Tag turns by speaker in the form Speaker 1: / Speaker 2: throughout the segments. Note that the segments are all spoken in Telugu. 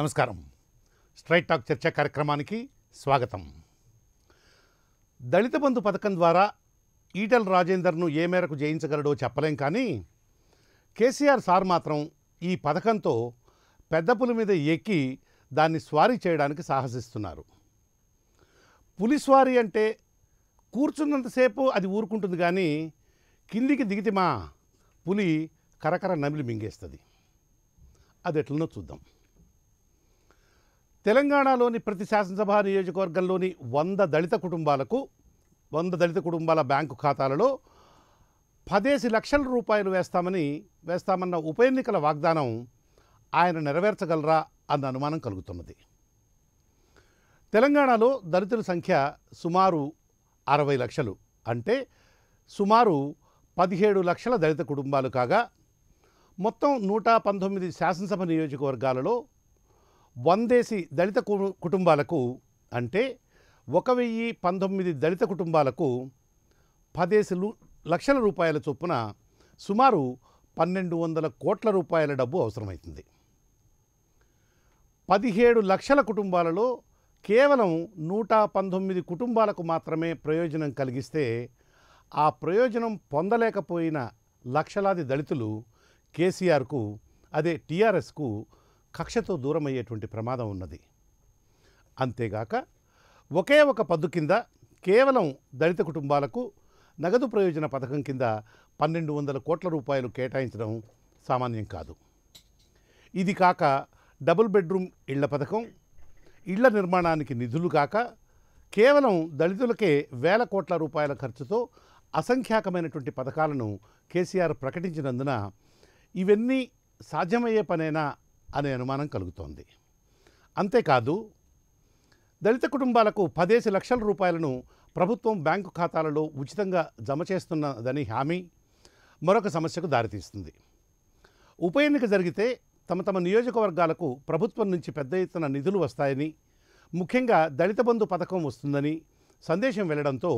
Speaker 1: నమస్కారం స్ట్రైట్ టాక్ చర్చ కార్యక్రమానికి స్వాగతం దళిత బంధు పథకం ద్వారా ఈటల రాజేందర్ను ఏ మేరకు జయించగలడో చెప్పలేం కానీ కేసీఆర్ సార్ మాత్రం ఈ పథకంతో పెద్ద పులి మీద ఎక్కి దాన్ని స్వారీ చేయడానికి సాహసిస్తున్నారు పులి స్వారీ అంటే కూర్చున్నంతసేపు అది ఊరుకుంటుంది కానీ కిందికి దిగితే మా పులి కరకర నమిలి మింగేస్తుంది అది ఎట్లనో చూద్దాం తెలంగాణలోని ప్రతి శాసనసభ నియోజకవర్గంలోని వంద దళిత కుటుంబాలకు వంద దళిత కుటుంబాల బ్యాంకు ఖాతాలలో పదేసి లక్షల రూపాయలు వేస్తామని వేస్తామన్న ఉప ఎన్నికల వాగ్దానం ఆయన నెరవేర్చగలరా అన్న అనుమానం కలుగుతున్నది తెలంగాణలో దళితుల సంఖ్య సుమారు అరవై లక్షలు అంటే సుమారు పదిహేడు లక్షల దళిత కుటుంబాలు కాగా మొత్తం నూట పంతొమ్మిది శాసనసభ నియోజకవర్గాలలో వందేసి దళిత కుటుంబాలకు అంటే ఒక వెయ్యి పంతొమ్మిది దళిత కుటుంబాలకు పదేసి లక్షల రూపాయల చొప్పున సుమారు పన్నెండు వందల కోట్ల రూపాయల డబ్బు అవసరమవుతుంది పదిహేడు లక్షల కుటుంబాలలో కేవలం నూట పంతొమ్మిది కుటుంబాలకు మాత్రమే ప్రయోజనం కలిగిస్తే ఆ ప్రయోజనం పొందలేకపోయిన లక్షలాది దళితులు కేసీఆర్కు అదే టీఆర్ఎస్కు కక్షతో దూరమయ్యేటువంటి ప్రమాదం ఉన్నది అంతేగాక ఒకే ఒక పద్దు కింద కేవలం దళిత కుటుంబాలకు నగదు ప్రయోజన పథకం కింద పన్నెండు వందల కోట్ల రూపాయలు కేటాయించడం సామాన్యం కాదు ఇది కాక డబుల్ బెడ్రూమ్ ఇళ్ల పథకం ఇళ్ల నిర్మాణానికి నిధులు కాక కేవలం దళితులకే వేల కోట్ల రూపాయల ఖర్చుతో అసంఖ్యాకమైనటువంటి పథకాలను కేసీఆర్ ప్రకటించినందున ఇవన్నీ సాధ్యమయ్యే పనైనా అనే అనుమానం కలుగుతోంది అంతేకాదు దళిత కుటుంబాలకు పదేసి లక్షల రూపాయలను ప్రభుత్వం బ్యాంకు ఖాతాలలో ఉచితంగా జమ చేస్తున్నదని హామీ మరొక సమస్యకు దారితీస్తుంది ఉప ఎన్నిక జరిగితే తమ తమ నియోజకవర్గాలకు ప్రభుత్వం నుంచి పెద్ద ఎత్తున నిధులు వస్తాయని ముఖ్యంగా దళిత బంధు పథకం వస్తుందని సందేశం వెళ్లడంతో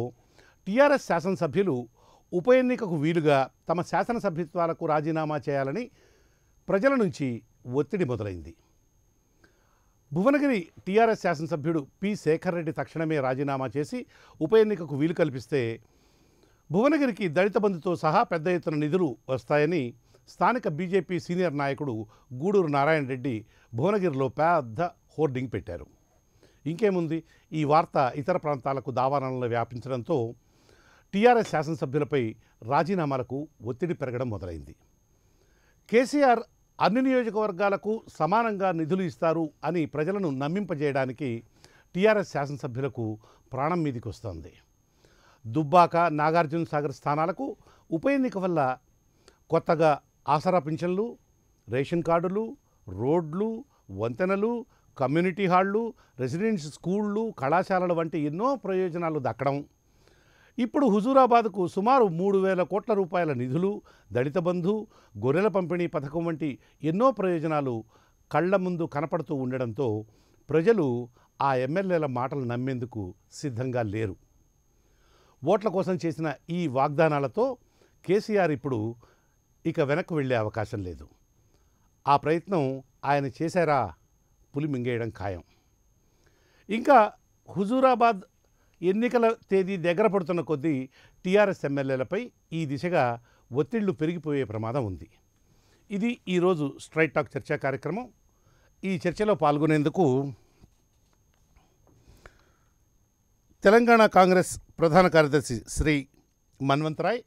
Speaker 1: టీఆర్ఎస్ శాసనసభ్యులు ఉప ఎన్నికకు వీలుగా తమ శాసనసభ్యత్వాలకు రాజీనామా చేయాలని ప్రజల నుంచి ఒత్తిడి మొదలైంది భువనగిరి టీఆర్ఎస్ శాసనసభ్యుడు పి శేఖర్ రెడ్డి తక్షణమే రాజీనామా చేసి ఉప ఎన్నికకు వీలు కల్పిస్తే భువనగిరికి దళిత బంధుతో సహా పెద్ద ఎత్తున నిధులు వస్తాయని స్థానిక బీజేపీ సీనియర్ నాయకుడు గూడూరు నారాయణ రెడ్డి భువనగిరిలో పెద్ద హోర్డింగ్ పెట్టారు ఇంకేముంది ఈ వార్త ఇతర ప్రాంతాలకు దావానంలో వ్యాపించడంతో టీఆర్ఎస్ శాసనసభ్యులపై రాజీనామాలకు ఒత్తిడి పెరగడం మొదలైంది కేసీఆర్ అన్ని నియోజకవర్గాలకు సమానంగా నిధులు ఇస్తారు అని ప్రజలను నమ్మింపజేయడానికి టీఆర్ఎస్ శాసనసభ్యులకు ప్రాణం మీదికి వస్తోంది దుబ్బాక నాగార్జున సాగర్ స్థానాలకు ఉప ఎన్నిక వల్ల కొత్తగా ఆసరా పింఛన్లు రేషన్ కార్డులు రోడ్లు వంతెనలు కమ్యూనిటీ హాళ్ళు రెసిడెన్స్ స్కూళ్ళు కళాశాలలు వంటి ఎన్నో ప్రయోజనాలు దక్కడం ఇప్పుడు హుజూరాబాద్కు సుమారు మూడు వేల కోట్ల రూపాయల నిధులు దళిత బంధు గొర్రెల పంపిణీ పథకం వంటి ఎన్నో ప్రయోజనాలు కళ్ల ముందు కనపడుతూ ఉండడంతో ప్రజలు ఆ ఎమ్మెల్యేల మాటలు నమ్మేందుకు సిద్ధంగా లేరు ఓట్ల కోసం చేసిన ఈ వాగ్దానాలతో కేసీఆర్ ఇప్పుడు ఇక వెనక్కు వెళ్ళే అవకాశం లేదు ఆ ప్రయత్నం ఆయన చేశారా పులి మింగేయడం ఖాయం ఇంకా హుజూరాబాద్ ఎన్నికల తేదీ దగ్గర పడుతున్న కొద్దీ టీఆర్ఎస్ ఎమ్మెల్యేలపై ఈ దిశగా ఒత్తిళ్లు పెరిగిపోయే ప్రమాదం ఉంది ఇది ఈరోజు స్ట్రైట్ టాక్ చర్చా కార్యక్రమం ఈ చర్చలో పాల్గొనేందుకు తెలంగాణ కాంగ్రెస్ ప్రధాన కార్యదర్శి శ్రీ మన్వంతరాయ్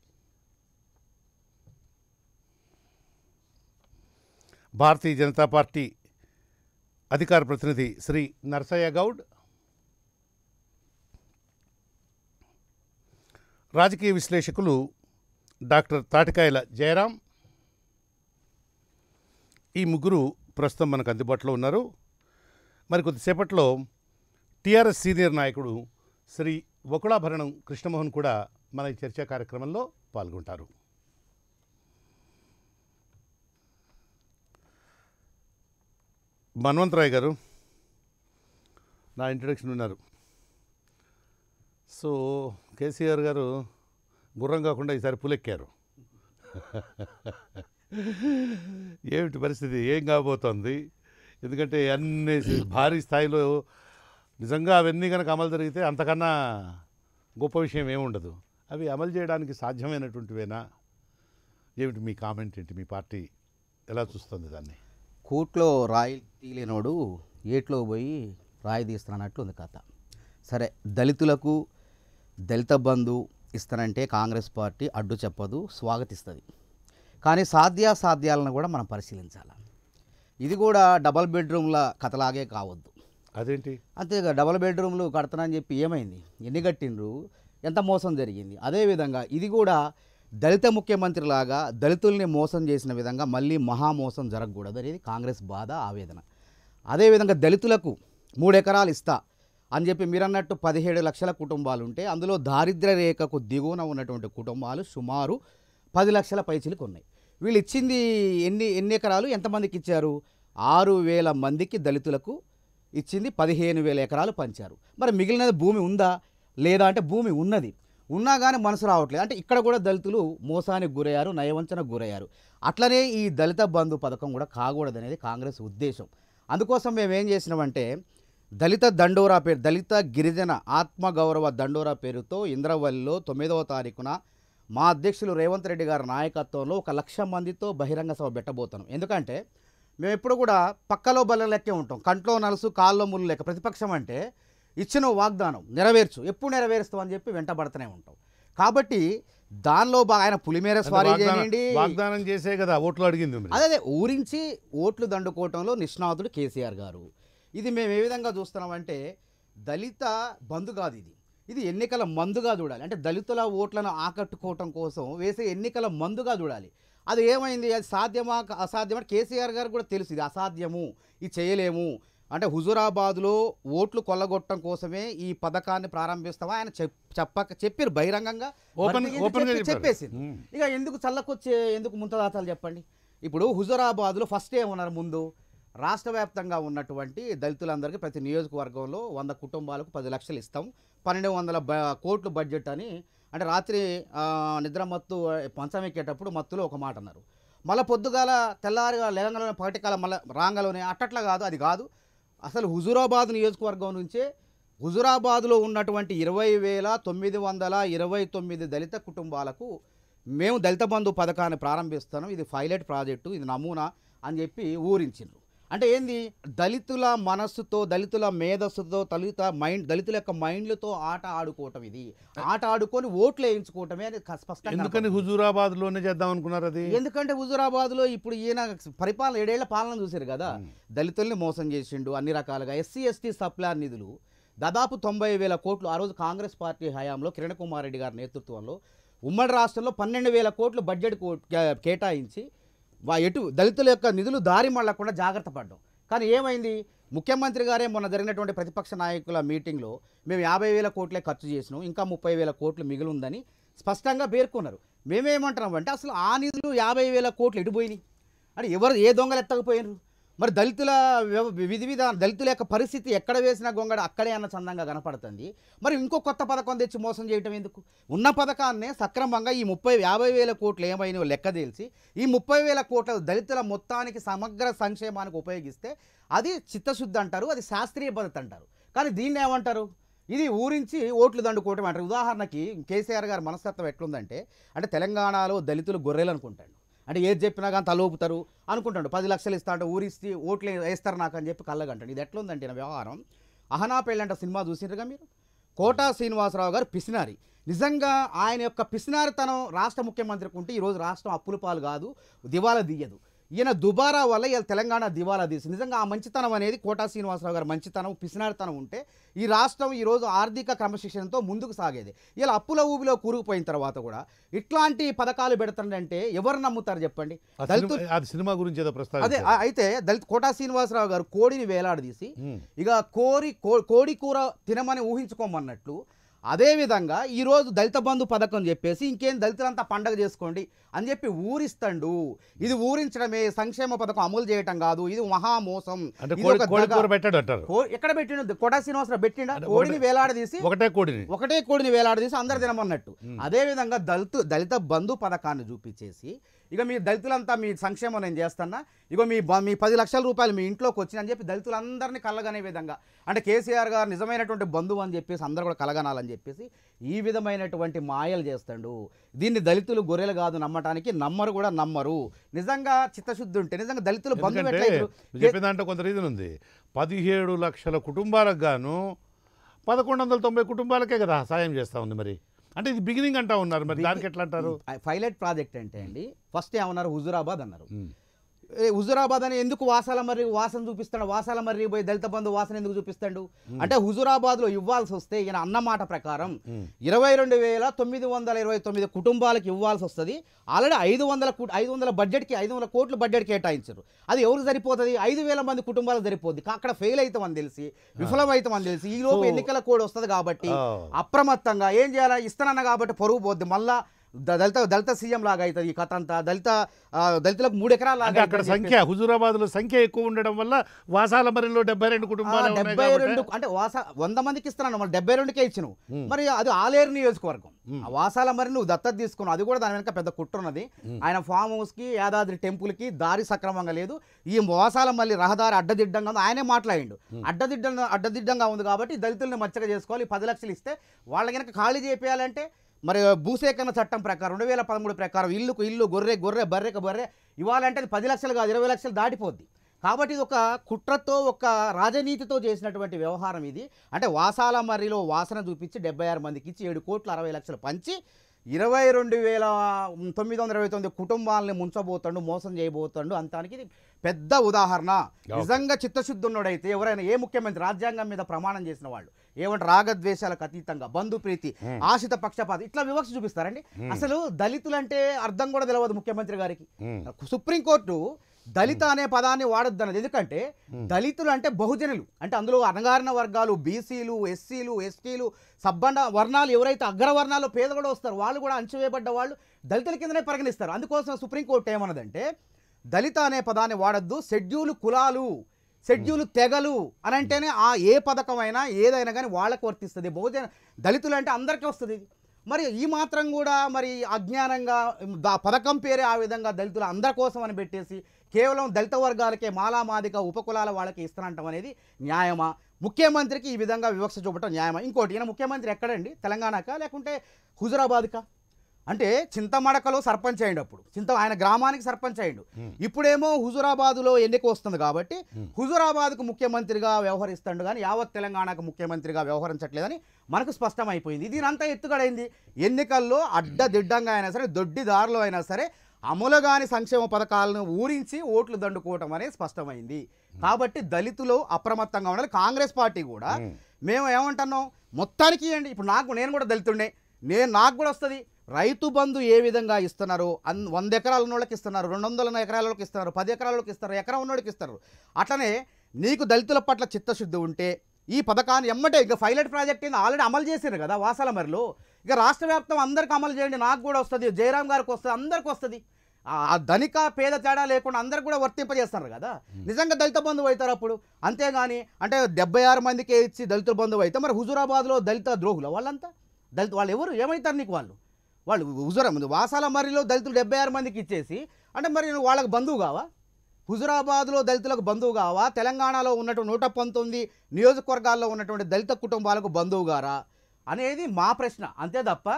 Speaker 1: భారతీయ జనతా పార్టీ అధికార ప్రతినిధి శ్రీ నర్సయ్య గౌడ్ రాజకీయ విశ్లేషకులు డాక్టర్ తాటికాయల జయరాం ఈ ముగ్గురు ప్రస్తుతం మనకు అందుబాటులో ఉన్నారు మరి కొద్దిసేపట్లో టీఆర్ఎస్ సీనియర్ నాయకుడు శ్రీ వకుళాభరణం కృష్ణమోహన్ కూడా మన ఈ చర్చా కార్యక్రమంలో పాల్గొంటారు మన్వంతరాయ్ గారు నా ఇంట్రడక్షన్ ఉన్నారు సో కేసీఆర్ గారు గుర్రం కాకుండా ఈసారి పులెక్కారు ఏమిటి పరిస్థితి ఏం కాబోతోంది ఎందుకంటే అన్ని భారీ స్థాయిలో నిజంగా అవన్నీ కనుక అమలు జరిగితే అంతకన్నా గొప్ప విషయం ఏముండదు అవి అమలు చేయడానికి సాధ్యమైనటువంటివేనా ఏమిటి మీ కామెంట్ ఏంటి మీ పార్టీ ఎలా చూస్తుంది దాన్ని
Speaker 2: కోర్టులో రాయి తీలేనోడు ఏట్లో పోయి రాయి తీస్తున్నట్టు ఉంది కథ సరే దళితులకు దళిత బంధు ఇస్తానంటే కాంగ్రెస్ పార్టీ అడ్డు చెప్పదు స్వాగతిస్తుంది కానీ సాధ్యాసాధ్యాలను కూడా మనం పరిశీలించాలి ఇది కూడా డబల్ బెడ్రూమ్ల కథలాగే కావద్దు అదేంటి అంతేగా డబల్ బెడ్రూమ్లు కడతానని చెప్పి ఏమైంది ఎన్ని కట్టిండ్రు ఎంత మోసం జరిగింది అదేవిధంగా ఇది కూడా దళిత ముఖ్యమంత్రిలాగా దళితుల్ని మోసం చేసిన విధంగా మళ్ళీ మహామోసం జరగకూడదు అనేది కాంగ్రెస్ బాధ ఆవేదన అదేవిధంగా దళితులకు మూడెకరాలు ఇస్తా అని చెప్పి మీరు అన్నట్టు పదిహేడు లక్షల కుటుంబాలు ఉంటే అందులో దారిద్ర రేఖకు దిగువన ఉన్నటువంటి కుటుంబాలు సుమారు పది లక్షల పైచిలకు ఉన్నాయి వీళ్ళు ఇచ్చింది ఎన్ని ఎన్ని ఎకరాలు ఎంతమందికి ఇచ్చారు ఆరు వేల మందికి దళితులకు ఇచ్చింది పదిహేను వేల ఎకరాలు పంచారు మరి మిగిలినది భూమి ఉందా లేదా అంటే భూమి ఉన్నది ఉన్నా కానీ మనసు రావట్లేదు అంటే ఇక్కడ కూడా దళితులు మోసానికి గురయ్యారు నయవంచనకు గురయ్యారు అట్లనే ఈ దళిత బంధు పథకం కూడా కాకూడదనేది కాంగ్రెస్ ఉద్దేశం అందుకోసం మేము ఏం చేసినామంటే దళిత దండోరా పేరు దళిత గిరిజన ఆత్మగౌరవ దండోరా పేరుతో ఇంద్రవల్లిలో తొమ్మిదవ తారీఖున మా అధ్యక్షులు రేవంత్ రెడ్డి గారి నాయకత్వంలో ఒక లక్ష మందితో బహిరంగ సభ పెట్టబోతున్నాం ఎందుకంటే మేము ఎప్పుడు కూడా పక్కలో బలం లెక్కే ఉంటాం కంట్లో నలుసు కాల్లో ముళ్ళు లెక్క ప్రతిపక్షం అంటే ఇచ్చిన వాగ్దానం నెరవేర్చు ఎప్పుడు నెరవేరుస్తాం అని చెప్పి వెంటబడుతూనే ఉంటాం కాబట్టి దానిలో బాగా ఆయన పులిమేర స్వారీ చేయండి వాగ్దానం చేసే కదా
Speaker 1: ఓట్లు అడిగింది
Speaker 2: అదే ఊరించి ఓట్లు దండుకోవటంలో నిష్ణాతుడు కేసీఆర్ గారు ఇది మేము ఏ విధంగా చూస్తున్నామంటే దళిత బంధు కాదు ఇది ఇది ఎన్నికల మందుగా చూడాలి అంటే దళితుల ఓట్లను ఆకట్టుకోవటం కోసం వేసే ఎన్నికల మందుగా చూడాలి అది ఏమైంది అది సాధ్యమా అసాధ్యమా కేసీఆర్ గారు కూడా తెలుసు ఇది అసాధ్యము ఇది చేయలేము అంటే హుజురాబాద్లో ఓట్లు కొల్లగొట్టడం కోసమే ఈ పథకాన్ని ప్రారంభిస్తామా ఆయన చెప్పక చెప్పారు బహిరంగంగా చెప్పేసింది ఇక ఎందుకు చల్లకొచ్చే ఎందుకు ముంతదాతాలు చెప్పండి ఇప్పుడు హుజురాబాద్లో ఫస్ట్ ఏమన్నారు ముందు రాష్ట్ర వ్యాప్తంగా ఉన్నటువంటి దళితులందరికీ ప్రతి నియోజకవర్గంలో వంద కుటుంబాలకు పది లక్షలు ఇస్తాం పన్నెండు వందల బ కోట్లు బడ్జెట్ అని అంటే రాత్రి నిద్ర మత్తు పంచమెక్కేటప్పుడు మత్తులో ఒక మాట అన్నారు మళ్ళీ పొద్దుగాల తెల్లారిగా లేవంగలోనే పటికాల మళ్ళ రాంగలోనే అట్టట్లా కాదు అది కాదు అసలు హుజూరాబాద్ నియోజకవర్గం నుంచే హుజురాబాద్లో ఉన్నటువంటి ఇరవై వేల తొమ్మిది వందల ఇరవై తొమ్మిది దళిత కుటుంబాలకు మేము దళిత బంధు పథకాన్ని ప్రారంభిస్తాను ఇది ఫైలెట్ ప్రాజెక్టు ఇది నమూనా అని చెప్పి ఊరించిండ్రు అంటే ఏంది దళితుల మనస్సుతో దళితుల మేధస్సుతో దళిత మైండ్ దళితుల యొక్క మైండ్లతో ఆట ఆడుకోవటం ఇది ఆట ఆడుకొని ఓట్లు వేయించుకోవటమే అని స్పష్టంగా ఎందుకని
Speaker 1: హుజూరాబాద్ లోనే చేద్దాం అనుకున్నారు అది
Speaker 2: ఎందుకంటే హుజూరాబాద్ లో ఇప్పుడు ఈయన పరిపాలన ఏడేళ్ల పాలన చూశారు కదా దళితుల్ని మోసం చేసిండు అన్ని రకాలుగా ఎస్సీ ఎస్టీ సప్లాన్ నిధులు దాదాపు తొంభై వేల కోట్లు ఆ రోజు కాంగ్రెస్ పార్టీ హయాంలో కిరణ్ కుమార్ రెడ్డి గారి నేతృత్వంలో ఉమ్మడి రాష్ట్రంలో పన్నెండు వేల కోట్లు బడ్జెట్ కేటాయించి ఎటు దళితుల యొక్క నిధులు దారి మళ్ళకుండా జాగ్రత్త పడ్డాం కానీ ఏమైంది ముఖ్యమంత్రి గారే మొన్న జరిగినటువంటి ప్రతిపక్ష నాయకుల మీటింగ్లో మేము యాభై వేల కోట్లే ఖర్చు చేసినాం ఇంకా ముప్పై వేల కోట్లు మిగిలి ఉందని స్పష్టంగా పేర్కొన్నారు మేమేమంటున్నామంటే అంటే అసలు ఆ నిధులు యాభై వేల కోట్లు ఇటుపోయినాయి అంటే ఎవరు ఏ దొంగలు ఎత్తకపోయినారు మరి దళితుల విధి విధాన దళితుల యొక్క పరిస్థితి ఎక్కడ వేసినా గొంగడ అక్కడే అన్న చందంగా కనపడుతుంది మరి ఇంకో కొత్త పథకం తెచ్చి మోసం చేయటం ఎందుకు ఉన్న పథకాన్నే సక్రమంగా ఈ ముప్పై యాభై వేల కోట్లు ఏమైనా లెక్క తెలిసి ఈ ముప్పై వేల కోట్ల దళితుల మొత్తానికి సమగ్ర సంక్షేమానికి ఉపయోగిస్తే అది చిత్తశుద్ధి అంటారు అది శాస్త్రీయ పద్ధతి అంటారు కానీ దీన్ని ఏమంటారు ఇది ఊరించి ఓట్లు దండుకోవటం అంటారు ఉదాహరణకి కేసీఆర్ గారి మనస్తత్వం ఎట్లుందంటే అంటే తెలంగాణలో దళితులు గొర్రెలు అనుకుంటాడు అంటే ఏది చెప్పినా కానీ తలోపుతారు అనుకుంటాడు పది లక్షలు ఇస్తా అంటే ఊరిస్తే ఓట్లు వేస్తారు నాకు అని చెప్పి కళ్ళగంటాడు ఇది ఎట్లా ఉందంటే నా వ్యవహారం అహనా పెళ్ళంట సినిమా చూసినరుగా మీరు కోటా శ్రీనివాసరావు గారు పిసినారి నిజంగా ఆయన యొక్క పిసినారితనం రాష్ట్ర ముఖ్యమంత్రికి ఉంటే ఈరోజు రాష్ట్రం అప్పుల పాలు కాదు దివాలా దియ్యదు ఈయన దుబారా వల్ల ఇలా తెలంగాణ దివాలా తీసి నిజంగా ఆ మంచితనం అనేది కోటా శ్రీనివాసరావు గారు మంచితనం పిసినారితనం ఉంటే ఈ రాష్ట్రం ఈరోజు ఆర్థిక క్రమశిక్షణతో ముందుకు సాగేది ఇలా అప్పుల ఊబిలో కూరుకుపోయిన తర్వాత కూడా ఇట్లాంటి పథకాలు పెడతాడంటే ఎవరు నమ్ముతారు చెప్పండి
Speaker 1: సినిమా గురించి ఏదో అదే
Speaker 2: అయితే దళిత కోటా శ్రీనివాసరావు గారు కోడిని వేలాడదీసి ఇక కోరి కోడి కూర తినమని ఊహించుకోమన్నట్లు అదేవిధంగా ఈరోజు దళిత బంధు పథకం చెప్పేసి ఇంకేం దళితులంతా పండగ చేసుకోండి అని చెప్పి ఊరిస్తాడు ఇది ఊరించడమే సంక్షేమ పథకం అమలు చేయటం కాదు ఇది మహామోసం ఎక్కడ పెట్టిండు కోటా శ్రీనివాసరావు పెట్టిండ కోడిని వేలాడదీసి ఒకటే కోడిని ఒకటే కోడిని వేలాడదీసి అందరు తినమన్నట్టు అదేవిధంగా దళిత దళిత బంధు పథకాన్ని చూపించేసి ఇక మీ దళితులంతా మీ సంక్షేమం నేను చేస్తున్నా ఇక మీ మీ పది లక్షల రూపాయలు మీ ఇంట్లోకి అని చెప్పి దళితులందరినీ కలగనే విధంగా అంటే కేసీఆర్ గారు నిజమైనటువంటి బంధువు అని చెప్పేసి అందరూ కూడా కలగనాలని చెప్పేసి ఈ విధమైనటువంటి మాయలు చేస్తాడు దీన్ని దళితులు గొర్రెలు కాదు నమ్మటానికి నమ్మరు కూడా నమ్మరు
Speaker 1: నిజంగా చిత్తశుద్ధి ఉంటే నిజంగా దళితులు బంధువు దాంట్లో కొంత రీజన్ ఉంది పదిహేడు లక్షల కుటుంబాలకు గాను పదకొండు వందల తొంభై కుటుంబాలకే కదా సాయం చేస్తూ ఉంది మరి అంటే ఇది బిగినింగ్ అంటా ఉన్నారు మరి దానికి ఎట్లా అంటారు పైలట్ ప్రాజెక్ట్ అంటే అండి ఫస్ట్ ఏమన్నారు హుజురాబాద్
Speaker 2: అన్నారు హుజురాబాద్ అని ఎందుకు వాసాల మర్రి వాసన చూపిస్తాడు వాసాల మర్రి పోయి దళిత బంధు వాసన ఎందుకు చూపిస్తాడు అంటే హుజురాబాద్ లో ఇవ్వాల్సి వస్తే ఈయన అన్నమాట ప్రకారం ఇరవై రెండు వేల తొమ్మిది వందల ఇరవై తొమ్మిది కుటుంబాలకు ఇవ్వాల్సి వస్తుంది ఆల్రెడీ ఐదు వందల ఐదు వందల బడ్జెట్కి ఐదు వందల కోట్లు బడ్జెట్ కేటాయించారు అది ఎవరు సరిపోతుంది ఐదు వేల మంది కుటుంబాలు సరిపోద్ది అక్కడ ఫెయిల్ అని తెలిసి విఫలం అని తెలిసి ఈ లోపు ఎన్నికల కోడ్ వస్తుంది కాబట్టి అప్రమత్తంగా ఏం చేయాలి ఇస్తానన్న కాబట్టి పొరుగు పోద్ది మళ్ళా దళిత దళిత సీఎం లాగా అవుతుంది ఈ కథ అంతా దళిత దళితులకు మూడు ఎకరాలు అక్కడ సంఖ్య హుజూరాబాద్ లో సంఖ్య ఎక్కువ ఉండడం వల్ల వాసాల మరిలో డెబ్బై రెండు కుటుంబాలు డెబ్బై రెండు అంటే వాస వంద మందికి ఇస్తున్నాను మళ్ళీ డెబ్బై రెండుకే ఇచ్చిన మరి అది ఆలేరు నియోజకవర్గం వాసాల మరి నువ్వు దత్తత తీసుకున్నావు అది కూడా దాని వెనక పెద్ద కుట్ర ఉన్నది ఆయన ఫామ్ కి యాదాద్రి టెంపుల్ కి దారి సక్రమంగా లేదు ఈ వాసాల మళ్ళీ రహదారి అడ్డదిడ్డంగా ఉంది ఆయనే మాట్లాడిండు అడ్డదిడ్డంగా అడ్డదిడ్డంగా ఉంది కాబట్టి దళితుల్ని మచ్చగా చేసుకోవాలి పది లక్షలు ఇస్తే వాళ్ళకి కనుక ఖాళీ చేపేయాలంటే మరి భూసేకరణ చట్టం ప్రకారం రెండు వేల పదమూడు ప్రకారం ఇల్లుకు ఇల్లు గొర్రె గొర్రె బర్రెకు బర్రె ఇవ్వాలంటే అది పది లక్షలు కాదు ఇరవై లక్షలు దాటిపోద్ది కాబట్టి ఇది ఒక కుట్రతో ఒక రాజనీతితో చేసినటువంటి వ్యవహారం ఇది అంటే వాసాల మర్రిలో వాసన చూపించి డెబ్బై ఆరు మందికి ఇచ్చి ఏడు కోట్ల అరవై లక్షలు పంచి ఇరవై రెండు వేల తొమ్మిది వందల ఇరవై తొమ్మిది కుటుంబాలని ముంచబోతుండు మోసం చేయబోతుండు అంతానికి పెద్ద ఉదాహరణ నిజంగా చిత్తశుద్ధి ఉన్నోడైతే ఎవరైనా ఏ ముఖ్యమంత్రి రాజ్యాంగం మీద ప్రమాణం చేసిన వాళ్ళు ఏమంటే రాగద్వేషాలకు అతీతంగా బంధు ప్రీతి ఆశిత పక్షపాత ఇట్లా వివక్ష చూపిస్తారండి అసలు దళితులంటే అర్థం కూడా తెలియదు ముఖ్యమంత్రి గారికి సుప్రీంకోర్టు దళిత అనే పదాన్ని అన్నది ఎందుకంటే దళితులు అంటే బహుజనులు అంటే అందులో అనగారిన వర్గాలు బీసీలు ఎస్సీలు ఎస్టీలు సబ్బండ వర్ణాలు ఎవరైతే అగ్రవర్ణాలు పేద కూడా వస్తారు వాళ్ళు కూడా అంచువేయబడ్డ వాళ్ళు దళితుల కిందనే పరిగణిస్తారు అందుకోసం సుప్రీంకోర్టు ఏమన్నదంటే దళిత అనే పదాన్ని వాడద్దు షెడ్యూల్ కులాలు షెడ్యూల్ తెగలు అని అంటేనే ఆ ఏ పథకమైనా ఏదైనా కానీ వాళ్ళకు వర్తిస్తుంది బహుజన దళితులు అంటే అందరికీ వస్తుంది మరి ఈ మాత్రం కూడా మరి అజ్ఞానంగా దా పథకం పేరే ఆ విధంగా దళితులు అందరి కోసం అని పెట్టేసి కేవలం దళిత వర్గాలకే మాలామాదిక ఉపకులాల వాళ్ళకి ఇస్తానంటాం అనేది న్యాయమా ముఖ్యమంత్రికి ఈ విధంగా వివక్ష చూపటం న్యాయమా ఇంకోటి ఈయన ముఖ్యమంత్రి ఎక్కడండి తెలంగాణకా లేకుంటే హుజురాబాద్కా అంటే చింతమడకలో సర్పంచ్ అయ్యిండు అప్పుడు చింత ఆయన గ్రామానికి సర్పంచ్ అయ్యిండు ఇప్పుడేమో హుజురాబాద్లో ఎన్నిక వస్తుంది కాబట్టి హుజురాబాద్కు ముఖ్యమంత్రిగా వ్యవహరిస్తాడు కానీ యావత్ తెలంగాణకు ముఖ్యమంత్రిగా వ్యవహరించట్లేదని మనకు స్పష్టం దీని దీనంతా ఎత్తుగడైంది ఎన్నికల్లో అడ్డదిడ్డంగా అయినా సరే దొడ్డిదారులు అయినా సరే అమలుగాని సంక్షేమ పథకాలను ఊరించి ఓట్లు దండుకోవటం అనేది స్పష్టమైంది కాబట్టి దళితులు అప్రమత్తంగా ఉండాలి కాంగ్రెస్ పార్టీ కూడా మేము ఏమంటున్నాం మొత్తానికి ఇప్పుడు నాకు నేను కూడా దళితుండే నేను నాకు కూడా వస్తుంది రైతు బంధు ఏ విధంగా ఇస్తున్నారు అన్ వంద ఎకరాల ఉన్నోళ్ళకి ఇస్తున్నారు రెండు వందల ఎకరాలకి ఇస్తున్నారు పది ఎకరాలలోకి ఇస్తారు ఎకరం ఉన్నోడికి ఇస్తారు అట్లనే నీకు దళితుల పట్ల చిత్తశుద్ధి ఉంటే ఈ పథకాన్ని ఎమ్మటే ఇక పైలట్ ప్రాజెక్ట్ అయింది ఆల్రెడీ అమలు చేసారు కదా వాసాల మరిలో ఇక రాష్ట్ర వ్యాప్తం అందరికీ అమలు చేయండి నాకు కూడా వస్తుంది జయరామ్ గారికి వస్తుంది అందరికి వస్తుంది ఆ ధనిక పేద తేడా లేకుండా అందరు కూడా వర్తింపజేస్తారు కదా నిజంగా దళిత బంధువు అవుతారు అప్పుడు అంతేగాని అంటే డెబ్బై ఆరు మందికే ఇచ్చి దళితుల బంధువు అయితే మరి హుజూరాబాద్లో దళిత ద్రోహులు వాళ్ళంతా దళిత వాళ్ళు ఎవరు ఏమవుతారు నీకు వాళ్ళు వాళ్ళు హుజురం వాసాల మర్రిలో దళితులు డెబ్బై ఆరు మందికి ఇచ్చేసి అంటే మరి వాళ్ళకి బంధువు కావా హుజురాబాద్లో దళితులకు బంధువు కావా తెలంగాణలో ఉన్నటువంటి నూట పంతొమ్మిది నియోజకవర్గాల్లో ఉన్నటువంటి దళిత కుటుంబాలకు బంధువు గారా అనేది మా ప్రశ్న అంతే తప్ప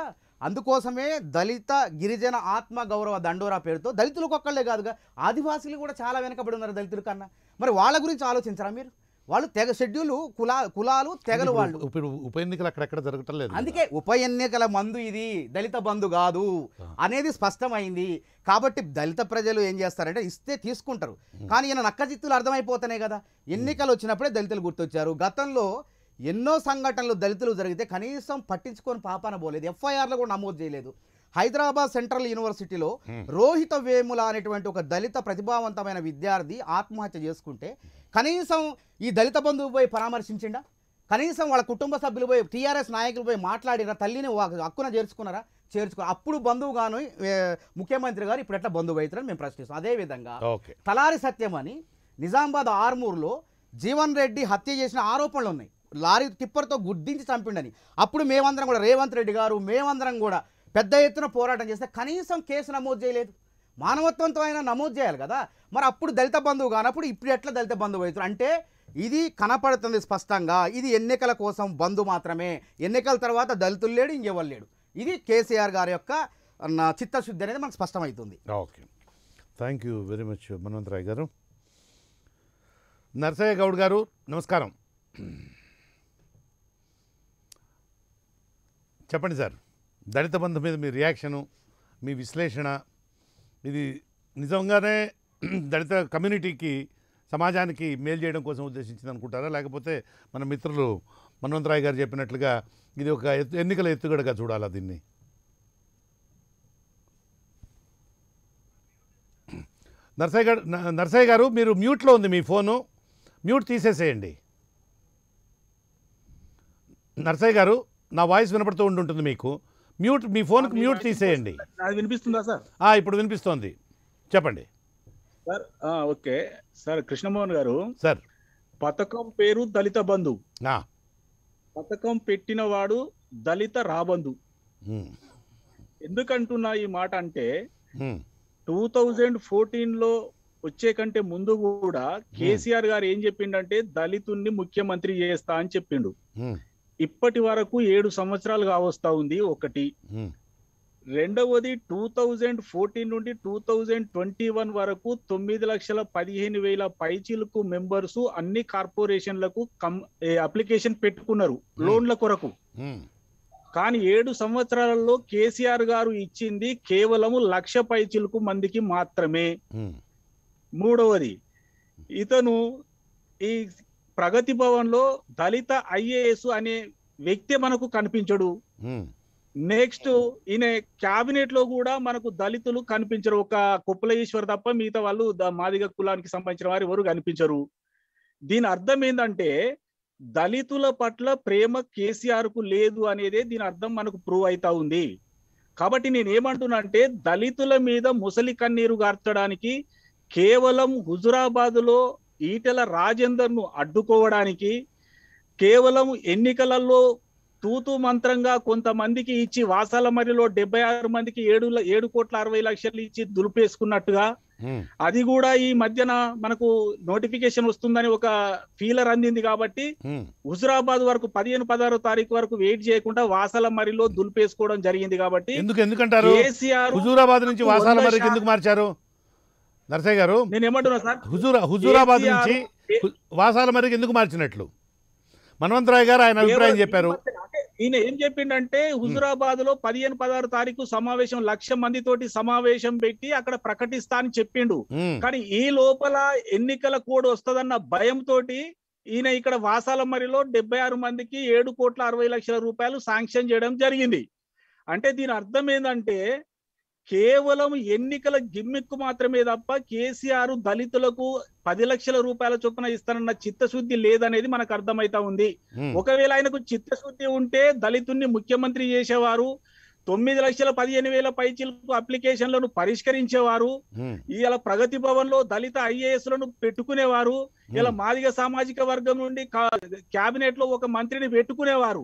Speaker 2: అందుకోసమే దళిత గిరిజన ఆత్మ గౌరవ దండోరా పేరుతో దళితులకు ఒక్కళ్ళే కాదుగా ఆదివాసీలు కూడా చాలా వెనకబడి ఉన్నారు దళితుల కన్నా మరి వాళ్ళ గురించి ఆలోచించరా మీరు వాళ్ళు తెగ షెడ్యూల్ కులా కులాలు తెగలు వాళ్ళు
Speaker 1: ఇప్పుడు ఉప ఎన్నికలు అక్కడెక్కడ జరగటం లేదు అందుకే
Speaker 2: ఉప ఎన్నికల మందు ఇది దళిత బంధు కాదు అనేది స్పష్టమైంది కాబట్టి దళిత ప్రజలు ఏం చేస్తారంటే ఇస్తే తీసుకుంటారు కానీ ఈయన నక్కజిత్తులు అర్థమైపోతున్నాయి కదా ఎన్నికలు వచ్చినప్పుడే దళితులు గుర్తొచ్చారు గతంలో ఎన్నో సంఘటనలు దళితులు జరిగితే కనీసం పట్టించుకొని పాపాన పోలేదు ఎఫ్ఐఆర్లో కూడా నమోదు చేయలేదు హైదరాబాద్ సెంట్రల్ యూనివర్సిటీలో రోహిత వేముల అనేటువంటి ఒక దళిత ప్రతిభావంతమైన విద్యార్థి ఆత్మహత్య చేసుకుంటే కనీసం ఈ దళిత బంధువు పోయి పరామర్శించిండా కనీసం వాళ్ళ కుటుంబ సభ్యులు పోయి టీఆర్ఎస్ నాయకులు పోయి మాట్లాడినా తల్లిని హక్కున చేర్చుకున్నారా చేర్చుకు అప్పుడు బంధువు గాను ముఖ్యమంత్రి గారు ఇప్పుడు ఎట్లా బంధువు అవుతారని మేము ప్రశ్నిస్తాం అదేవిధంగా తలారి సత్యం అని నిజామాబాద్ ఆర్మూర్లో జీవన్ రెడ్డి హత్య చేసిన ఆరోపణలు ఉన్నాయి లారీ టిప్పర్తో గుడ్డించి చంపిండని అప్పుడు మేమందరం కూడా రేవంత్ రెడ్డి గారు మేమందరం కూడా పెద్ద ఎత్తున పోరాటం చేస్తే కనీసం కేసు నమోదు చేయలేదు మానవత్వంతో అయినా నమోదు చేయాలి కదా మరి అప్పుడు దళిత బంధువు కానప్పుడు ఇప్పుడు ఎట్లా దళిత బంధువు అవుతారు అంటే ఇది కనపడుతుంది స్పష్టంగా ఇది ఎన్నికల కోసం బంధు మాత్రమే ఎన్నికల తర్వాత దళితులు లేడు ఇంకెవరు లేడు ఇది కేసీఆర్ గారి యొక్క చిత్తశుద్ధి అనేది మనకు స్పష్టమవుతుంది
Speaker 1: okay thank you very much Manvanth Rai గారు నర్సయ్య గౌడ్ గారు నమస్కారం చెప్పండి సార్ దళిత బంధు మీద మీ రియాక్షను మీ విశ్లేషణ ఇది నిజంగానే దళిత కమ్యూనిటీకి సమాజానికి మేలు చేయడం కోసం ఉద్దేశించింది అనుకుంటారా లేకపోతే మన మిత్రులు మన్వంతరాయ్ గారు చెప్పినట్లుగా ఇది ఒక ఎన్నికల ఎత్తుగడగా చూడాలా దీన్ని నర్సయ్య గారు నర్సయ్య గారు మీరు మ్యూట్లో ఉంది మీ ఫోను మ్యూట్ తీసేసేయండి నర్సయ్య గారు నా వాయిస్ వినపడుతూ ఉంటుంది మీకు మ్యూట్ మీ ఫోన్కి మ్యూట్ తీసేయండి అది వినిపిస్తుందా సార్ ఇప్పుడు వినిపిస్తోంది చెప్పండి సార్ ఓకే సార్ కృష్ణమోహన్ గారు సార్ పథకం పేరు దళిత
Speaker 3: బంధు పథకం పెట్టినవాడు దళిత రాబంధు ఎందుకంటున్నా ఈ మాట అంటే టూ థౌజండ్ ఫోర్టీన్లో వచ్చే కంటే ముందు కూడా కేసీఆర్ గారు ఏం చెప్పిండంటే దళితుణ్ణి ముఖ్యమంత్రి చేస్తా అని చెప్పిండు ఇప్పటి వరకు ఏడు సంవత్సరాలు కావస్తా ఉంది ఒకటి రెండవది టూ థౌజండ్ ఫోర్టీన్ నుండి టూ థౌజండ్ ట్వంటీ వన్ వరకు తొమ్మిది లక్షల పదిహేను వేల పైచిలకు మెంబర్స్ అన్ని కార్పొరేషన్లకు కం అప్లికేషన్ పెట్టుకున్నారు లోన్ల కొరకు కానీ ఏడు సంవత్సరాలలో కేసీఆర్ గారు ఇచ్చింది కేవలము లక్ష పైచిలకు మందికి మాత్రమే మూడవది ఇతను ఈ ప్రగతి భవన్ లో దళిత ఐఏఎస్ అనే వ్యక్తి మనకు కనిపించడు నెక్స్ట్ ఈయన క్యాబినెట్ లో కూడా మనకు దళితులు కనిపించరు ఒక కుప్పల ఈశ్వర్ తప్ప మిగతా వాళ్ళు మాదిగ కులానికి సంబంధించిన వారు ఎవరు కనిపించరు దీని అర్థం ఏంటంటే దళితుల పట్ల ప్రేమ కేసీఆర్ కు లేదు అనేదే దీని అర్థం మనకు ప్రూవ్ అవుతా ఉంది కాబట్టి నేను ఏమంటున్నా అంటే దళితుల మీద ముసలి కన్నీరు గార్చడానికి కేవలం హుజురాబాద్ లో ఈటెల రాజేందర్ ను అడ్డుకోవడానికి కేవలం ఎన్నికలలో తూతు మంత్రంగా కొంతమందికి ఇచ్చి వాసాలమరిలో డెబ్బై ఆరు మందికి ఏడు ఏడు కోట్ల అరవై లక్షలు ఇచ్చి దులిపేసుకున్నట్టుగా అది కూడా ఈ మధ్యన మనకు నోటిఫికేషన్ వస్తుందని ఒక ఫీలర్ అందింది కాబట్టి హుజురాబాద్ వరకు పదిహేను పదహారు తారీఖు వరకు వెయిట్ చేయకుండా వాసాల మరిలో దులిపేసుకోవడం
Speaker 1: జరిగింది కాబట్టి ఎందుకు ఎందుకంటారు హుజురాబాద్ నుంచి వాసాల మరికి ఎందుకు మార్చారు నరసయ్య గారు నేను ఏమంటున్నా సార్ హుజూరా హుజూరాబాద్ నుంచి వాసాల మరికి ఎందుకు మార్చినట్లు మన్వంతరాయ్ గారు ఆయన అభిప్రాయం చెప్పారు
Speaker 3: ఈయన ఏం చెప్పిండంటే హుజురాబాద్ లో పదిహేను పదహారు తారీఖు సమావేశం లక్ష మంది తోటి సమావేశం పెట్టి అక్కడ ప్రకటిస్తా అని చెప్పిండు కానీ ఈ లోపల ఎన్నికల కోడ్ వస్తుందన్న భయం తోటి ఈయన ఇక్కడ వాసాల మరిలో డెబ్బై ఆరు మందికి ఏడు కోట్ల అరవై లక్షల రూపాయలు శాంక్షన్ చేయడం జరిగింది అంటే దీని అర్థం ఏంటంటే కేవలం ఎన్నికల గిమ్మిక్కు మాత్రమే తప్ప కేసీఆర్ దళితులకు పది లక్షల రూపాయల చొప్పున ఇస్తానన్న చిత్తశుద్ధి లేదనేది మనకు అర్థమైతా ఉంది ఒకవేళ ఆయనకు చిత్తశుద్ధి ఉంటే దళితుణ్ణి ముఖ్యమంత్రి చేసేవారు తొమ్మిది లక్షల పదిహేను వేల పైచిలకు అప్లికేషన్లను పరిష్కరించేవారు ఇలా ప్రగతి భవన్ లో దళిత ఐఏఎస్ లను పెట్టుకునేవారు ఇలా మాదిగ సామాజిక వర్గం నుండి కేబినెట్ లో ఒక మంత్రిని పెట్టుకునేవారు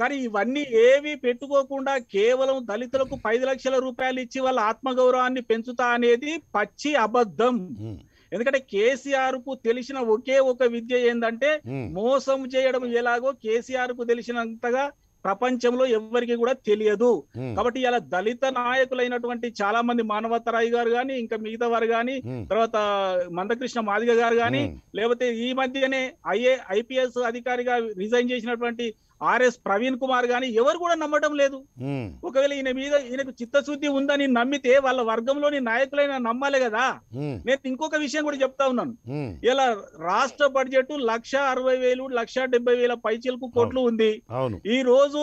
Speaker 3: కానీ ఇవన్నీ ఏవి పెట్టుకోకుండా కేవలం దళితులకు పది లక్షల రూపాయలు ఇచ్చి వాళ్ళ ఆత్మగౌరవాన్ని పెంచుతా అనేది పచ్చి అబద్ధం ఎందుకంటే కేసీఆర్ కు తెలిసిన ఒకే ఒక విద్య ఏంటంటే మోసం చేయడం ఎలాగో కేసీఆర్ కు తెలిసినంతగా ప్రపంచంలో ఎవరికి కూడా తెలియదు కాబట్టి ఇలా దళిత నాయకులైనటువంటి చాలా మంది మానవతరాయి గారు గాని ఇంకా మిగతా వారు గాని తర్వాత మందకృష్ణ మాదిగ గారు గాని లేకపోతే ఈ మధ్యనే ఐఏ ఐపీఎస్ అధికారిగా రిజైన్ చేసినటువంటి ఆర్ఎస్ ప్రవీణ్ కుమార్ గాని ఎవరు కూడా నమ్మడం లేదు ఒకవేళ ఈయన మీద ఈయనకు చిత్తశుద్ధి ఉందని నమ్మితే వాళ్ళ వర్గంలోని నాయకులైన నమ్మాలి కదా నేను ఇంకొక విషయం కూడా చెప్తా ఉన్నాను ఇలా రాష్ట్ర బడ్జెట్ లక్ష అరవై వేలు లక్ష డెబ్బై వేల పైచీలకు కోట్లు ఉంది ఈ రోజు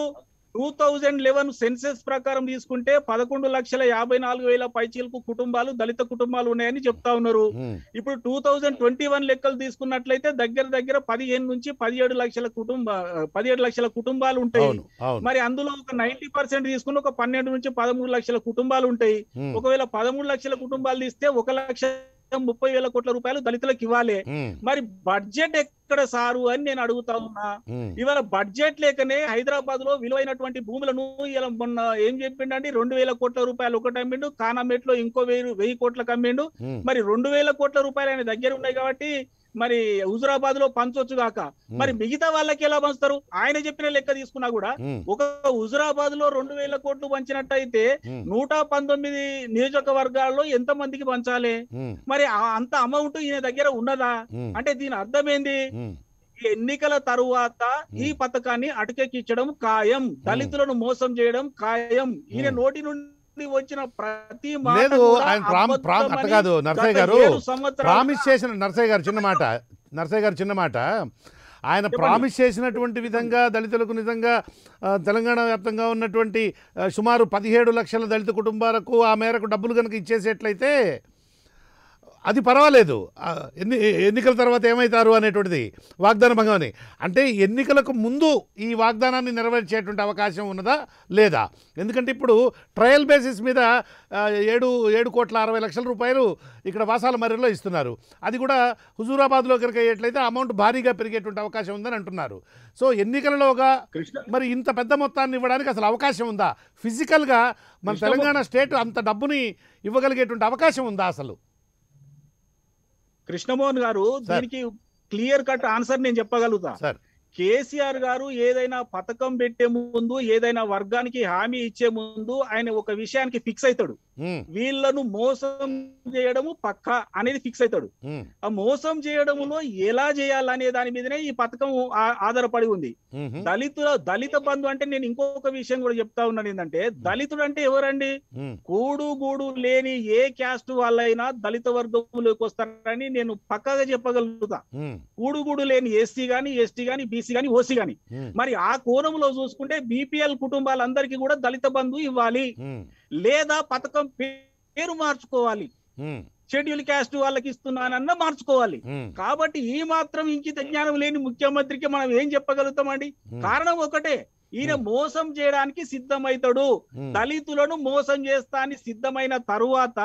Speaker 3: టూ థౌజండ్ లెవెన్ సెన్సెస్ ప్రకారం తీసుకుంటే పదకొండు లక్షల యాభై నాలుగు వేల పైచీలకు కుటుంబాలు దళిత కుటుంబాలు ఉన్నాయని చెప్తా ఉన్నారు hmm. ఇప్పుడు టూ థౌజండ్ ట్వంటీ వన్ లెక్కలు తీసుకున్నట్లయితే దగ్గర దగ్గర పదిహేను నుంచి పదిహేడు లక్షల కుటుంబ పదిహేడు లక్షల కుటుంబాలు ఉంటాయి మరి అందులో ఒక నైన్టీ పర్సెంట్ తీసుకుని ఒక పన్నెండు నుంచి పదమూడు లక్షల కుటుంబాలు ఉంటాయి hmm. ఒకవేళ పదమూడు లక్షల కుటుంబాలు తీస్తే ఒక లక్ష ముప్పై వేల కోట్ల రూపాయలు దళితులకు ఇవ్వాలి మరి బడ్జెట్ ఎక్కడ సారు అని నేను అడుగుతా ఉన్నా ఇవాళ బడ్జెట్ లేకనే హైదరాబాద్ లో విలువైనటువంటి భూములను ఇలా మొన్న ఏం చెప్పిండీ రెండు వేల కోట్ల రూపాయలు ఒకటి అమ్మిండు కానామెట్ లో ఇంకో వెయ్యి వెయ్యి కోట్లకు అమ్మిండు మరి రెండు వేల కోట్ల రూపాయలు ఆయన దగ్గర ఉన్నాయి కాబట్టి మరి హుజురాబాద్ లో పంచవచ్చు కాక మరి మిగతా వాళ్ళకి ఎలా పంచుతారు ఆయన చెప్పిన లెక్క తీసుకున్నా కూడా ఒక హుజురాబాద్ లో రెండు వేల కోట్లు పంచినట్టయితే నూట పంతొమ్మిది నియోజకవర్గాల్లో ఎంత మందికి పంచాలి మరి అంత అమౌంట్ ఈయన దగ్గర ఉన్నదా అంటే దీని అర్థం ఏంది ఎన్నికల తరువాత ఈ పథకాన్ని అటుకెక్కించడం ఖాయం దళితులను మోసం చేయడం ఖాయం ఈయన నోటి నుండి వచ్చిన ప్రతి లేదు ఆయన ప్రామ్ అట్ట కాదు నర్సయ్య గారు ప్రామిస్
Speaker 1: చేసిన నర్సయ్య గారు చిన్న మాట నర్సయ్య గారు చిన్న మాట ఆయన ప్రామిస్ చేసినటువంటి విధంగా దళితులకు నిజంగా తెలంగాణ వ్యాప్తంగా ఉన్నటువంటి సుమారు పదిహేడు లక్షల దళిత కుటుంబాలకు ఆ మేరకు డబ్బులు కనుక ఇచ్చేసేట్లయితే అది పర్వాలేదు ఎన్ని ఎన్నికల తర్వాత ఏమవుతారు అనేటువంటిది వాగ్దాన భంగం అని అంటే ఎన్నికలకు ముందు ఈ వాగ్దానాన్ని నెరవేర్చేటువంటి అవకాశం ఉన్నదా లేదా ఎందుకంటే ఇప్పుడు ట్రయల్ బేసిస్ మీద ఏడు ఏడు కోట్ల అరవై లక్షల రూపాయలు ఇక్కడ వాసాల మర్రిలో ఇస్తున్నారు అది కూడా హుజూరాబాద్లో కనుక అయ్యేట్లయితే అమౌంట్ భారీగా పెరిగేటువంటి అవకాశం ఉందని అంటున్నారు సో ఎన్నికలలోగా మరి ఇంత పెద్ద మొత్తాన్ని ఇవ్వడానికి అసలు అవకాశం ఉందా ఫిజికల్గా మన తెలంగాణ స్టేట్ అంత డబ్బుని ఇవ్వగలిగేటువంటి అవకాశం ఉందా అసలు
Speaker 3: కృష్ణమోహన్ గారు దీనికి క్లియర్ కట్ ఆన్సర్ నేను చెప్పగలుగుతా కేసీఆర్ గారు ఏదైనా పథకం పెట్టే ముందు ఏదైనా వర్గానికి హామీ ఇచ్చే ముందు ఆయన ఒక విషయానికి ఫిక్స్ అవుతాడు వీళ్ళను మోసం చేయడము పక్క అనేది ఫిక్స్ అవుతాడు ఆ మోసం చేయడములో ఎలా చేయాలనే దాని మీదనే ఈ పథకం ఆధారపడి ఉంది దళితుల దళిత బంధు అంటే నేను ఇంకొక విషయం కూడా చెప్తా ఉన్నాను ఏంటంటే దళితుడు అంటే ఎవరండి కూడు గూడు లేని ఏ క్యాస్ట్ వాళ్ళైనా దళిత వర్గంలోకి వస్తారని నేను పక్కగా చెప్పగలుగుతా కూడు గూడు లేని ఎస్సీ గాని ఎస్టీ గాని బీసీ గాని ఓసీ గాని మరి ఆ కోణంలో చూసుకుంటే బీపీఎల్ కుటుంబాలందరికీ కూడా దళిత బంధు ఇవ్వాలి లేదా పథకం పేరు మార్చుకోవాలి షెడ్యూల్ క్యాస్ట్ వాళ్ళకి ఇస్తున్నానన్న మార్చుకోవాలి కాబట్టి ఈ మాత్రం ఇంకిత జ్ఞానం లేని ముఖ్యమంత్రికి మనం ఏం చెప్పగలుగుతామండి కారణం ఒకటే ఈయన మోసం చేయడానికి సిద్ధమైతాడు దళితులను మోసం చేస్తాని సిద్ధమైన తరువాత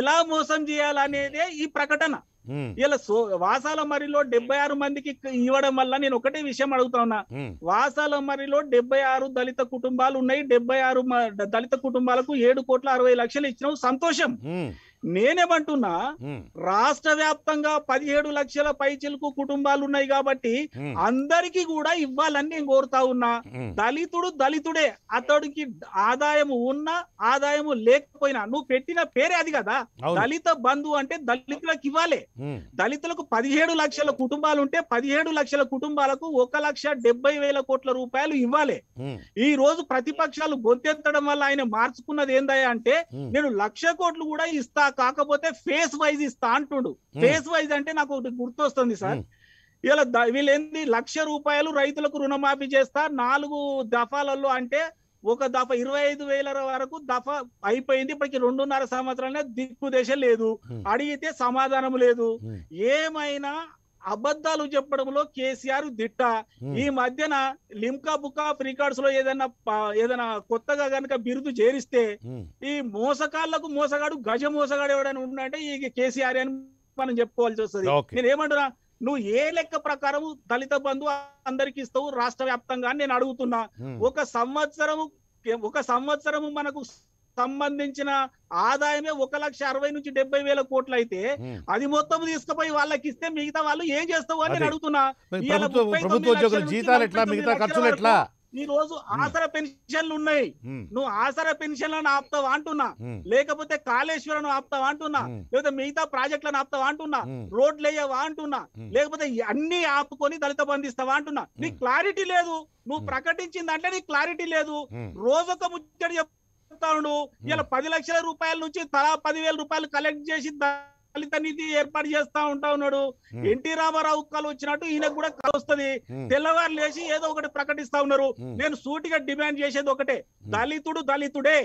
Speaker 3: ఎలా మోసం చేయాలనేదే ఈ ప్రకటన ఇలా సో వాసాల మరిలో డెబ్బై ఆరు మందికి ఇవ్వడం వల్ల నేను ఒకటే విషయం అడుగుతా ఉన్నా వాసాల మరిలో డెబ్బై ఆరు దళిత కుటుంబాలు ఉన్నాయి డెబ్బై ఆరు దళిత కుటుంబాలకు ఏడు కోట్ల అరవై లక్షలు ఇచ్చినావు సంతోషం నేనేమంటున్నా రాష్ట్ర వ్యాప్తంగా పదిహేడు లక్షల పైచిలకు కుటుంబాలు ఉన్నాయి కాబట్టి అందరికీ కూడా ఇవ్వాలని నేను కోరుతా ఉన్నా దళితుడు దళితుడే అతడికి ఆదాయము ఉన్నా ఆదాయం లేకపోయినా నువ్వు పెట్టిన పేరే అది కదా దళిత బంధు అంటే దళితులకు ఇవ్వాలి దళితులకు పదిహేడు లక్షల కుటుంబాలు ఉంటే పదిహేడు లక్షల కుటుంబాలకు ఒక లక్ష డెబ్బై వేల కోట్ల రూపాయలు ఇవ్వాలి ఈ రోజు ప్రతిపక్షాలు గొంతెత్తడం వల్ల ఆయన మార్చుకున్నది ఏందా అంటే నేను లక్ష కోట్లు కూడా ఇస్తా కాకపోతే ఫేస్ వైజ్ ఇస్తా అంటుండు ఫేస్ వైజ్ అంటే నాకు ఒకటి గుర్తొస్తుంది సార్ ఇలా వీళ్ళేంది లక్ష రూపాయలు రైతులకు రుణమాఫీ చేస్తా నాలుగు దఫాలలో అంటే ఒక దఫ ఇరవై ఐదు వేల వరకు దఫ అయిపోయింది ఇప్పటికి రెండున్నర సంవత్సరాలనే దిక్కు దశ లేదు అడిగితే సమాధానం లేదు ఏమైనా అబద్ధాలు చెప్పడంలో కేసీఆర్ దిట్ట ఈ మధ్యన లిమ్కా బుకా ఫ్రీ రికార్డ్స్ లో ఏదైనా ఏదైనా కొత్తగా గనక బిరుదు చేరిస్తే ఈ మోసకాళ్లకు మోసగాడు గజ మోసగాడు ఎవడైనా ఉండంటే ఈ కేసీఆర్ అని మనం చెప్పుకోవాల్సి వస్తుంది నేను ఏమంటున్నా నువ్వు ఏ లెక్క ప్రకారం దళిత బంధు అందరికి ఇస్తావు రాష్ట్ర వ్యాప్తంగా నేను అడుగుతున్నా ఒక సంవత్సరము ఒక సంవత్సరము మనకు సంబంధించిన ఆదాయమే ఒక లక్ష అరవై నుంచి డెబ్బై వేల కోట్లు అయితే అది మొత్తం తీసుకుపోయి వాళ్ళకి ఇస్తే మిగతా వాళ్ళు ఏం చేస్తావు అని అడుగుతున్నా ఈ రోజు ఆసర పెన్షన్లు ఉన్నాయి నువ్వు ఆసర పెన్షన్లను ఆపుతావు అంటున్నా లేకపోతే కాళేశ్వరం ఆపుతావు అంటున్నా లేకపోతే మిగతా ప్రాజెక్టులను ఆపుతావు అంటున్నా రోడ్లు వేయవా అంటున్నా లేకపోతే అన్ని ఆపుకొని దళిత బంధిస్తావా అంటున్నా నీకు క్లారిటీ లేదు నువ్వు ప్రకటించిందంటే నీకు క్లారిటీ లేదు రోజొక ముచ్చడి చెప్తాడు ఇలా పది లక్షల రూపాయల నుంచి తలా పదివేల రూపాయలు కలెక్ట్ చేసి దళిత నిధి ఏర్పాటు చేస్తా ఉంటా ఉన్నాడు ఎన్టీ రామారావు కాలు వచ్చినట్టు ఈయనకు కూడా కలుస్తుంది తెల్లవారు లేచి ఏదో ఒకటి ప్రకటిస్తా ఉన్నారు నేను సూటిగా డిమాండ్ చేసేది ఒకటే దళితుడు దళితుడే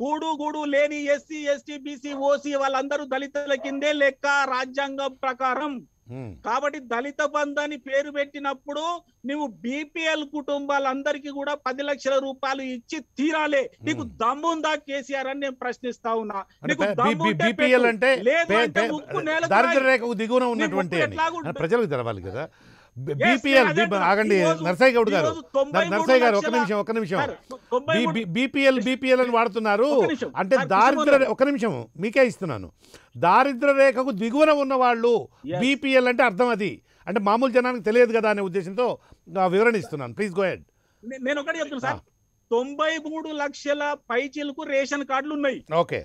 Speaker 3: కూడు hmm. గూడు లేని ఎస్సీ ఎస్టీ బీసీ ఓసీ వాళ్ళందరూ దళితుల కిందే లెక్క రాజ్యాంగం ప్రకారం hmm. కాబట్టి దళిత బంధాన్ని పేరు పెట్టినప్పుడు నువ్వు బీపీఎల్ కుటుంబాలందరికీ కూడా పది లక్షల రూపాయలు ఇచ్చి తీరాలే నీకు hmm. దమ్ముందా కేసీఆర్ అని నేను ప్రశ్నిస్తా ఉన్నా నీకు అంటే
Speaker 1: ప్రజలకు తెలవాలి కదా బీపీఎల్ ఆగండి నర్సయ్య గౌడ్ గారు నర్సయ్య గారు ఒక నిమిషం ఒక నిమిషం బీపీఎల్ బీపీఎల్ అని వాడుతున్నారు అంటే దారిద్ర ఒక నిమిషం మీకే ఇస్తున్నాను దారిద్ర రేఖకు దిగువన వాళ్ళు బీపీఎల్ అంటే అర్థం అది అంటే మామూలు జనానికి తెలియదు కదా అనే ఉద్దేశంతో వివరణ ఇస్తున్నాను ప్లీజ్ గో హెడ్
Speaker 3: నేను ఒకటి చెప్తున్నా సార్ తొంభై మూడు లక్షల పైచీలకు రేషన్ కార్డులు ఉన్నాయి ఓకే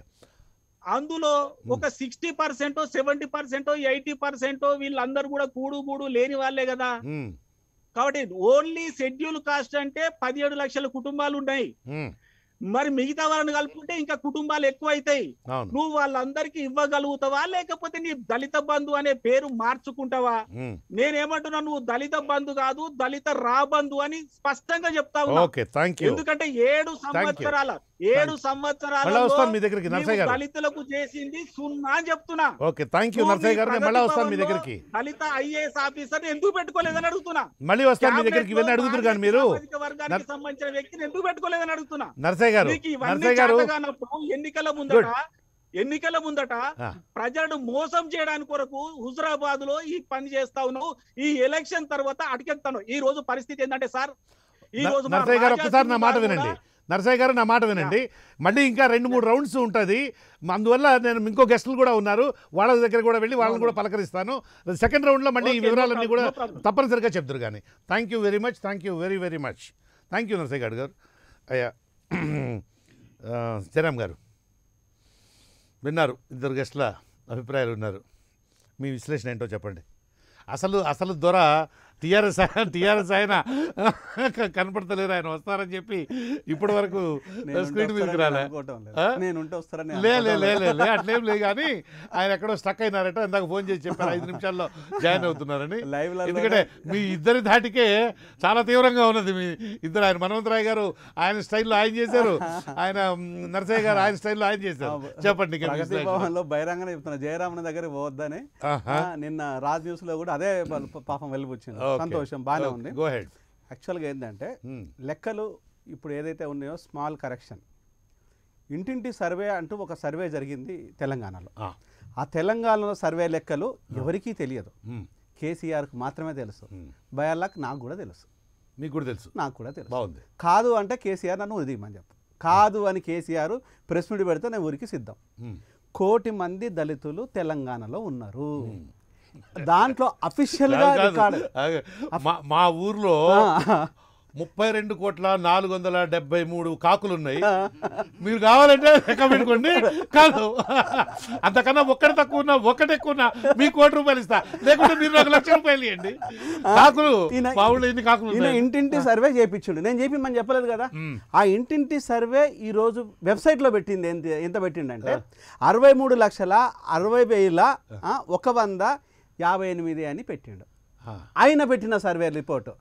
Speaker 3: అందులో ఒక sixty percent seventy percent eighty percent వీళ్ళందరూ కూడా కూడు కూడు లేని వాళ్ళే కదా కాబట్టి ఓన్లీ షెడ్యూల్ కాస్ట్ అంటే పదిహేడు లక్షల కుటుంబాలు ఉన్నాయి మరి మిగతా వాళ్ళని కలుపుకుంటే ఇంకా కుటుంబాలు ఎక్కువ అవుతాయి నువ్వు వాళ్ళందరికీ ఇవ్వగలుగుతావా లేకపోతే నీ దళిత బంధు అనే పేరు మార్చుకుంటావా నేనేమంటున్నా నువ్వు దళిత బంధు కాదు దళిత రాబంధు అని స్పష్టంగా చెప్తావు ఎందుకంటే ఏడు సంవత్సరాల ఏడు సంవత్సరాల మీ దగ్గరికి దళితులకు చేసింది సున్నా అని చెప్తున్నా ఓకే థ్యాంక్ యూ దళిత ఐఏఎస్ ఆఫీసర్ ఎందుకు పెట్టుకోలేదని అడుగుతున్నా మళ్ళీ వస్తాను మీ దగ్గరికి మీరు సంబంధించిన వ్యక్తిని ఎందుకు పెట్టుకోలేదని అడుగుతున్నా నర్సయ్య గారు ఎన్నికల ముందట ఎన్నికల ముందట ప్రజలను మోసం చేయడానికి కొరకు హుజరాబాద్ లో ఈ పని చేస్తా ఉన్నావు ఈ ఎలక్షన్ తర్వాత అటుకెత్తాను ఈ రోజు పరిస్థితి ఏంటంటే సార్
Speaker 1: ఈ రోజు నర్సయ్య గారు నా మాట వినండి నరసయ్య గారు నా మాట వినండి మళ్ళీ ఇంకా రెండు మూడు రౌండ్స్ ఉంటుంది అందువల్ల నేను ఇంకో గెస్టులు కూడా ఉన్నారు వాళ్ళ దగ్గర కూడా వెళ్ళి వాళ్ళని కూడా పలకరిస్తాను సెకండ్ రౌండ్లో మళ్ళీ ఈ వివరాలన్నీ కూడా తప్పనిసరిగా చెప్తారు కానీ thank very much thank very very much thank you Narasaiah గారు అయ్యా జయరామ్ గారు విన్నారు ఇద్దరు గెస్ట్ల అభిప్రాయాలు ఉన్నారు మీ విశ్లేషణ ఏంటో చెప్పండి అసలు అసలు దొర టీఆర్ఎస్ టీఆర్ఎస్ ఆయన కనపడతలేరు ఆయన వస్తారని చెప్పి ఇప్పటి వరకు స్క్రీన్ మీదకి రాలే అట్లేం లేదు కానీ ఆయన ఎక్కడో స్టక్ అయినారట ఇందాక ఫోన్ చేసి చెప్పారు ఐదు నిమిషాల్లో జాయిన్ అవుతున్నారని లైవ్ ఎందుకంటే మీ ఇద్దరి ధాటికే చాలా తీవ్రంగా ఉన్నది మీ ఇద్దరు ఆయన మనవంతరాయ్ గారు ఆయన స్టైల్లో ఆయన చేశారు ఆయన నరసయ్య గారు ఆయన స్టైల్లో ఆయన చేశారు చెప్పండి
Speaker 4: లో బహిరంగనే చెప్తున్నా జయరామన్ దగ్గర పోవద్దని నిన్న రాజ్ న్యూస్ లో కూడా అదే పాపం వెళ్ళిపోచ్చింది సంతోషం బాగానే ఉంది యాక్చువల్గా ఏంటంటే hmm. లెక్కలు ఇప్పుడు ఏదైతే ఉన్నాయో స్మాల్ కరెక్షన్ ఇంటింటి సర్వే అంటూ ఒక సర్వే జరిగింది తెలంగాణలో ఆ తెలంగాణలో సర్వే లెక్కలు ఎవరికీ తెలియదు hmm. కేసీఆర్కి మాత్రమే తెలుసు బయాలకు hmm. నాకు కూడా తెలుసు మీకు కూడా తెలుసు నాకు కూడా తెలుసు బాగుంది కాదు అంటే కేసీఆర్ నన్ను ఉదయమని చెప్పు కాదు అని కేసీఆర్ ప్రెస్ మీట్ పెడితే నేను ఊరికి సిద్ధం కోటి మంది దళితులు తెలంగాణలో ఉన్నారు దాంట్లో అఫీషియల్ గా
Speaker 1: మా ఊర్లో ముప్పై రెండు కోట్ల నాలుగు వందల డెబ్బై మూడు కాకులు ఉన్నాయి మీరు కావాలంటే లెక్క పెట్టుకోండి కాదు అంతకన్నా ఒక్కటి తక్కువ ఉన్నా ఒకటి ఎక్కువ ఉన్నా మీ కోటి రూపాయలు ఇస్తా లేకుంటే మీరు ఒక లక్ష రూపాయలు ఇవ్వండి కాకులు మా ఊళ్ళో ఇన్ని కాకులు
Speaker 4: ఇంటింటి సర్వే చేయించుండు నేను చెప్పి మనం చెప్పలేదు కదా ఆ ఇంటింటి సర్వే ఈ రోజు వెబ్సైట్ లో పెట్టింది ఎంత ఎంత పెట్టిండంటే అరవై మూడు లక్షల అరవై వేల ఒక వంద యాభై ఎనిమిది అని పెట్టిండు ఆయన పెట్టిన సర్వే రిపోర్టు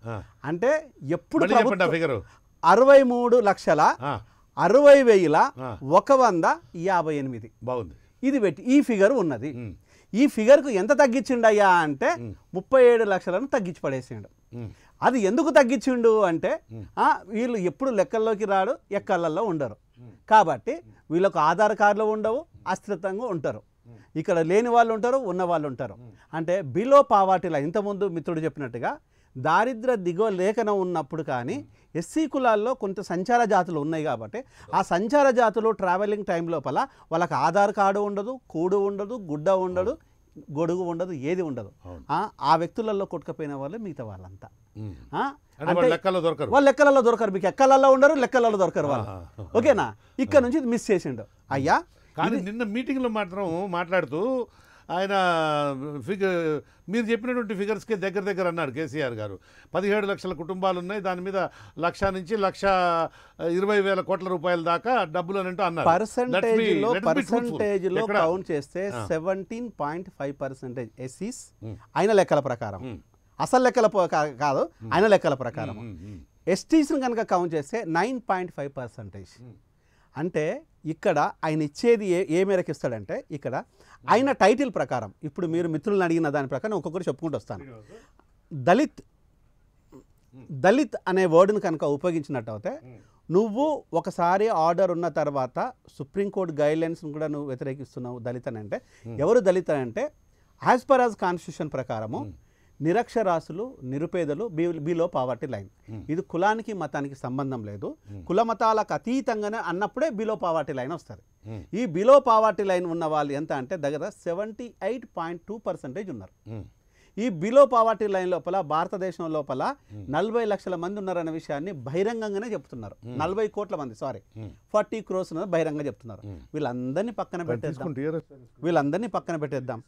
Speaker 4: అంటే ఎప్పుడు అరవై మూడు లక్షల అరవై వేల ఒక వంద యాభై ఎనిమిది బాగుంది ఇది పెట్టి ఈ ఫిగర్ ఉన్నది ఈ ఫిగర్కు ఎంత తగ్గించిండయ్యా అంటే ముప్పై ఏడు లక్షలను తగ్గించి పడేసిండు అది ఎందుకు తగ్గించిండు అంటే వీళ్ళు ఎప్పుడు లెక్కల్లోకి రాడు ఎక్కలలో ఉండరు కాబట్టి వీళ్ళకు ఆధార్ కార్డులు ఉండవు అస్థిరతంగా ఉంటారు ఇక్కడ లేని వాళ్ళు ఉంటారు ఉన్న వాళ్ళు ఉంటారు అంటే బిలో పావాటిలా ఇంతకుముందు మిత్రుడు చెప్పినట్టుగా దారిద్ర దిగువ లేఖనం ఉన్నప్పుడు కానీ ఎస్సీ కులాల్లో కొంత సంచార జాతులు ఉన్నాయి కాబట్టి ఆ సంచార జాతులు ట్రావెలింగ్ టైం లోపల వాళ్ళకి ఆధార్ కార్డు ఉండదు కూడు ఉండదు గుడ్డ ఉండదు గొడుగు ఉండదు ఏది ఉండదు ఆ వ్యక్తులలో కొట్టుకపోయిన వాళ్ళు మిగతా వాళ్ళంతా
Speaker 1: వాళ్ళు
Speaker 4: లెక్కలలో దొరకరు మీకు ఎక్కలలో ఉండరు లెక్కలలో దొరకరు వాళ్ళు ఓకేనా
Speaker 1: ఇక్కడ నుంచి మిస్ చేసిండు అయ్యా కానీ నిన్న మీటింగ్లో మాత్రం మాట్లాడుతూ ఆయన ఫిగర్ మీరు చెప్పినటువంటి ఫిగర్స్కే దగ్గర దగ్గర అన్నాడు కేసీఆర్ గారు పదిహేడు లక్షల కుటుంబాలు ఉన్నాయి దాని మీద లక్ష నుంచి లక్ష ఇరవై వేల కోట్ల రూపాయల దాకా డబ్బులు అని అంటూ అన్నారు పర్సంటేజ్లో కౌంట్ చేస్తే సెవెంటీన్ పాయింట్
Speaker 4: ఫైవ్ పర్సెంటేజ్ ఎస్సీస్ ఆయన లెక్కల ప్రకారం hmm. అసలు లెక్కల కాదు hmm. ఆయన లెక్కల ప్రకారం ఎస్టీస్ని hmm, కనుక కౌంట్ చేస్తే నైన్ పాయింట్ ఫైవ్ పర్సెంటేజ్ అంటే ఇక్కడ ఆయన ఇచ్చేది ఏ ఏ మేరకు ఇస్తాడంటే ఇక్కడ ఆయన టైటిల్ ప్రకారం ఇప్పుడు మీరు మిత్రులను అడిగిన దాని ప్రకారం ఒక్కొక్కరు చెప్పుకుంటూ వస్తాను దళిత్ దళిత్ అనే వర్డ్ని కనుక ఉపయోగించినట్టు అయితే నువ్వు ఒకసారి ఆర్డర్ ఉన్న తర్వాత సుప్రీంకోర్టు గైడ్లైన్స్ని కూడా నువ్వు వ్యతిరేకిస్తున్నావు దళిత్ అని అంటే ఎవరు దళిత్ అని అంటే యాజ్ పర్ యాజ్ కాన్స్టిట్యూషన్ ప్రకారము నిరక్షరాసులు నిరుపేదలు బి బీలో పావర్టీ లైన్ ఇది కులానికి మతానికి సంబంధం లేదు కుల మతాలకు అతీతంగానే అన్నప్పుడే బిలో పావర్టీ లైన్ వస్తుంది ఈ బిలో పావర్టీ లైన్ ఉన్న వాళ్ళు ఎంత అంటే దగ్గర seventy eight point two percentage ఉన్నారు ఈ బిలో పావర్టీ లైన్ లోపల భారతదేశం లోపల నలభై లక్షల మంది ఉన్నారనే విషయాన్ని బహిరంగంగానే చెప్తున్నారు నలభై కోట్ల మంది సారీ ఫార్టీ క్రోర్స్ బహిరంగంగా చెప్తున్నారు వీళ్ళందరినీ పక్కన పెట్టేద్దాం వీళ్ళందరినీ పక్కన పెట్టేద్దాం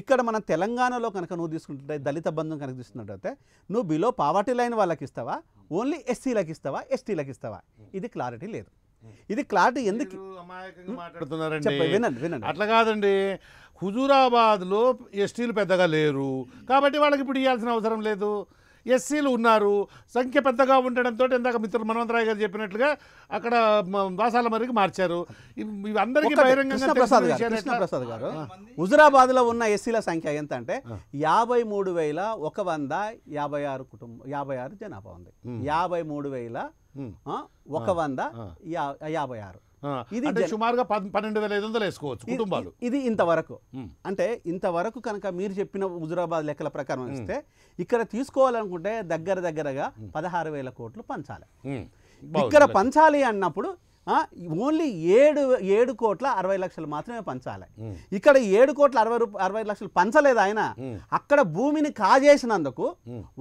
Speaker 4: ఇక్కడ మనం తెలంగాణలో కనుక నువ్వు తీసుకుంటుంటే దళిత బంధం కనుక తీసుకున్నట్టయితే నువ్వు బిలో పావర్టీ లైన్ వాళ్ళకి ఇస్తావా ఓన్లీ ఎస్సీలకు ఇస్తావా ఎస్టీలకు ఇస్తావా ఇది క్లారిటీ లేదు ఇది క్లారిటీ
Speaker 1: ఎందుకు మాట్లాడుతున్నారండి వినండి వినండి అట్లా కాదండి హుజూరాబాద్లో ఎస్టీలు పెద్దగా లేరు కాబట్టి వాళ్ళకి ఇప్పుడు ఇవ్వాల్సిన అవసరం లేదు ఎస్సీలు ఉన్నారు సంఖ్య పెద్దగా ఉండడంతో ఇందాక మిత్రులు మనోహరాయ్ గారు చెప్పినట్లుగా అక్కడ వాసాల మరికి మార్చారు అందరికీ ప్రసాద్ గారు హుజరాబాద్ లో ఉన్న
Speaker 4: ఎస్సీల సంఖ్య ఎంత అంటే యాభై మూడు వేల ఒక వంద యాభై ఆరు కుటుంబం యాభై ఆరు జనాభా ఉంది యాభై మూడు వేల ఒక వంద యాభై ఆరు ఇది
Speaker 1: సుమారుగా పన్నెండు వేల ఐదు వందలు వేసుకోవచ్చు కుటుంబాలు
Speaker 4: ఇది ఇంతవరకు అంటే ఇంతవరకు కనుక మీరు చెప్పిన హుజురాబాద్ లెక్కల ప్రకారం ఇస్తే ఇక్కడ తీసుకోవాలనుకుంటే దగ్గర దగ్గరగా పదహారు వేల కోట్లు పంచాలి ఇక్కడ పంచాలి అన్నప్పుడు ఓన్లీ ఏడు ఏడు కోట్ల అరవై లక్షలు మాత్రమే పంచాలి ఇక్కడ ఏడు కోట్ల అరవై అరవై లక్షలు పంచలేదు ఆయన అక్కడ భూమిని కాజేసినందుకు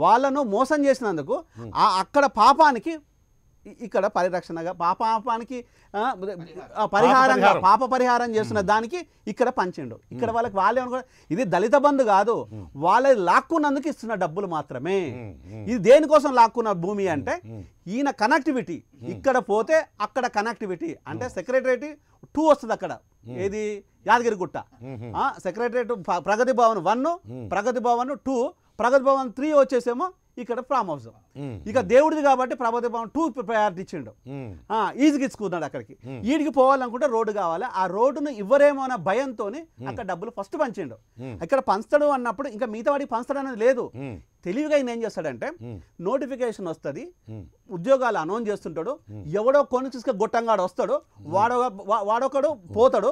Speaker 4: వాళ్ళను మోసం చేసినందుకు అక్కడ పాపానికి ఇక్కడ పరిరక్షణగా పాపాపానికి పరిహారంగా పాప పరిహారం చేస్తున్న దానికి ఇక్కడ పంచిండు ఇక్కడ వాళ్ళకి వాళ్ళే అనుకో ఇది దళిత బంధు కాదు వాళ్ళది లాక్కున్నందుకు ఇస్తున్న డబ్బులు మాత్రమే ఇది దేనికోసం లాక్కున్న భూమి అంటే ఈయన కనెక్టివిటీ ఇక్కడ పోతే అక్కడ కనెక్టివిటీ అంటే సెక్రటరీ టూ వస్తుంది అక్కడ ఏది Yadagirigutta secretariat Pragathi Bhavan one Pragathi Bhavan two Pragathi Bhavan three వచ్చేసేమో ఇక్కడ ఫామ్ హౌస్ ఇక దేవుడిది కాబట్టి ప్రభుత్వ భవన్ టూ ప్రయారిటీ ఇచ్చిండు ఈజీగా ఇచ్చుకున్నాడు అక్కడికి ఈడికి పోవాలనుకుంటే రోడ్డు కావాలి ఆ రోడ్డును ఇవ్వరేమో అన్న భయంతో అక్కడ డబ్బులు ఫస్ట్ పంచిండు ఇక్కడ పంచడు అన్నప్పుడు ఇంకా మిగతా వాడికి పంచడం అనేది లేదు తెలివిగా ఏం చేస్తాడంటే నోటిఫికేషన్ వస్తుంది ఉద్యోగాలు అనౌన్స్ చేస్తుంటాడు ఎవడో కొని చూసుక గొట్టంగాడు వస్తాడు వాడో వాడొకడు పోతాడు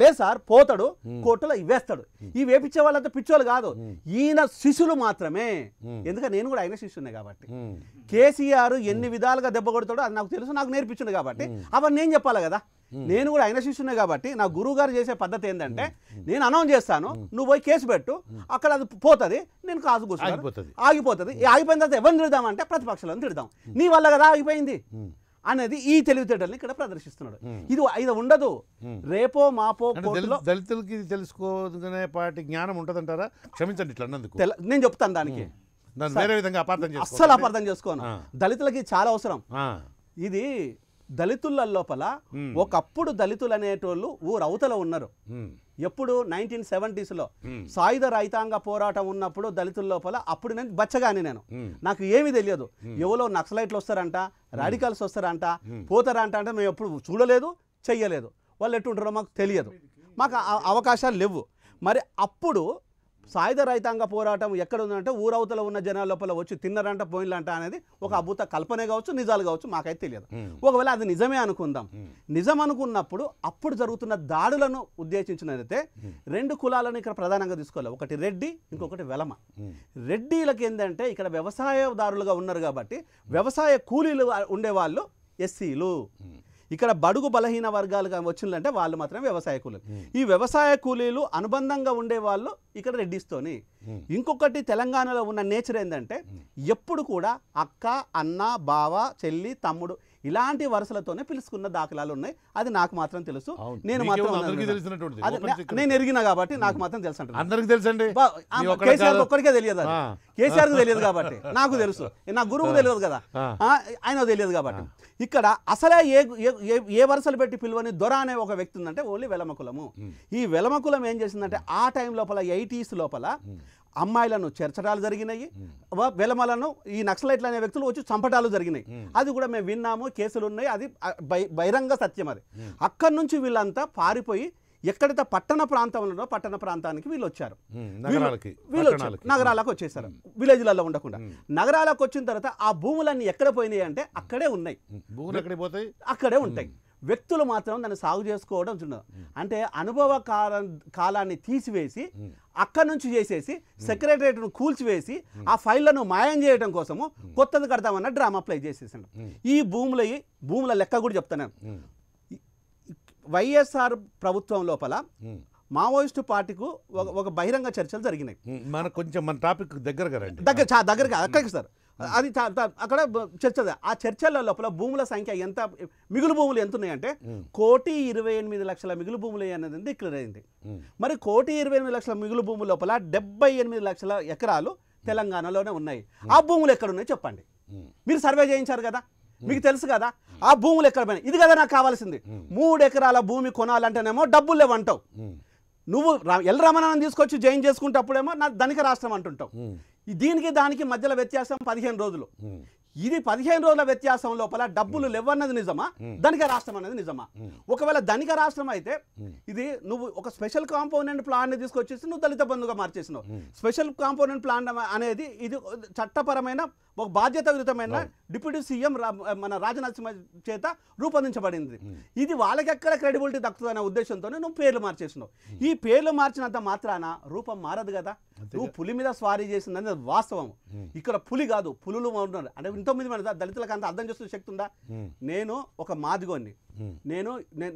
Speaker 4: లేదు సార్ పోతాడు కోర్టులో ఇవేస్తాడు ఈ వేపించే వాళ్ళంతా పిచ్చోళ్ళు కాదు ఈయన శిష్యులు మాత్రమే ఎందుకంటే నేను కూడా ఆయన శిష్యునే కాబట్టి కేసీఆర్ ఎన్ని విధాలుగా దెబ్బ కొడతాడో అది నాకు తెలుసు నాకు నేర్పించుండు కాబట్టి అవన్నీ నేను చెప్పాలి కదా నేను కూడా ఆయన శిష్యునే కాబట్టి నా గురువు గారు చేసే పద్ధతి ఏంటంటే నేను అనౌన్స్ చేస్తాను నువ్వు పోయి కేసు పెట్టు అక్కడ అది పోతుంది నేను కాసు కూర్చుంటాను ఆగిపోతుంది ఆగిపోయిన తర్వాత ఎవరిని తిడదామంటే ప్రతిపక్షాలను తిడదాం నీ వల్ల కదా ఆగిపోయింది అనేది ఈ తెలివితేటల్ని ఇక్కడ ప్రదర్శిస్తున్నాడు
Speaker 1: ఇది ఇది ఉండదు రేపో మాపో దళితులకి తెలుసుకునే పాటి జ్ఞానం ఉంటదంటారా క్షమించండి ఇట్లా నేను చెప్తాను దానికి అసలు అపార్థం
Speaker 4: చేసుకోను దళితులకి చాలా అవసరం ఇది దళితుల లోపల ఒకప్పుడు దళితులు అనేటోళ్ళు ఊరు అవతల ఉన్నారు ఎప్పుడు నైన్టీన్ సెవెంటీస్లో సాయుధ రైతాంగ పోరాటం ఉన్నప్పుడు దళితుల లోపల అప్పుడు నేను బచ్చగాని నేను నాకు ఏమీ తెలియదు ఎవరో నక్సలైట్లు వస్తారంట రాడికల్స్ వస్తారంట పోతారంట అంటే మేము ఎప్పుడు చూడలేదు చెయ్యలేదు వాళ్ళు ఎట్టుంటారో మాకు తెలియదు మాకు అవకాశాలు లేవు మరి అప్పుడు సాయుధ రైతాంగ పోరాటం ఎక్కడ ఉందంటే ఊరవతల ఉన్న జనాల లోపల వచ్చి తిన్నరంట పోయినలంట అనేది ఒక అద్భుత కల్పనే కావచ్చు నిజాలు కావచ్చు మాకైతే తెలియదు ఒకవేళ అది నిజమే అనుకుందాం నిజం అనుకున్నప్పుడు అప్పుడు జరుగుతున్న దాడులను ఉద్దేశించినదైతే రెండు కులాలను ఇక్కడ ప్రధానంగా తీసుకోవాలి ఒకటి రెడ్డి ఇంకొకటి వెలమ రెడ్డీలకు ఏంటంటే ఇక్కడ వ్యవసాయదారులుగా ఉన్నారు కాబట్టి వ్యవసాయ కూలీలు ఉండేవాళ్ళు ఎస్సీలు ఇక్కడ బడుగు బలహీన వర్గాలు వచ్చిందంటే వాళ్ళు మాత్రమే వ్యవసాయ కూలీలు ఈ వ్యవసాయ కూలీలు అనుబంధంగా ఉండే వాళ్ళు ఇక్కడ రెడ్డిస్తోని ఇంకొకటి తెలంగాణలో ఉన్న నేచర్ ఏంటంటే ఎప్పుడు కూడా అక్క అన్న బావ చెల్లి తమ్ముడు ఇలాంటి వరుసలతోనే పిలుచుకున్న దాఖలాలు ఉన్నాయి అది నాకు మాత్రం తెలుసు నేను మాత్రం నేను ఎరిగిన కాబట్టి నాకు మాత్రం తెలుసు అంటే అందరికి
Speaker 1: తెలుసండి కేసీఆర్ తెలియదు కేసీఆర్ తెలియదు కాబట్టి నాకు
Speaker 4: తెలుసు నా గురువు తెలియదు కదా ఆయన తెలియదు కాబట్టి ఇక్కడ అసలే ఏ ఏ వరుసలు పెట్టి పిలువని దొర అనే ఒక వ్యక్తి ఉందంటే ఓన్లీ వెలమకులము ఈ వెలమకులం ఏం చేసిందంటే ఆ టైం లోపల ఎయిటీస్ లోపల అమ్మాయిలను చేర్చడాలు జరిగినాయి వెలమలను ఈ నక్సలైట్లు అనే వ్యక్తులు వచ్చి చంపటాలు జరిగినాయి అది కూడా మేము విన్నాము కేసులు ఉన్నాయి అది బహిరంగ సత్యం అది అక్కడి నుంచి వీళ్ళంతా పారిపోయి ఎక్కడైతే పట్టణ ప్రాంతంలో పట్టణ ప్రాంతానికి వీళ్ళు వచ్చారు నగరాలకు వచ్చేసారు విలేజ్లలో ఉండకుండా నగరాలకు వచ్చిన తర్వాత ఆ భూములన్నీ ఎక్కడ పోయినాయి అంటే అక్కడే ఉన్నాయి అక్కడే ఉంటాయి వ్యక్తులు మాత్రం దాన్ని సాగు చేసుకోవడం చూడదు అంటే అనుభవ కాల కాలాన్ని తీసివేసి అక్కడి నుంచి చేసేసి సెక్రటరేట్ను కూల్చివేసి ఆ ఫైళ్లను మాయం చేయడం కోసము కొత్తది కడతామన్న డ్రామా అప్లై చేసేసాడు ఈ భూముల భూముల లెక్క కూడా చెప్తాను వైఎస్ఆర్ ప్రభుత్వం లోపల మావోయిస్టు పార్టీకు ఒక బహిరంగ చర్చలు జరిగినాయి మన కొంచెం మన టాపిక్ దగ్గరగా దగ్గర దగ్గరగా అక్కడికి సార్ అది అక్కడ చర్చ ఆ చర్చల లోపల భూముల సంఖ్య ఎంత మిగులు భూములు ఎంత ఉన్నాయంటే కోటి ఇరవై ఎనిమిది లక్షల మిగులు భూములు అనేది డిక్లేర్ అయింది మరి కోటి ఇరవై ఎనిమిది లక్షల మిగులు భూముల లోపల డెబ్బై ఎనిమిది లక్షల ఎకరాలు తెలంగాణలోనే ఉన్నాయి ఆ భూములు ఎక్కడ ఉన్నాయి చెప్పండి మీరు సర్వే చేయించారు కదా మీకు తెలుసు కదా ఆ భూములు ఎక్కడ పోయినాయి ఇది కదా నాకు కావాల్సింది మూడు ఎకరాల భూమి కొనాలంటేనేమో డబ్బులు లేవంటావు నువ్వు ఎల్ రమణాన్ని తీసుకొచ్చి జైన్ చేసుకుంటే అప్పుడేమో నా ధనిక రాష్ట్రం అంటుంటావు దీనికి దానికి మధ్యలో వ్యత్యాసం పదిహేను రోజులు ఇది పదిహేను రోజుల వ్యత్యాసం లోపల డబ్బులు లేవన్నది నిజమా ధనిక రాష్ట్రం అనేది నిజమా ఒకవేళ ధనిక రాష్ట్రం అయితే ఇది నువ్వు ఒక స్పెషల్ కాంపోనెంట్ ప్లాన్ తీసుకొచ్చేసి నువ్వు దళిత బంధుగా మార్చేసినావు స్పెషల్ కాంపోనెంట్ ప్లాన్ అనేది ఇది చట్టపరమైన ఒక బాధ్యతాయుతమైన డిప్యూటీ సీఎం మన సింహ చేత రూపొందించబడింది ఇది వాళ్ళకి ఎక్కడ క్రెడిబిలిటీ దక్కుతుందనే ఉద్దేశంతోనే నువ్వు పేర్లు మార్చేసినావు ఈ పేర్లు మార్చినంత మాత్రాన రూపం మారదు కదా నువ్వు పులి మీద స్వారీ చేసిందనేది వాస్తవం ఇక్కడ పులి కాదు పులులు ఉన్నారు అంటే మంది మన దళితులకు అంత అర్థం చేస్తున్న శక్తి ఉందా నేను ఒక మాదిగోని నేను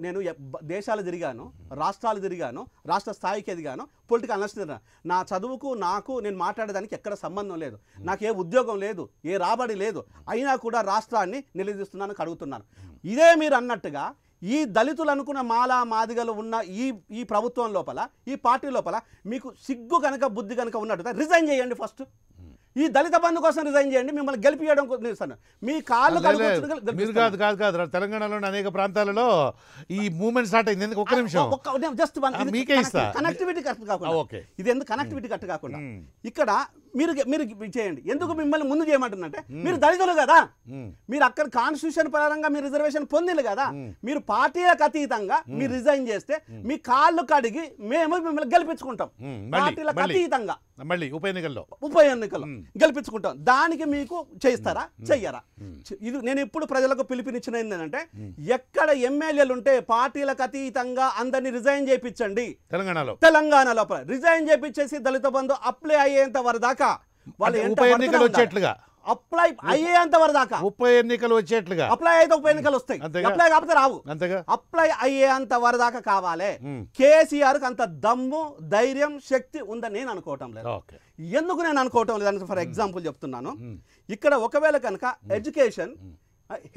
Speaker 4: నేను దేశాలు తిరిగాను రాష్ట్రాలు తిరిగాను రాష్ట్ర స్థాయికి ఎదిగాను పొలిటికల్ అనలిస్ట్ నా చదువుకు నాకు నేను మాట్లాడేదానికి ఎక్కడ సంబంధం లేదు నాకు ఏ ఉద్యోగం లేదు ఏ రాబడి లేదు అయినా కూడా రాష్ట్రాన్ని నిలదీస్తున్నాను అడుగుతున్నాను ఇదే మీరు అన్నట్టుగా ఈ దళితులు అనుకున్న మాలా మాదిగలు ఉన్న ఈ ఈ ప్రభుత్వం లోపల ఈ పార్టీ లోపల మీకు సిగ్గు కనుక బుద్ధి కనుక ఉన్నట్టుగా రిజైన్ చేయండి ఫస్ట్ ఈ దళిత బంధు కోసం రిజైన్ చేయండి మిమ్మల్ని గెలిపియడం
Speaker 1: ఇస్తాను మీ కాళ్ళు మీరు కాదు కాదు కాదు తెలంగాణలోని అనేక ప్రాంతాలలో ఈ మూమెంట్ స్టార్ట్ అయింది ఒక్క నిమిషం జస్ట్ మీకే ఇస్తా కనెక్టివిటీ కరెక్ట్ కాకుండా ఇది ఎందుకు
Speaker 4: కనెక్టివిటీ కరెక్ట్ కాకుండా ఇక్కడ మీరు మీరు చేయండి ఎందుకు మిమ్మల్ని ముందు చేయమంటుందంటే మీరు దళితులు కదా మీరు అక్కడ కాన్స్టిట్యూషన్ పరంగా మీరు రిజర్వేషన్ పొందిలు కదా మీరు పార్టీలకు అతీతంగా మీరు రిజైన్ చేస్తే మీ కాళ్ళు కడిగి మేము మిమ్మల్ని గెలిపించుకుంటాం పార్టీలకు అతీతంగా
Speaker 1: మళ్ళీ ఉప ఎన్నికల్లో
Speaker 4: ఉప ఎన్నికల్లో గెలిపించుకుంటాం దానికి మీకు చేస్తారా చెయ్యరా ఇది నేను ఎప్పుడు ప్రజలకు పిలుపునిచ్చిన ఏంటంటే ఎక్కడ ఎమ్మెల్యేలు ఉంటే పార్టీలకు అతీతంగా అందరినీ రిజైన్ చేయించండి తెలంగాణలో తెలంగాణలో రిజైన్ చేయించేసి దళిత బంధు అప్లై అయ్యేంత వరదాకా దాకా వాళ్ళు ఉప ఎన్నికలు వచ్చేట్లుగా అప్లై అయ్యేంత
Speaker 1: వరకు దాకా ఉప ఎన్నికలు వచ్చేట్లుగా అప్లై అయితే ఉప ఎన్నికలు వస్తాయి అప్లై కాకపోతే రావు అంతేగా
Speaker 4: అప్లై అయ్యేంత వరకు దాకా కావాలి కేసీఆర్ అంత దమ్ము ధైర్యం శక్తి ఉందని నేను అనుకోవటం లేదు ఎందుకు నేను అనుకోవటం లేదని ఫర్ ఎగ్జాంపుల్ చెప్తున్నాను ఇక్కడ ఒకవేళ కనుక ఎడ్యుకేషన్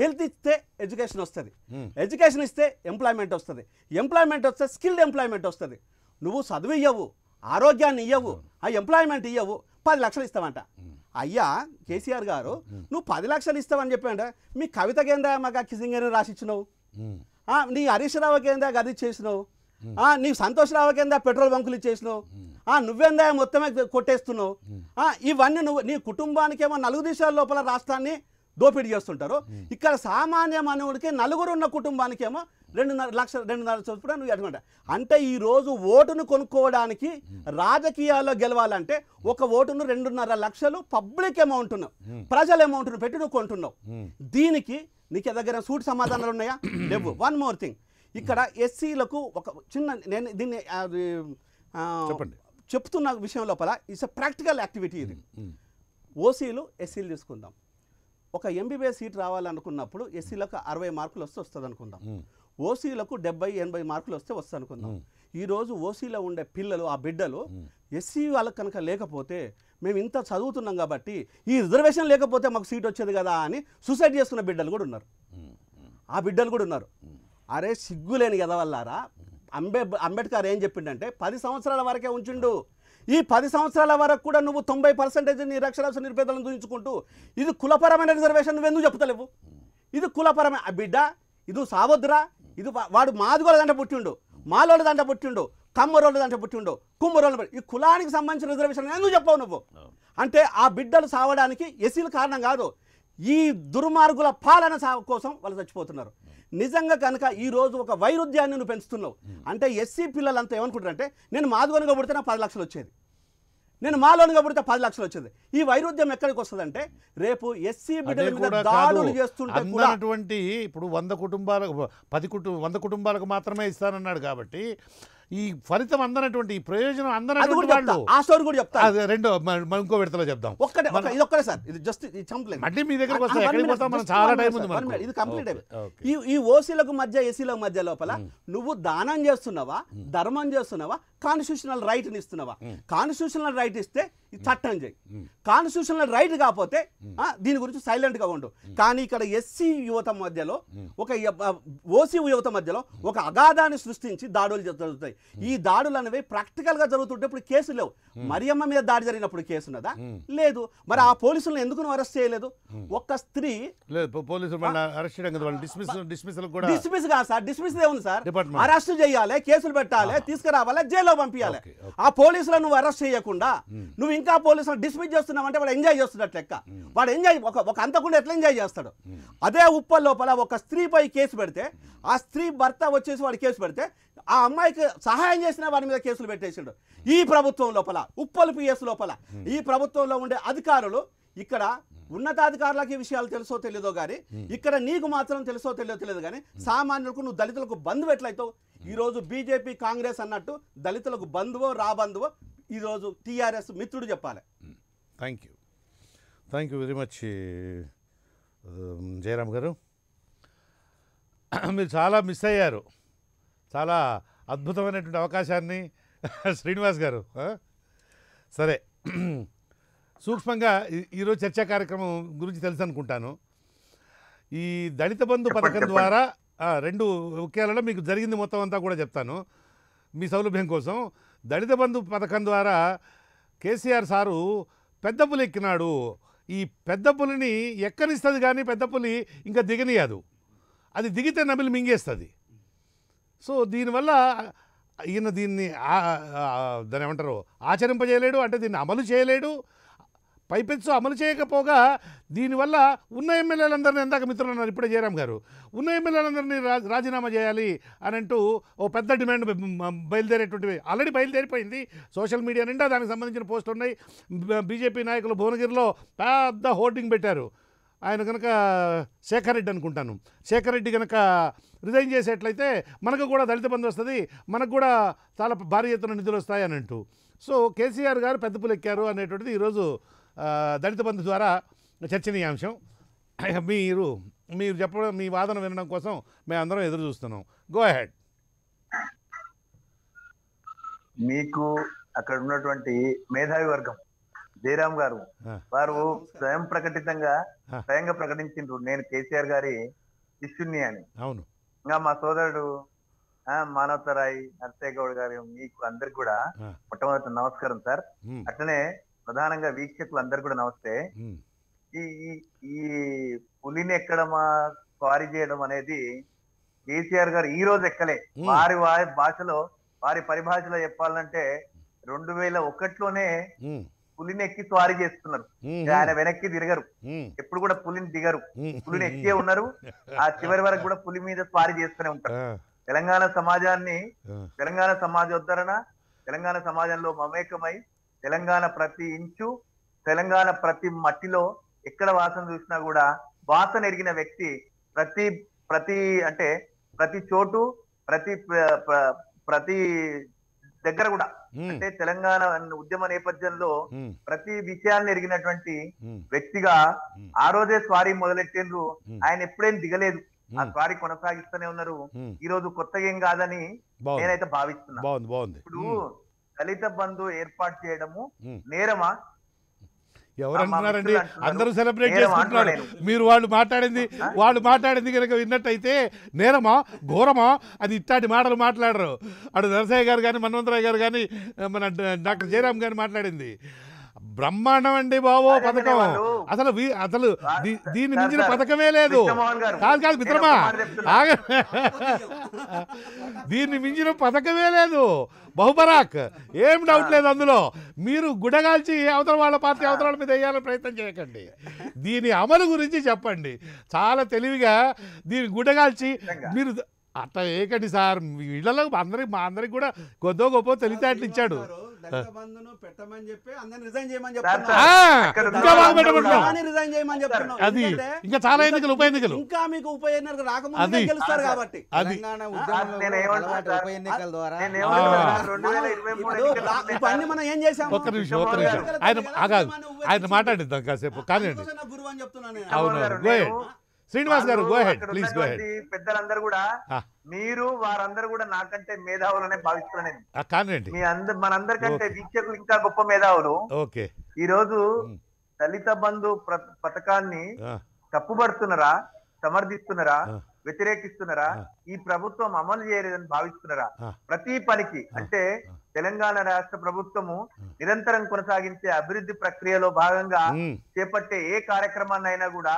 Speaker 4: హెల్త్ ఇస్తే ఎడ్యుకేషన్ వస్తుంది ఎడ్యుకేషన్ ఇస్తే ఎంప్లాయ్మెంట్ వస్తుంది ఎంప్లాయ్మెంట్ వస్తే స్కిల్డ్ ఎంప్లాయ్మెంట్ వస్తుంది నువ్వు చదువు ఇవ్వవు ఆరోగ్యాన్ని ఇవ్వవు ఆ ఎంప్లాయ్మెంట్ ఇవ్వవు పది లక్షలు ఇస్తామంట అయ్యా కేసీఆర్ గారు నువ్వు పది లక్షలు ఇస్తావని చెప్పాడు మీ కవిత కేంద్ర మాకు కిసింగ్ అని రాసిచ్చినావు నీ హరీష్ రావు కేంద్ర గది చేసినావు నీ సంతోష్ రావు కేంద్ర పెట్రోల్ బంకులు ఇచ్చేసినావు ఆ నువ్వేందా మొత్తమే కొట్టేస్తున్నావు ఇవన్నీ నువ్వు నీ కుటుంబానికేమో నలుగు దేశాల లోపల రాష్ట్రాన్ని దోపిడీ చేస్తుంటారు ఇక్కడ సామాన్య మానవుడికి నలుగురు ఉన్న కుటుంబానికేమో రెండున్నర లక్ష రెండున్నర చొప్పున నువ్వు అటువంటి అంటే ఈరోజు ఓటును కొనుక్కోవడానికి రాజకీయాల్లో గెలవాలంటే ఒక ఓటును రెండున్నర లక్షలు పబ్లిక్ అమౌంట్ ప్రజల అమౌంట్ను పెట్టి నువ్వు కొంటున్నావు దీనికి నీకు దగ్గర సూట్ సమాధానాలు ఉన్నాయా లేవు వన్ మోర్ థింగ్ ఇక్కడ ఎస్సీలకు ఒక చిన్న నేను దీన్ని చెప్తున్న విషయం లోపల ఇట్స్ ప్రాక్టికల్ యాక్టివిటీ ఇది ఓసీలు ఎస్సీలు తీసుకుందాం ఒక ఎంబీబీఎస్ సీట్ రావాలనుకున్నప్పుడు ఎస్సీలకు అరవై మార్కులు వస్తే వస్తుంది అనుకుందాం ఓసీలకు డెబ్బై ఎనభై మార్కులు వస్తే వస్తా అనుకుందాం ఈరోజు ఓసీలో ఉండే పిల్లలు ఆ బిడ్డలు ఎస్సీ వాళ్ళకి కనుక లేకపోతే మేము ఇంత చదువుతున్నాం కాబట్టి ఈ రిజర్వేషన్ లేకపోతే మాకు సీట్ వచ్చేది కదా అని సూసైడ్ చేసుకున్న బిడ్డలు కూడా ఉన్నారు ఆ బిడ్డలు కూడా ఉన్నారు అరే సిగ్గులేని ఎదవల్లారా అంబే అంబేద్కర్ ఏం చెప్పిండంటే పది సంవత్సరాల వరకే ఉంచుండు ఈ పది సంవత్సరాల వరకు కూడా నువ్వు తొంభై పర్సెంటేజ్ నిరక్షరాస్య నిర్పేదలను చూపించుకుంటూ ఇది కులపరమైన రిజర్వేషన్ నువ్వు ఎందుకు చెప్తలేవు ఇది కులపరమైన బిడ్డ ఇది సావద్రా ఇది వాడు మాదిగోళ్ళ దంట పుట్టిండు మాలోళ్ళ దంట పుట్టిండు కమ్మరోళ్ళ దంట పుట్టిండు కుమ్మరోళ్ళ ఈ కులానికి సంబంధించిన రిజర్వేషన్ ఎందుకు చెప్పవు నువ్వు అంటే ఆ బిడ్డలు సావడానికి ఎసీలు కారణం కాదు ఈ దుర్మార్గుల పాలన కోసం వాళ్ళు చచ్చిపోతున్నారు నిజంగా కనుక ఈరోజు ఒక వైరుధ్యాన్ని నువ్వు పెంచుతున్నావు అంటే ఎస్సీ పిల్లలంతా ఏమనుకుంటారంటే నేను మాదిగోనిగా పుడితే నా పది లక్షలు వచ్చేది నేను మా లోన్ కాబట్టి పది లక్షలు వచ్చింది ఈ వైరుధ్యం ఎక్కడికి వస్తుందంటే రేపు ఎస్సీ బిడ్డల మీద దాడులు చేస్తుంటే
Speaker 1: ఇప్పుడు వంద కుటుంబాలకు పది కుటుంబ వంద కుటుంబాలకు మాత్రమే ఇస్తానన్నాడు కాబట్టి ఈ ఫలితం అందనటువంటి ప్రయోజనం అందనటువంటి ఆ స్టోరీ కూడా చెప్తా రెండో మనం ఇంకో విడతలో చెప్దాం ఒక్కటే ఇది ఒక్కటే సార్ ఇది జస్ట్ ఇది కంప్లైంట్ అంటే మీ దగ్గర మనం చాలా టైం ఉంది ఇది కంప్లీట్
Speaker 4: ఈ ఈ ఓసీలకు మధ్య ఎస్సీలకు మధ్య లోపల నువ్వు దానం చేస్తున్నావా ధర్మం చేస్తున్నావా కాన్స్టిట్యూషనల్ ని ఇస్తున్నావా కాన్స్టిట్యూషనల్ రైట్ ఇస్తే చట్టం చేయి కాన్స్టిట్యూషనల్ రైట్ కాకపోతే దీని గురించి సైలెంట్ గా ఉండు కానీ ఇక్కడ ఎస్సీ యువత మధ్యలో ఒక ఓసీ యువత మధ్యలో ఒక అగాధాన్ని సృష్టించి దాడులు జరుగుతాయి ఈ దాడులు అనేవి ప్రాక్టికల్గా జరుగుతుంటే ఇప్పుడు కేసులు లేవు మరియమ్మ మీద దాడి జరిగినప్పుడు కేసు ఉన్నదా లేదు మరి ఆ పోలీసులను ఎందుకు అరెస్ట్ చేయలేదు ఒక్క
Speaker 1: స్త్రీ డిస్మిస్
Speaker 4: కాదు సార్ డిస్మిస్ ఏముంది సార్ అరెస్ట్ చేయాలి కేసులు పెట్టాలి తీసుకురావాలి జైల్లో పంపించాలి ఆ పోలీసులను నువ్వు అరెస్ట్ చేయకుండా నువ్వు ఇంకా పోలీసులను డిస్మిస్ చేస్తున్నావు అంటే వాడు ఎంజాయ్ చేస్తున్నట్టు లెక్క వాడు ఎంజాయ్ ఒక ఒక అంతకుండా ఎట్లా ఎంజాయ్ చేస్తాడు అదే ఉప్ప లోపల ఒక స్త్రీపై కేసు పెడితే ఆ స్త్రీ భర్త వచ్చేసి వాడు కేసు పెడితే ఆ అమ్మాయికి సహాయం చేసినా వారి మీద కేసులు పెట్టేసిండు ఈ ప్రభుత్వం లోపల ఉప్పలు పిఎస్ లోపల ఈ ప్రభుత్వంలో ఉండే అధికారులు ఇక్కడ ఉన్నతాధికారులకి విషయాలు తెలుసో తెలియదో కానీ ఇక్కడ నీకు మాత్రం తెలుసో తెలియదో తెలియదు కానీ సామాన్యులకు నువ్వు దళితులకు బంధువు ఎట్లయితే ఈరోజు బీజేపీ కాంగ్రెస్ అన్నట్టు దళితులకు బంధువో రాబంధువో ఈరోజు టీఆర్ఎస్ మిత్రుడు చెప్పాలి
Speaker 1: thank you thank you very much Jayaram గారు మీరు చాలా మిస్ అయ్యారు చాలా అద్భుతమైనటువంటి అవకాశాన్ని శ్రీనివాస్ గారు సరే సూక్ష్మంగా ఈరోజు చర్చా కార్యక్రమం గురించి తెలుసు అనుకుంటాను ఈ దళిత బంధు పథకం ద్వారా రెండు ముఖ్యాలలో మీకు జరిగింది మొత్తం అంతా కూడా చెప్తాను మీ సౌలభ్యం కోసం దళిత బంధు పథకం ద్వారా కేసీఆర్ సారు పెద్ద పులి ఎక్కినాడు ఈ పెద్ద పులిని ఎక్కనిస్తుంది కానీ పెద్ద పులి ఇంకా దిగనీయదు అది దిగితే నమిలి మింగేస్తుంది సో దీనివల్ల ఈయన దీన్ని దాని ఏమంటారు ఆచరింపజేయలేడు అంటే దీన్ని అమలు చేయలేడు పైపెచ్చు అమలు చేయకపోగా దీనివల్ల ఉన్న ఎమ్మెల్యేలందరినీ ఎందాక మిత్రులు అన్నారు ఇప్పుడే జయరామ్ గారు ఉన్న ఎమ్మెల్యేలందరినీ రాజీనామా చేయాలి అని అంటూ ఓ పెద్ద డిమాండ్ బయలుదేరేటువంటి ఆల్రెడీ బయలుదేరిపోయింది సోషల్ మీడియా నిండా దానికి సంబంధించిన పోస్టులు ఉన్నాయి బీజేపీ నాయకులు భువనగిరిలో పెద్ద హోర్డింగ్ పెట్టారు ఆయన కనుక శేఖర్ రెడ్డి అనుకుంటాను శేఖర్ రెడ్డి కనుక రిజైన్ చేసేట్లయితే మనకు కూడా దళిత బంధు వస్తుంది మనకు కూడా చాలా భారీ ఎత్తున నిధులు వస్తాయని అంటూ సో కేసీఆర్ గారు పెద్ద పులెక్కారు అనేటువంటిది ఈరోజు దళిత బంధు ద్వారా చర్చనీయాంశం మీరు మీరు చెప్పడం మీ వాదన వినడం కోసం మేము అందరం ఎదురు చూస్తున్నాం గో హెడ్
Speaker 5: మీకు అక్కడ ఉన్నటువంటి మేధావి వర్గం జయరామ్ గారు వారు స్వయం ప్రకటితంగా స్వయంగా ప్రకటించిండ్రు నేను కేసీఆర్ గారి శిష్యుణ్ణి అని అవును ఇంకా మా సోదరుడు మానవతరాయ్ నర్సేగౌడ్ గారు మీకు అందరికి కూడా మొట్టమొదటి నమస్కారం సార్ అట్లనే ప్రధానంగా వీక్షకులు అందరు కూడా నమస్తే ఈ ఈ పులిని ఎక్కడమా క్వారీ చేయడం అనేది కేసీఆర్ గారు ఈ రోజు ఎక్కలే వారి వారి భాషలో వారి పరిభాషలో చెప్పాలంటే రెండు వేల ఒకటిలోనే పులిని ఎక్కి స్వారీ చేస్తున్నారు ఆయన వెనక్కి తిరగరు ఎప్పుడు కూడా పులిని దిగరు పులిని ఎక్కే ఉన్నారు ఆ చివరి వరకు కూడా పులి మీద స్వారీ చేస్తూనే ఉంటారు తెలంగాణ సమాజాన్ని తెలంగాణ ఉద్ధరణ తెలంగాణ సమాజంలో మమేకమై తెలంగాణ ప్రతి ఇంచు తెలంగాణ ప్రతి మట్టిలో ఎక్కడ వాసన చూసినా కూడా వాసన ఎరిగిన వ్యక్తి ప్రతి ప్రతి అంటే ప్రతి చోటు ప్రతి ప్రతి దగ్గర కూడా అంటే తెలంగాణ ఉద్యమ నేపథ్యంలో ప్రతి విషయాన్ని ఎరిగినటువంటి వ్యక్తిగా ఆ రోజే స్వారీ మొదలెట్టేందు ఆయన ఎప్పుడేం దిగలేదు ఆ స్వారీ కొనసాగిస్తూనే ఉన్నారు ఈ రోజు కొత్తగా ఏం కాదని
Speaker 1: నేనైతే భావిస్తున్నా ఇప్పుడు
Speaker 5: దళిత బంధు ఏర్పాటు చేయడము నేరమా
Speaker 1: ఎవరు అంటున్నారండి అందరూ సెలబ్రేట్ చేసుకుంటున్నారు మీరు వాళ్ళు మాట్లాడింది వాళ్ళు మాట్లాడింది కనుక విన్నట్టయితే నేరమా ఘోరమా అది ఇట్లాంటి మాటలు మాట్లాడరు అటు నరసయ్య గారు కానీ మన్వంతరాయ్ గారు కానీ మన డాక్టర్ జయరామ్ గారు మాట్లాడింది బ్రహ్మాండం అండి బాబో పథకం అసలు అసలు దీని మించిన పథకమే లేదు కాదు కాదు మిత్రమా దీన్ని మించిన పథకమే లేదు బహుబరాక్ ఏం డౌట్ లేదు అందులో మీరు గుడగాల్చి అవతల వాళ్ళ పార్టీ అవతల మీద వేయాలని ప్రయత్నం చేయకండి దీని అమలు గురించి చెప్పండి చాలా తెలివిగా దీన్ని గుడగాల్చి మీరు అట్లా వేయకండి సార్ ఇళ్ళలో అందరికి మా అందరికి కూడా కొద్దో గొప్ప తెలివితేటలు ఇచ్చాడు
Speaker 4: పెట్టమని చెప్పి అందరిని రిజైన్ చేయమని చెప్తున్నారు రిజైన్ చేయమని ఇంకా చాలా ఎన్నికలు ఉప ఎన్నికలు ఇంకా మీకు ఉప ఎన్నికలు రాకముందు గెలుస్తారు కాబట్టి ఉప ఎన్నికల ద్వారా ఏం చేసాం ఒక్క
Speaker 1: నిమిషం ఒక్క నిమిషం ఆయన ఆయన మాట్లాడిద్దాం కాసేపు కానివ్వండి గురువు అని చెప్తున్నాను అవును శ్రీనివాస్ గారు
Speaker 5: పెద్దలందరూ కూడా మీరు వారందరూ కూడా నాకంటే మేధావులనే భావిస్తున్నాను కానండి మీ అందరు మనందరికంటే వీక్షకులు ఇంకా గొప్ప మేధావులు ఈ రోజు hmm. దళిత బంధు పథకాన్ని తప్పుబడుతున్నారా సమర్థిస్తున్నారా వ్యతిరేకిస్తున్నారా ఈ ప్రభుత్వం అమలు చేయలేదని భావిస్తున్నారా ప్రతి పనికి అంటే తెలంగాణ రాష్ట్ర ప్రభుత్వము నిరంతరం కొనసాగించే అభివృద్ధి ప్రక్రియలో భాగంగా చేపట్టే ఏ కార్యక్రమాన్నైనా కూడా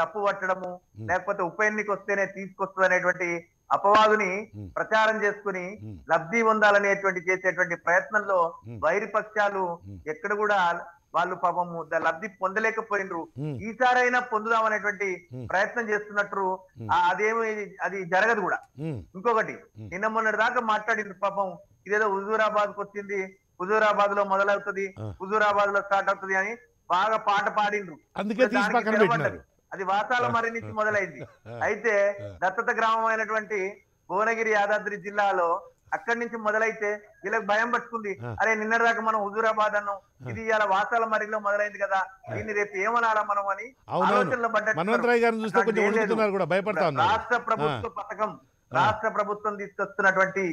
Speaker 5: తప్పు పట్టడము లేకపోతే ఉప ఎన్నిక వస్తేనే తీసుకొస్తుంది అనేటువంటి అపవాదుని ప్రచారం చేసుకుని లబ్ధి పొందాలనేటువంటి చేసేటువంటి ప్రయత్నంలో పక్షాలు ఎక్కడ కూడా వాళ్ళు పాపము లబ్ధి పొందలేకపోయినరు ఈసారైనా పొందుదాం అనేటువంటి ప్రయత్నం చేస్తున్నట్టు అదేమి అది జరగదు కూడా ఇంకొకటి నిన్న మొన్నటి దాకా మాట్లాడిండ్రు పాపం ఇదేదో హుజూరాబాద్ కు వచ్చింది హుజూరాబాద్ లో మొదలవుతుంది హుజూరాబాద్ లో స్టార్ట్ అవుతుంది అని బాగా పాట పాడిండ్రు అది వాతాల మరి నుంచి మొదలైంది అయితే దత్తత గ్రామం అయినటువంటి భువనగిరి యాదాద్రి జిల్లాలో అక్కడి నుంచి మొదలైతే వీళ్ళకి భయం పట్టుకుంది అరే నిన్న దాకా మనం హుజూరాబాద్ అన్నాం ఇది ఇలా వాసాల మరిలో మొదలైంది కదా దీన్ని రేపు ఏమనాలా మనం అని ఆలోచనలో పడ్డ రాష్ట్ర ప్రభుత్వ పథకం రాష్ట్ర ప్రభుత్వం తీసుకొస్తున్నటువంటి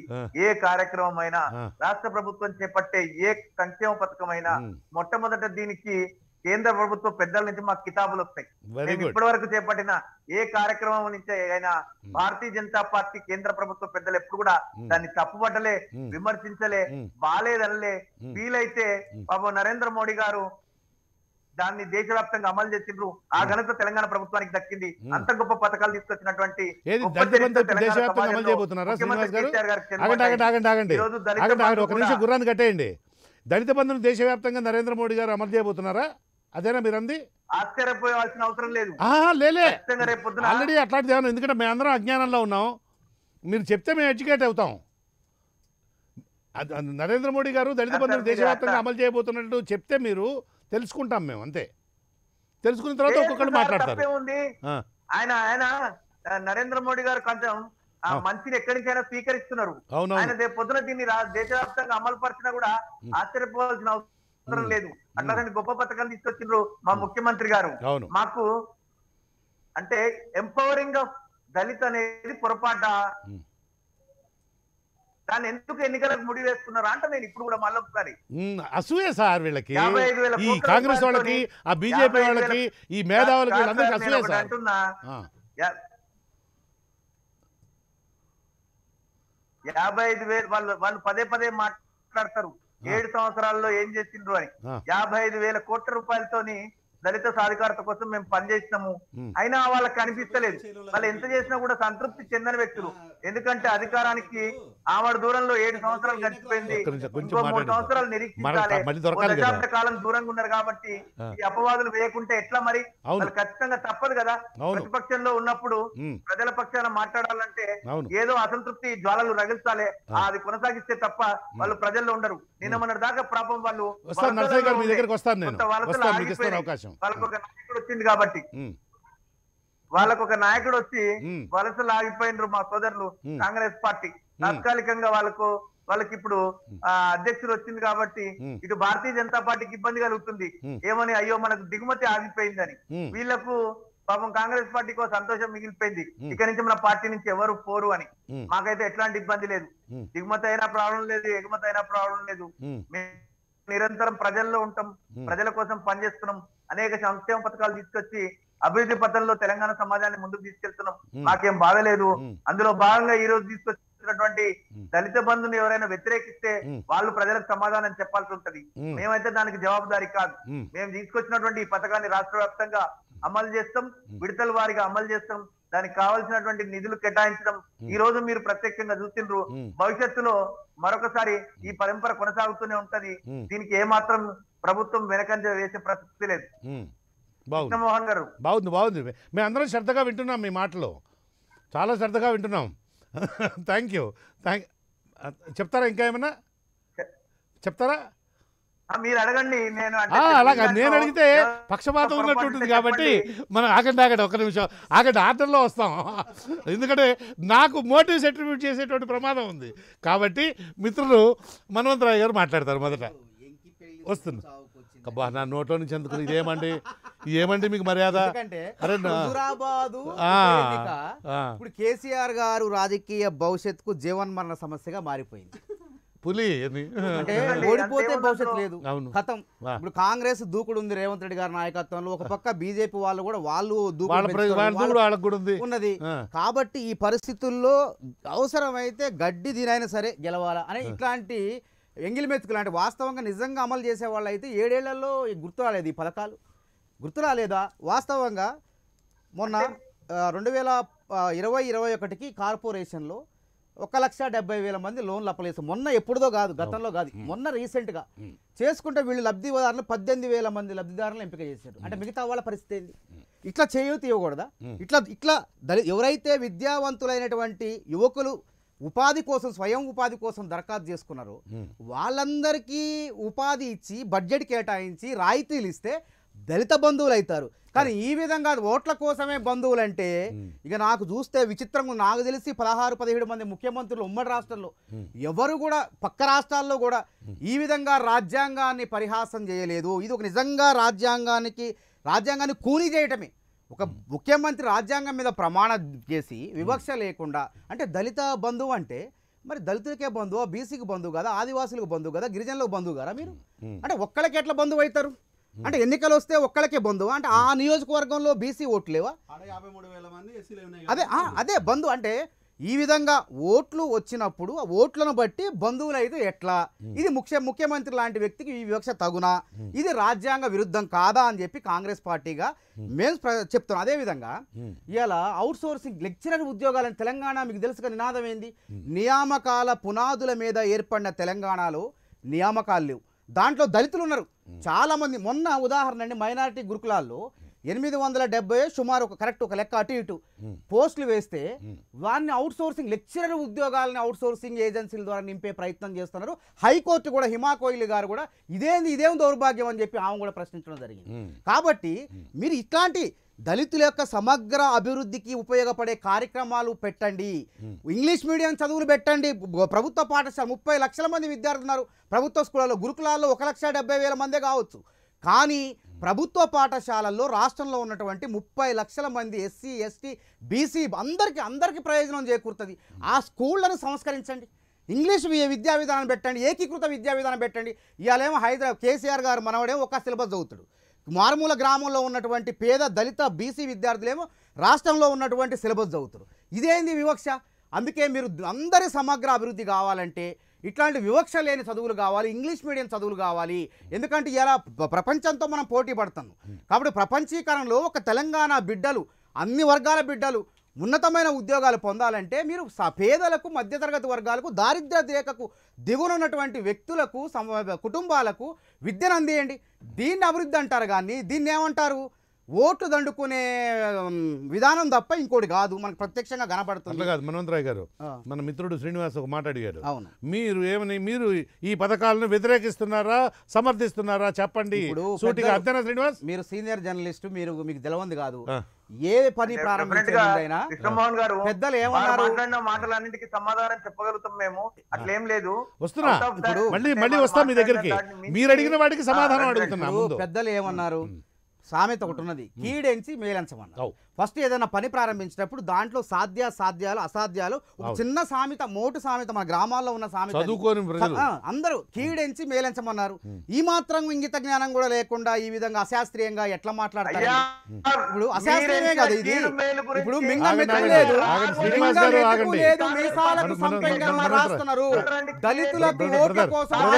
Speaker 5: ఏ కార్యక్రమం అయినా రాష్ట్ర ప్రభుత్వం చేపట్టే ఏ సంక్షేమ పథకమైనా మొట్టమొదట దీనికి కేంద్ర ప్రభుత్వ పెద్దల నుంచి మాకు కితాబులు వస్తాయి మేము ఇప్పటి వరకు చేపట్టిన ఏ కార్యక్రమం నుంచి అయినా భారతీయ జనతా పార్టీ కేంద్ర ప్రభుత్వ పెద్దలు ఎప్పుడు కూడా దాన్ని తప్పుపట్టలే విమర్శించలే బాలేదనలే వీలైతే బాబు నరేంద్ర మోడీ గారు దాన్ని దేశవ్యాప్తంగా అమలు చేసిండ్రు ఆ hmm. ఘనత తెలంగాణ ప్రభుత్వానికి
Speaker 1: దక్కింది hmm. అంత గొప్ప పథకాలు తీసుకొచ్చినటువంటి గుర్రాన్ని కట్టేయండి దళిత బంధువులు దేశవ్యాప్తంగా నరేంద్ర మోడీ గారు అమలు చేయబోతున్నారా అదేనా అంది
Speaker 5: ఆశ్చర్యపోయాల్సిన అవసరం లేదు
Speaker 1: ఆల్రెడీ అట్లాంటిది ఏమన్నా ఎందుకంటే మేమందరం అజ్ఞానంలో ఉన్నాం మీరు చెప్తే మేము ఎడ్యుకేట్ అవుతాం నరేంద్ర మోడీ గారు దళిత బంధువులు దేశవ్యాప్తంగా అమలు చేయబోతున్నట్టు చెప్తే మీరు తెలుసుకుంటాం మేము అంతే తెలుసుకున్న తర్వాత ఒక్కొక్కటి మాట్లాడతారు ఆయన ఆయన నరేంద్ర మోడీ గారు కొంచెం మంత్రిని ఎక్కడి అయినా
Speaker 5: స్వీకరిస్తున్నారు ఆయన పొద్దున దీన్ని దేశవ్యాప్తంగా అమలు పరిచినా కూడా ఆశ్చర్యపోవాల్సిన అవసరం లేదు అట్లాంటి గొప్ప పథకాలు తీసుకొచ్చిండ్రు మా ముఖ్యమంత్రి గారు మాకు అంటే ఎంపవరింగ్ ఆఫ్ దళిత్ అనేది పొరపాట దాన్ని ఎందుకు ఎన్నికలకు ముడి అంటే నేను ఇప్పుడు కూడా మళ్ళీ ఒకసారి
Speaker 1: అసూయ సార్ వీళ్ళకి ఈ కాంగ్రెస్ వాళ్ళకి ఆ బీజేపీ వాళ్ళకి ఈ మేధావులకి అందరికి అసూయ సార్
Speaker 5: యాభై ఐదు వేలు వాళ్ళు వాళ్ళు పదే పదే మాట్లాడతారు ఏడు సంవత్సరాల్లో ఏం చేసిండ్రు అని యాభై ఐదు వేల కోట్ల రూపాయలతోని దళిత సాధికారత కోసం మేము పనిచేసినాము అయినా వాళ్ళకి కనిపిస్తలేదు వాళ్ళు ఎంత చేసినా కూడా సంతృప్తి చెందని వ్యక్తులు ఎందుకంటే అధికారానికి ఆవిడ దూరంలో ఏడు సంవత్సరాలు గడిచిపోయింది మూడు సంవత్సరాలు నిరీక్షించాలి కాలం దూరంగా ఉన్నారు కాబట్టి ఈ అపవాదులు వేయకుంటే ఎట్లా మరి ఖచ్చితంగా తప్పదు కదా ప్రతిపక్షంలో ఉన్నప్పుడు ప్రజల పక్షాన మాట్లాడాలంటే ఏదో అసంతృప్తి జ్వాలలు రగిల్చాలి అది కొనసాగిస్తే తప్ప వాళ్ళు ప్రజల్లో ఉండరు నిన్న మన దాకా ప్రాపం వాళ్ళు వస్తాను అవకాశం వాళ్ళకు ఒక నాయకుడు వచ్చింది కాబట్టి వాళ్ళకు ఒక నాయకుడు వచ్చి వలసలు ఆగిపోయినరు మా సోదరులు కాంగ్రెస్ పార్టీ తాత్కాలికంగా వాళ్ళకు వాళ్ళకి ఇప్పుడు అధ్యక్షుడు వచ్చింది కాబట్టి ఇటు భారతీయ జనతా పార్టీకి ఇబ్బంది కలుగుతుంది ఏమని అయ్యో మనకు దిగుమతి ఆగిపోయిందని వీళ్లకు పాపం కాంగ్రెస్ పార్టీకి సంతోషం మిగిలిపోయింది ఇక్కడ నుంచి మన పార్టీ నుంచి ఎవరు పోరు అని మాకైతే ఎట్లాంటి ఇబ్బంది లేదు దిగుమతి అయినా ప్రాబ్లం లేదు ఎగుమతి అయినా ప్రాబ్లం లేదు నిరంతరం ప్రజల్లో ఉంటాం ప్రజల కోసం పనిచేస్తున్నాం అనేక సంక్షేమ పథకాలు తీసుకొచ్చి అభివృద్ధి పథంలో తెలంగాణ సమాజాన్ని ముందుకు తీసుకెళ్తున్నాం మాకేం బాగలేదు అందులో భాగంగా ఈ రోజు తీసుకొచ్చినటువంటి దళిత బంధుని ఎవరైనా వ్యతిరేకిస్తే వాళ్ళు ప్రజలకు సమాధానం చెప్పాల్సి ఉంటది మేమైతే దానికి జవాబుదారి కాదు మేము తీసుకొచ్చినటువంటి ఈ పథకాన్ని రాష్ట్ర అమలు చేస్తాం విడతల వారిగా అమలు చేస్తాం దానికి కావాల్సినటువంటి నిధులు కేటాయించడం ఈ రోజు మీరు ప్రత్యక్షంగా చూసిండ్రు భవిష్యత్తులో మరొకసారి ఈ పరంపర కొనసాగుతూనే ఉంటది దీనికి ఏమాత్రం
Speaker 1: ప్రభుత్వం వెనకంజ వేసే ప్రసక్తి లేదు మోహన్ గారు బాగుంది బాగుంది మేమందరం శ్రద్ధగా వింటున్నాం మీ మాటలు చాలా శ్రద్ధగా వింటున్నాం థ్యాంక్ యూ థ్యాంక్ చెప్తారా ఇంకా ఏమన్నా చెప్తారా మీరు అడగండి నేను అలాగా నేను అడిగితే పక్షపాతం ఉంటుంది కాబట్టి మనం ఆకండి ఆగండి ఒక్క నిమిషం ఆకండి ఆర్డర్లో వస్తాం ఎందుకంటే నాకు మోటివ్స్ అట్రిబ్యూట్ చేసేటువంటి ప్రమాదం ఉంది కాబట్టి మిత్రులు మన్వంతరావు గారు మాట్లాడతారు మొదట వస్తుంది అబ్బా నా నోట్లో నుంచి ఎందుకు ఇదేమండి ఏమండి మీకు మర్యాద ఇప్పుడు కేసీఆర్ గారు రాజకీయ భవిష్యత్తుకు జీవన్
Speaker 2: మరణ సమస్యగా మారిపోయింది
Speaker 1: పులి అంటే ఓడిపోతే భవిష్యత్తు లేదు కథం ఇప్పుడు
Speaker 2: కాంగ్రెస్ దూకుడు ఉంది రేవంత్ రెడ్డి గారి నాయకత్వంలో ఒక పక్క బీజేపీ వాళ్ళు కూడా వాళ్ళు దూకుడు ఉన్నది కాబట్టి ఈ పరిస్థితుల్లో అవసరమైతే గడ్డి దీనైనా సరే గెలవాలా అని ఇట్లాంటి మెత్తుకులు అంటే వాస్తవంగా నిజంగా అమలు చేసే వాళ్ళు అయితే ఏడేళ్లలో గుర్తు రాలేదు ఈ పథకాలు గుర్తు రాలేదా వాస్తవంగా మొన్న రెండు వేల ఇరవై ఇరవై ఒకటికి కార్పొరేషన్లో ఒక లక్ష డెబ్బై వేల మంది లోన్లు అప్పలేసి మొన్న ఎప్పుడుదో కాదు గతంలో కాదు మొన్న రీసెంట్గా చేసుకుంటే వీళ్ళు లబ్ధిదారులు పద్దెనిమిది వేల మంది లబ్ధిదారులను ఎంపిక చేశారు అంటే మిగతా వాళ్ళ పరిస్థితి ఏంది ఇట్లా చేయూతి ఇవ్వకూడదా ఇట్లా ఇట్లా దళి ఎవరైతే విద్యావంతులైనటువంటి యువకులు ఉపాధి కోసం స్వయం ఉపాధి కోసం దరఖాస్తు చేసుకున్నారు వాళ్ళందరికీ ఉపాధి ఇచ్చి బడ్జెట్ కేటాయించి రాయితీలు ఇస్తే దళిత బంధువులు అవుతారు కానీ ఈ విధంగా ఓట్ల కోసమే బంధువులు అంటే ఇక నాకు చూస్తే విచిత్రంగా నాకు తెలిసి పదహారు పదిహేడు మంది ముఖ్యమంత్రులు ఉమ్మడి రాష్ట్రంలో ఎవరు కూడా పక్క రాష్ట్రాల్లో కూడా ఈ విధంగా రాజ్యాంగాన్ని పరిహాసం చేయలేదు ఇది ఒక నిజంగా రాజ్యాంగానికి రాజ్యాంగాన్ని కూని చేయటమే ఒక ముఖ్యమంత్రి రాజ్యాంగం మీద ప్రమాణం చేసి వివక్ష లేకుండా అంటే దళిత బంధువు అంటే మరి దళితులకే బంధువా బీసీకి బంధువు కదా ఆదివాసులకు బంధువు కదా గిరిజనులకు బంధువు కదా మీరు అంటే ఒక్కళ్ళకి ఎట్లా బంధువు అవుతారు అంటే ఎన్నికలు వస్తే ఒక్కళ్ళకే బంధు అంటే ఆ నియోజకవర్గంలో బీసీ ఓట్లు లేవా అదే అదే బంధు అంటే ఈ విధంగా ఓట్లు వచ్చినప్పుడు ఓట్లను బట్టి బంధువులు అయితే ఎట్లా ఇది ముఖ్య ముఖ్యమంత్రి లాంటి వ్యక్తికి ఈ వివక్ష తగునా ఇది రాజ్యాంగ విరుద్ధం కాదా అని చెప్పి కాంగ్రెస్ పార్టీగా మేము చెప్తున్నాం అదేవిధంగా ఇలా అవుట్ సోర్సింగ్ లెక్చరర్ ఉద్యోగాలను తెలంగాణ మీకు తెలుసు నినాదం ఏంది నియామకాల పునాదుల మీద ఏర్పడిన తెలంగాణలో నియామకాలు లేవు దాంట్లో దళితులు ఉన్నారు చాలామంది మొన్న ఉదాహరణ అండి మైనారిటీ గురుకులాల్లో ఎనిమిది వందల డెబ్బై సుమారు ఒక కరెక్ట్ ఒక లెక్క అటు ఇటు పోస్టులు వేస్తే వారిని అవుట్ సోర్సింగ్ లెక్చరర్ ఉద్యోగాలని అవుట్ సోర్సింగ్ ఏజెన్సీల ద్వారా నింపే ప్రయత్నం చేస్తున్నారు హైకోర్టు కూడా హిమా కోహ్లీ గారు కూడా ఇదేంది ఇదేం దౌర్భాగ్యం అని చెప్పి ఆమె కూడా ప్రశ్నించడం జరిగింది కాబట్టి మీరు ఇట్లాంటి దళితుల యొక్క సమగ్ర అభివృద్ధికి ఉపయోగపడే కార్యక్రమాలు పెట్టండి ఇంగ్లీష్ మీడియం చదువులు పెట్టండి ప్రభుత్వ పాఠశాల ముప్పై లక్షల మంది విద్యార్థులు ఉన్నారు ప్రభుత్వ స్కూళ్ళలో గురుకులాల్లో ఒక లక్ష డెబ్బై వేల మందే కావచ్చు కానీ ప్రభుత్వ పాఠశాలల్లో రాష్ట్రంలో ఉన్నటువంటి ముప్పై లక్షల మంది ఎస్సీ ఎస్టీ బీసీ అందరికీ అందరికీ ప్రయోజనం చేకూరుతుంది ఆ స్కూళ్ళను సంస్కరించండి ఇంగ్లీష్ విద్యా విధానం పెట్టండి ఏకీకృత విద్యా విధానం పెట్టండి ఏమో హైదరాబాద్ కేసీఆర్ గారు మనవడేమో ఒక సిలబస్ చదువుతాడు మారుమూల గ్రామంలో ఉన్నటువంటి పేద దళిత బీసీ విద్యార్థులేమో రాష్ట్రంలో ఉన్నటువంటి సిలబస్ చదువుతారు ఇదేంది వివక్ష అందుకే మీరు అందరి సమగ్ర అభివృద్ధి కావాలంటే ఇట్లాంటి వివక్ష లేని చదువులు కావాలి ఇంగ్లీష్ మీడియం చదువులు కావాలి ఎందుకంటే ఇలా ప్రపంచంతో మనం పోటీ పడుతున్నాం కాబట్టి ప్రపంచీకరణలో ఒక తెలంగాణ బిడ్డలు అన్ని వర్గాల బిడ్డలు ఉన్నతమైన ఉద్యోగాలు పొందాలంటే మీరు పేదలకు మధ్యతరగతి వర్గాలకు దారిద్ర రేఖకు దిగునున్నటువంటి వ్యక్తులకు సమ కుటుంబాలకు విద్యను అందియండి దీన్ని అభివృద్ధి అంటారు కానీ దీన్ని ఏమంటారు ఓట్లు దండుకునే విధానం తప్ప ఇంకోటి కాదు మనకు ప్రత్యక్షంగా కనబడుతుంది
Speaker 1: కాదు మనవంతరాయ్ గారు మన మిత్రుడు శ్రీనివాస్ ఒక మాట అడిగారు అవును మీరు ఏమని మీరు ఈ పథకాలను వ్యతిరేకిస్తున్నారా సమర్థిస్తున్నారా చెప్పండి ఇప్పుడు
Speaker 2: శ్రీనివాస్ మీరు సీనియర్ జర్నలిస్ట్ మీరు మీకు తెలవంది కాదు ఏ పని కృష్ణమోహన్ గారు పెద్దలు ఏమన్నారు మాటలన్నింటికి సమాధానం
Speaker 5: చెప్పగలుగుతాం మేము అట్లేం లేదు వస్తున్నా మళ్ళీ మళ్ళీ వస్తాం మీ దగ్గరికి
Speaker 1: మీరు అడిగిన వాడికి సమాధానం
Speaker 5: అడుగుతున్నాము పెద్దలు
Speaker 2: ఏమన్నారు సామెత ఒకటి ఉన్నది కీడెంచి మేలంచమన్న ఫస్ట్ ఏదైనా పని ప్రారంభించినప్పుడు దాంట్లో సాధ్య సాధ్యాలు అసాధ్యాలు ఒక చిన్న సామెత మోటు సామెత మన గ్రామాల్లో ఉన్న సామెత అందరూ కీడెంచి మేలంచమన్నారు ఈ మాత్రం ఇంగిత జ్ఞానం కూడా లేకుండా ఈ విధంగా అశాస్త్రీయంగా ఎట్లా మాట్లాడతారు ఇప్పుడు అశాస్త్రీయమే కదా ఇది ఇప్పుడు
Speaker 4: రాస్తున్నారు
Speaker 1: దళితులకు ఓట్ల కోసం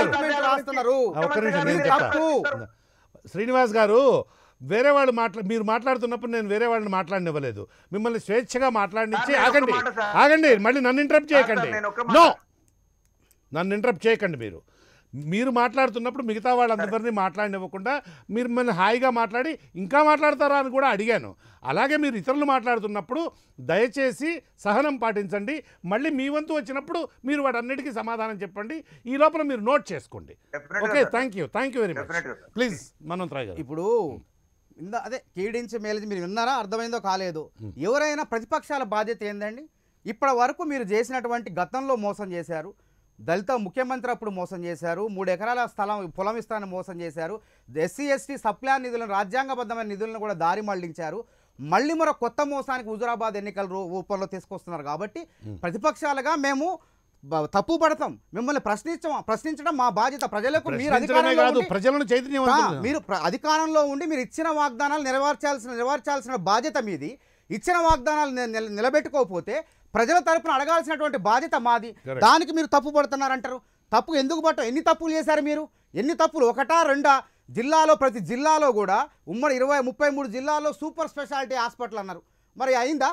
Speaker 1: రాస్తున్నారు శ్రీనివాస్ గారు వేరే వాళ్ళు మాట్లా మీరు మాట్లాడుతున్నప్పుడు నేను వేరే వాళ్ళని మాట్లాడినివ్వలేదు మిమ్మల్ని స్వేచ్ఛగా మాట్లాడినిచ్చి ఆగండి ఆగండి మళ్ళీ నన్ను ఇంటరప్ట్ చేయకండి నో నన్ను ఇంటరప్ట్ చేయకండి మీరు మీరు మాట్లాడుతున్నప్పుడు మిగతా వాళ్ళందరినీ మాట్లాడినివ్వకుండా మీరు మిమ్మల్ని హాయిగా మాట్లాడి ఇంకా మాట్లాడతారా అని కూడా అడిగాను అలాగే మీరు ఇతరులు మాట్లాడుతున్నప్పుడు దయచేసి సహనం పాటించండి మళ్ళీ మీ వంతు వచ్చినప్పుడు మీరు వాటన్నిటికీ సమాధానం చెప్పండి ఈ లోపల మీరు నోట్ చేసుకోండి okay thank you thank you very much please మనం గారు ఇప్పుడు ఇందా అదే కీడించి మేలించి మీరు విన్నారా అర్థమైందో కాలేదు
Speaker 2: ఎవరైనా ప్రతిపక్షాల బాధ్యత ఏందండి ఇప్పటి వరకు మీరు చేసినటువంటి గతంలో మోసం చేశారు దళిత ముఖ్యమంత్రి అప్పుడు మోసం చేశారు మూడు ఎకరాల స్థలం పొలం ఇస్తానని మోసం చేశారు ఎస్సీ ఎస్టీ సప్లాన్ నిధులను రాజ్యాంగబద్ధమైన నిధులను కూడా దారి మళ్లించారు మళ్ళీ మరో కొత్త మోసానికి హుజురాబాద్ ఎన్నికల రూపంలో తీసుకొస్తున్నారు కాబట్టి ప్రతిపక్షాలుగా మేము తప్పు పడతాం మిమ్మల్ని ప్రశ్నించాం ప్రశ్నించడం మా బాధ్యత ప్రజలకు మీరు అధికారంలో ప్రజలను మీరు అధికారంలో ఉండి మీరు ఇచ్చిన వాగ్దానాలు నెరవేర్చాల్సిన నెరవేర్చాల్సిన బాధ్యత మీది ఇచ్చిన వాగ్దానాలు నిలబెట్టుకోకపోతే ప్రజల తరపున అడగాల్సినటువంటి బాధ్యత మాది దానికి మీరు తప్పు పడుతున్నారంటారు తప్పు ఎందుకు పట్టం ఎన్ని తప్పులు చేశారు మీరు ఎన్ని తప్పులు ఒకటా రెండా జిల్లాలో ప్రతి జిల్లాలో కూడా ఉమ్మడి ఇరవై ముప్పై మూడు జిల్లాలో సూపర్ స్పెషాలిటీ హాస్పిటల్ అన్నారు మరి అయిందా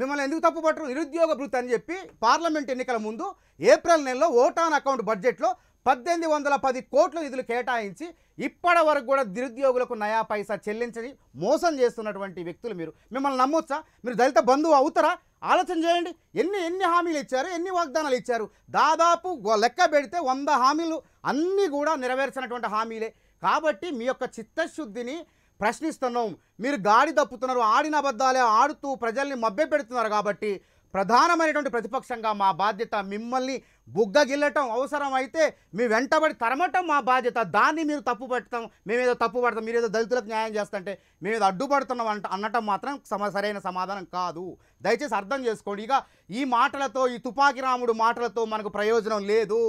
Speaker 2: మిమ్మల్ని ఎందుకు తప్పు పట్టరు నిరుద్యోగ భృతి అని చెప్పి పార్లమెంట్ ఎన్నికల ముందు ఏప్రిల్ నెలలో ఓటాన్ అకౌంట్ బడ్జెట్లో పద్దెనిమిది వందల పది కోట్లు నిధులు కేటాయించి ఇప్పటి వరకు కూడా నిరుద్యోగులకు నయా పైసా చెల్లించని మోసం చేస్తున్నటువంటి వ్యక్తులు మీరు మిమ్మల్ని నమ్మొచ్చా మీరు దళిత బంధువు అవుతారా ఆలోచన చేయండి ఎన్ని ఎన్ని హామీలు ఇచ్చారు ఎన్ని వాగ్దానాలు ఇచ్చారు దాదాపు లెక్క పెడితే వంద హామీలు అన్నీ కూడా నెరవేర్చినటువంటి హామీలే కాబట్టి మీ యొక్క చిత్తశుద్ధిని ప్రశ్నిస్తున్నాం మీరు గాడి తప్పుతున్నారు ఆడిన అబద్ధాలే ఆడుతూ ప్రజల్ని మభ్య పెడుతున్నారు కాబట్టి ప్రధానమైనటువంటి ప్రతిపక్షంగా మా బాధ్యత మిమ్మల్ని బుగ్గగిల్లటం అయితే మీ వెంటబడి తరమటం మా బాధ్యత దాన్ని మీరు తప్పు పెడతాం మేమేదో తప్పు పడతాం మీరేదో దళితులకు న్యాయం చేస్తుంటే మేమేదో అడ్డుపడుతున్నాం అంట అనటం మాత్రం సమ సరైన సమాధానం కాదు దయచేసి అర్థం చేసుకోండి ఇక ఈ మాటలతో ఈ తుపాకి రాముడు మాటలతో మనకు ప్రయోజనం లేదు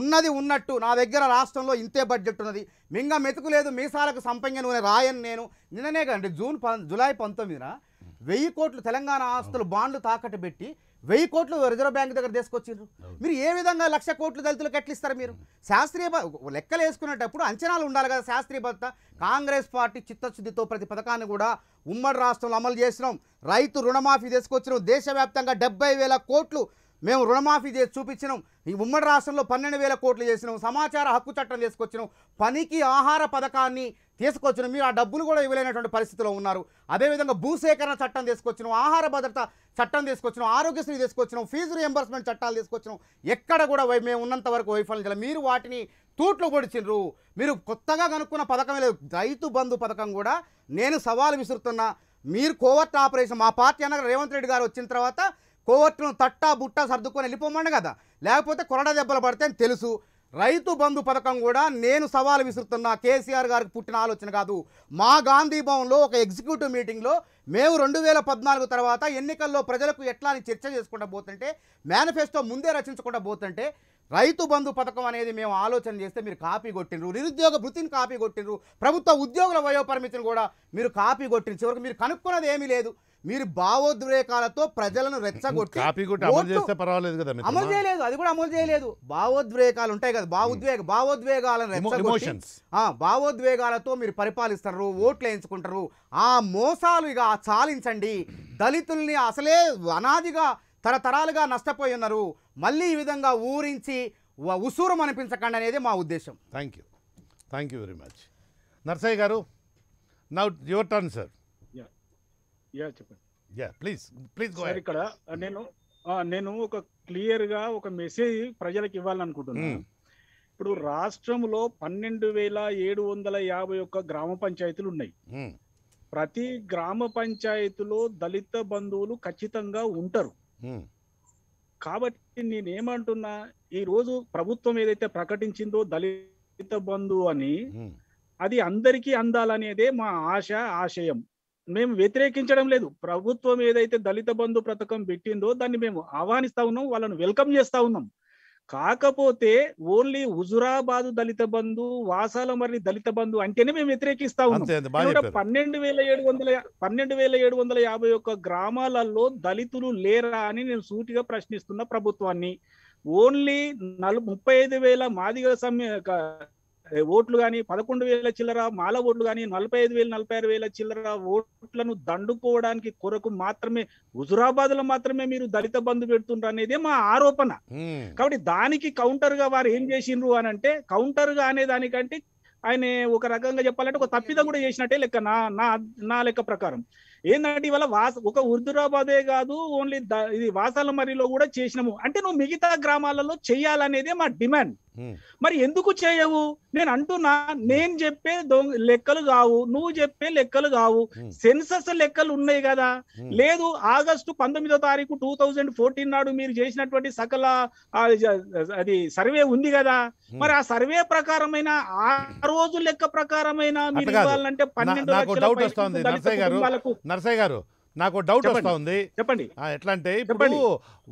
Speaker 2: ఉన్నది ఉన్నట్టు నా దగ్గర రాష్ట్రంలో ఇంతే బడ్జెట్ ఉన్నది మింగ మెతుకు లేదు మీసాలకు సంపంగ నూనె రాయని నేను నిన్ననే కదండి జూన్ జూలై పంతొమ్మిదిన వెయ్యి కోట్లు తెలంగాణ ఆస్తులు బాండ్లు తాకట్టు పెట్టి వెయ్యి కోట్లు రిజర్వ్ బ్యాంక్ దగ్గర తీసుకొచ్చిండ్రు మీరు ఏ విధంగా లక్ష కోట్లు దళితులకు ఎట్లిస్తారు మీరు శాస్త్రీయ లెక్కలు వేసుకునేటప్పుడు అంచనాలు ఉండాలి కదా శాస్త్రీయ భద్రత కాంగ్రెస్ పార్టీ చిత్తశుద్ధితో ప్రతి పథకాన్ని కూడా ఉమ్మడి రాష్ట్రంలో అమలు చేసినాం రైతు రుణమాఫీ తీసుకొచ్చినాం దేశవ్యాప్తంగా డెబ్బై వేల కోట్లు మేము రుణమాఫీ చేసి చూపించినాం ఈ ఉమ్మడి రాష్ట్రంలో పన్నెండు వేల కోట్లు చేసినాం సమాచార హక్కు చట్టం తీసుకొచ్చినాం పనికి ఆహార పథకాన్ని తీసుకొచ్చిన మీరు ఆ డబ్బులు కూడా ఇవ్వలేనటువంటి పరిస్థితిలో ఉన్నారు అదేవిధంగా భూసేకరణ చట్టం తీసుకొచ్చినాం ఆహార భద్రత చట్టం తీసుకొచ్చినాం ఆరోగ్యశ్రీ తీసుకొచ్చినాం ఫీజు రియంబర్స్మెంట్ చట్టాలు తీసుకొచ్చినాం ఎక్కడ కూడా మేము ఉన్నంత వరకు వైఫల్యం మీరు వాటిని తూట్లు పొడిచిండ్రు మీరు కొత్తగా కనుక్కున్న పథకం లేదు రైతు బంధు పథకం కూడా నేను సవాలు విసురుతున్నా మీరు కోవర్ట్ ఆపరేషన్ మా పార్టీ అనగా రేవంత్ రెడ్డి గారు వచ్చిన తర్వాత కోవర్టును తట్టా బుట్టా సర్దుకొని వెళ్ళిపోమండి కదా లేకపోతే కొరడ దెబ్బలు పడితే అని తెలుసు రైతు బంధు పథకం కూడా నేను సవాలు విసురుతున్నా కేసీఆర్ గారికి పుట్టిన ఆలోచన కాదు మా గాంధీ భవన్లో ఒక ఎగ్జిక్యూటివ్ మీటింగ్లో మేము రెండు వేల పద్నాలుగు తర్వాత ఎన్నికల్లో ప్రజలకు ఎట్లా అని చర్చ చేసుకుంటా పోతుంటే మేనిఫెస్టో ముందే రచించకుండా పోతుంటే రైతు బంధు పథకం అనేది మేము ఆలోచన చేస్తే మీరు కాపీ కొట్టినరు నిరుద్యోగ వృత్తిని కాపీ కొట్టినరు ప్రభుత్వ ఉద్యోగుల వయోపరిమితిని కూడా మీరు కాపీ కొట్టిన చివరికి మీరు కనుక్కున్నది ఏమీ లేదు మీరు భావోద్వేకాలతో ప్రజలను రెచ్చగొట్టి అమలు చేయలేదు అది కూడా అమలు చేయలేదు భావోద్వేగాలు ఉంటాయి కదా భావోద్వేగ hmm. భావోద్వేగాలను రెచ్చగొట్టి భావోద్వేగాలతో మీరు పరిపాలిస్తారు ఓట్లు వేయించుకుంటారు ఆ మోసాలు ఇక చాలించండి దళితుల్ని అసలే అనాదిగా తరతరాలుగా నష్టపోయి ఉన్నారు మళ్ళీ ఈ విధంగా
Speaker 1: ఊరించి ఉసూరం అనిపించకండి అనేది మా ఉద్దేశం thank you thank you very much Narsaiah గారు నౌ యువర్ టర్న్ సార్ చెప్పండి యా ప్లీజ్ ప్లీజ్ గో ఇక్కడ నేను నేను ఒక క్లియర్గా ఒక మెసేజ్
Speaker 3: ప్రజలకు ఇవ్వాలనుకుంటున్నాను hmm. ఇప్పుడు రాష్ట్రంలో పన్నెండు వేల ఏడు వందల యాభై ఒక్క గ్రామ పంచాయతీలు ఉన్నాయి hmm. ప్రతి గ్రామ పంచాయతీలో దళిత బంధువులు ఖచ్చితంగా ఉంటారు కాబట్టి నేనేమంటున్నా ఈరోజు ప్రభుత్వం ఏదైతే ప్రకటించిందో దళిత బంధు అని అది అందరికీ అందాలనేదే మా ఆశ ఆశయం మేము వ్యతిరేకించడం లేదు ప్రభుత్వం ఏదైతే దళిత బంధు పథకం పెట్టిందో దాన్ని మేము ఆహ్వానిస్తా ఉన్నాం వాళ్ళను వెల్కమ్ చేస్తా ఉన్నాం కాకపోతే ఓన్లీ హుజురాబాదు దళిత బంధు వాసాల మరి దళిత బంధు అంటేనే మేము వ్యతిరేకిస్తా ఉన్నాం పన్నెండు వేల ఏడు వందల పన్నెండు వేల ఏడు వందల యాభై ఒక్క గ్రామాలలో దళితులు లేరా అని నేను సూటిగా ప్రశ్నిస్తున్న ప్రభుత్వాన్ని ఓన్లీ నలు ముప్పై ఐదు వేల మాదిగ సమ్మె ఓట్లు కానీ పదకొండు వేల చిల్లర మాల ఓట్లు కానీ నలభై ఐదు వేలు నలభై ఆరు వేల చిల్లర ఓట్లను దండుకోవడానికి కొరకు మాత్రమే హుజురాబాద్ లో మాత్రమే మీరు దళిత బంధు పెడుతుండ్రు అనేది మా ఆరోపణ కాబట్టి దానికి కౌంటర్ గా వారు ఏం చేసిండ్రు అని అంటే కౌంటర్ గా అనే దానికంటే ఆయన ఒక రకంగా చెప్పాలంటే ఒక తప్పిదం కూడా చేసినట్టే లెక్క నా నా నా లెక్క ప్రకారం ఏంటంటే ఇవాళ వాస ఒక హుజురాబాదే కాదు ఓన్లీ ఇది వాసాల మరిలో కూడా చేసినాము అంటే నువ్వు మిగతా గ్రామాలలో చేయాలనేదే మా డిమాండ్ మరి ఎందుకు చేయవు నేను అంటున్నా నేను చెప్పే లెక్కలు కావు నువ్వు చెప్పే లెక్కలు కావు సెన్సస్ లెక్కలు ఉన్నాయి కదా లేదు ఆగస్టు పంతొమ్మిదో తారీఖు టూ థౌజండ్ ఫోర్టీన్ నాడు మీరు చేసినటువంటి సకల అది సర్వే ఉంది కదా మరి ఆ సర్వే ప్రకారమైన ఆ రోజు లెక్క ప్రకారమైన మీరు ఇవ్వాలంటే పన్నెండు
Speaker 1: లక్షల గారు నాకు డౌట్ వస్తా ఉంది చెప్పండి ఎట్లా అంటే ఇప్పుడు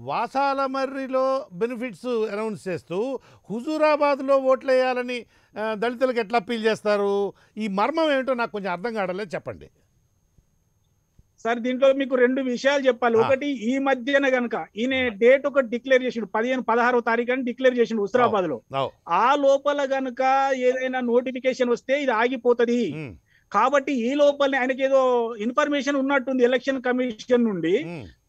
Speaker 1: వాసాలమర్రిలో బెనిఫిట్స్ అనౌన్స్ చేస్తూ ఓట్లు ఓట్లేయాలని దళితులకు ఎట్లా అప్పీల్ చేస్తారు ఈ మర్మం ఏమిటో నాకు కొంచెం అర్థం కావడలేదు చెప్పండి సార్ దీంట్లో మీకు రెండు
Speaker 3: విషయాలు చెప్పాలి ఒకటి ఈ మధ్యన గనక ఈయన డేట్ ఒక డిక్లేర్ చేసిండు పదిహేను పదహారో తారీఖు అని డిక్లేర్ చేసిండు హుస్రాబాద్ లో ఆ లోపల గనక ఏదైనా నోటిఫికేషన్ వస్తే ఇది ఆగిపోతుంది కాబట్టి ఈ లోపల ఆయనకి ఏదో ఇన్ఫర్మేషన్ ఉన్నట్టుంది ఎలక్షన్ కమిషన్ నుండి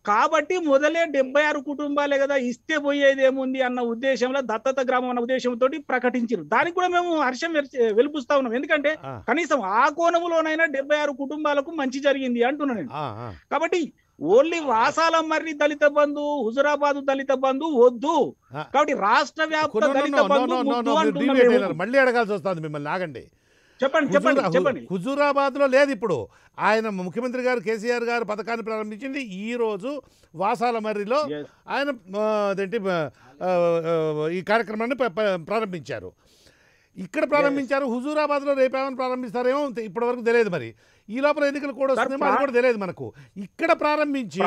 Speaker 3: కాబట్టి మొదలే డెబ్బై ఆరు కుటుంబాలే కదా ఇస్తే పోయేది ఏముంది అన్న ఉద్దేశంలో దత్తత గ్రామం అన్న ఉద్దేశంతో ప్రకటించారు దానికి కూడా మేము హర్షం వెలిపిస్తా ఉన్నాం ఎందుకంటే కనీసం ఆ కోణంలోనైనా డెబ్బై ఆరు కుటుంబాలకు మంచి జరిగింది అంటున్నాను నేను కాబట్టి ఓన్లీ వాసాల మర్రి దళిత బంధు హుజురాబాద్ దళిత బంధు వద్దు కాబట్టి
Speaker 1: రాష్ట్ర వ్యాప్త దళిత బంధు మళ్ళీ అడగాల్సి వస్తుంది మిమ్మల్ని ఆగండి చెప్పండి చెప్పండి హుజూరాబాద్ లో లేదు ఇప్పుడు ఆయన ముఖ్యమంత్రి గారు కేసీఆర్ గారు పథకాన్ని ప్రారంభించింది ఈ రోజు వాసాల మర్రిలో ఆయన అదేంటి ఈ కార్యక్రమాన్ని ప్రారంభించారు ఇక్కడ ప్రారంభించారు హుజూరాబాద్ లో ఏమైనా ప్రారంభిస్తారేమో ఇప్పటి వరకు తెలియదు మరి ఈ లోపల ఎన్నికలు కూడా వస్తుందేమో అది కూడా తెలియదు మనకు ఇక్కడ ప్రారంభించి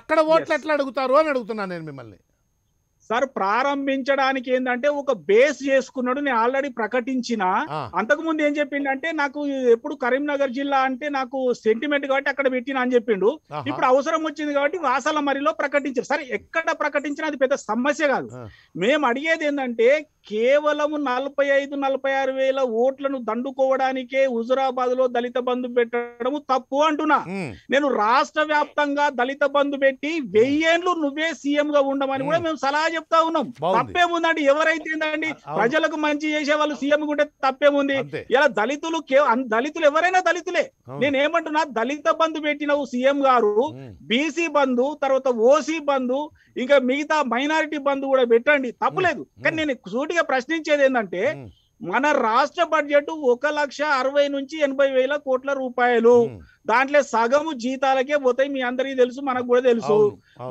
Speaker 1: అక్కడ ఓట్లు ఎట్లా అడుగుతారు అని అడుగుతున్నాను నేను మిమ్మల్ని సార్
Speaker 3: ప్రారంభించడానికి ఏంటంటే ఒక బేస్ చేసుకున్నాడు నేను ఆల్రెడీ ప్రకటించిన అంతకు ముందు ఏం చెప్పిండంటే నాకు ఎప్పుడు కరీంనగర్ జిల్లా అంటే నాకు సెంటిమెంట్ కాబట్టి అక్కడ పెట్టిన అని చెప్పిండు ఇప్పుడు అవసరం వచ్చింది కాబట్టి వాసల మరిలో ప్రకటించారు సరే ఎక్కడ ప్రకటించినా అది పెద్ద సమస్య కాదు మేము అడిగేది ఏంటంటే కేవలము నలభై ఐదు నలభై ఆరు వేల ఓట్లను దండుకోవడానికే హుజురాబాద్ లో దళిత బంధు పెట్టడము తప్పు అంటున్నా నేను రాష్ట్ర వ్యాప్తంగా దళిత బంధు పెట్టి వెయ్యేండ్లు నువ్వే సీఎం గా ఉండమని కూడా మేము సలహా చెప్తా ఉన్నాం తప్పేముందండి ఎవరైతే అండి ప్రజలకు మంచి చేసే వాళ్ళు సీఎం ఉంటే తప్పేముంది ఇలా దళితులు దళితులు ఎవరైనా దళితులే నేను ఏమంటున్నా దళిత బంధు పెట్టిన సీఎం గారు బీసీ బంధు తర్వాత ఓసీ బంధు ఇంకా మిగతా మైనారిటీ బంధు కూడా పెట్టండి తప్పులేదు కానీ నేను సూటి గా ప్రశ్నించేది ఏంటంటే మన రాష్ట్ర బడ్జెట్ ఒక లక్ష అరవై నుంచి ఎనభై వేల కోట్ల రూపాయలు దాంట్లో సగము జీతాలకే పోతాయి మీ అందరికీ తెలుసు మనకు కూడా తెలుసు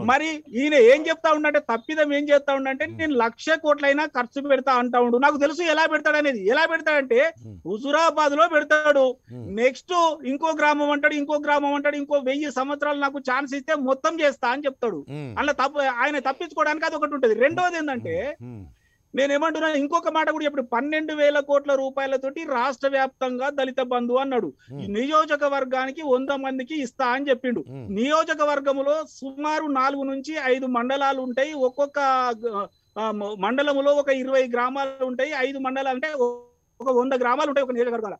Speaker 3: మరి ఈయన ఏం చెప్తా ఉండంటే తప్పిదం ఏం చెప్తా ఉండంటే నేను లక్ష కోట్లైనా ఖర్చు పెడతా అంటా ఉండు నాకు తెలుసు ఎలా పెడతాడు అనేది ఎలా పెడతాడంటే హుజురాబాద్ లో పెడతాడు నెక్స్ట్ ఇంకో గ్రామం అంటాడు ఇంకో గ్రామం అంటాడు ఇంకో వెయ్యి సంవత్సరాలు నాకు ఛాన్స్ ఇస్తే మొత్తం చేస్తా అని చెప్తాడు అలా తప్పు ఆయన తప్పించుకోవడానికి అది ఒకటి ఉంటది రెండోది ఏంటంటే నేనేమంటున్నా ఇంకొక మాట కూడా ఇప్పుడు పన్నెండు వేల కోట్ల రూపాయలతోటి రాష్ట్ర వ్యాప్తంగా దళిత బంధు అన్నాడు నియోజకవర్గానికి వంద మందికి ఇస్తా అని చెప్పిండు నియోజకవర్గంలో సుమారు నాలుగు నుంచి ఐదు మండలాలు ఉంటాయి ఒక్కొక్క మండలంలో ఒక ఇరవై గ్రామాలు ఉంటాయి ఐదు మండలాలు అంటే ఒక వంద గ్రామాలు ఉంటాయి ఒక నియోజకవర్గాల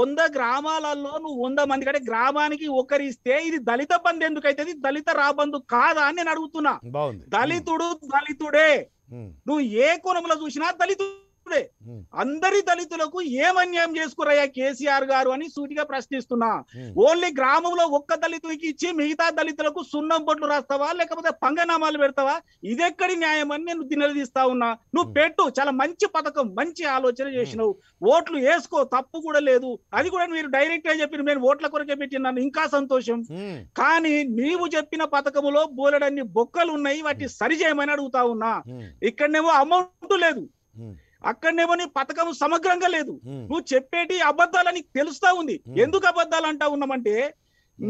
Speaker 3: వంద గ్రామాలలో నువ్వు వంద మంది కంటే గ్రామానికి ఒకరిస్తే ఇది దళిత బంధు ఎందుకైతే దళిత రాబందు కాదా అని నేను అడుగుతున్నా దళితుడు దళితుడే Hmm. నువ్వు ఏ కోణంలో చూసినా దళితుడు ఇప్పుడే అందరి దళితులకు ఏమన్యాయం చేసుకురయ్యా కేసీఆర్ గారు అని సూటిగా ప్రశ్నిస్తున్నా ఓన్లీ గ్రామంలో ఒక్క దళితుడికి ఇచ్చి మిగతా దళితులకు సున్నం బొట్లు రాస్తావా లేకపోతే పంగనామాలు పెడతావా ఇదెక్కడి న్యాయం అని నేను నిలదీస్తా ఉన్నా నువ్వు పెట్టు చాలా మంచి పథకం మంచి ఆలోచన చేసినావు ఓట్లు వేసుకో తప్పు కూడా లేదు అది కూడా మీరు డైరెక్ట్ గా చెప్పిన నేను ఓట్ల కొరకే పెట్టినాను ఇంకా సంతోషం కానీ నీవు చెప్పిన పథకములో బోలెడన్ని బొక్కలు ఉన్నాయి వాటిని సరిచేయమని అడుగుతా ఉన్నా ఇక్కడనేమో అమౌంట్ లేదు అక్కడనేమో పథకం సమగ్రంగా లేదు నువ్వు చెప్పేటి అబద్ధాలని తెలుస్తా ఉంది ఎందుకు అబద్ధాలు అంటా ఉన్నామంటే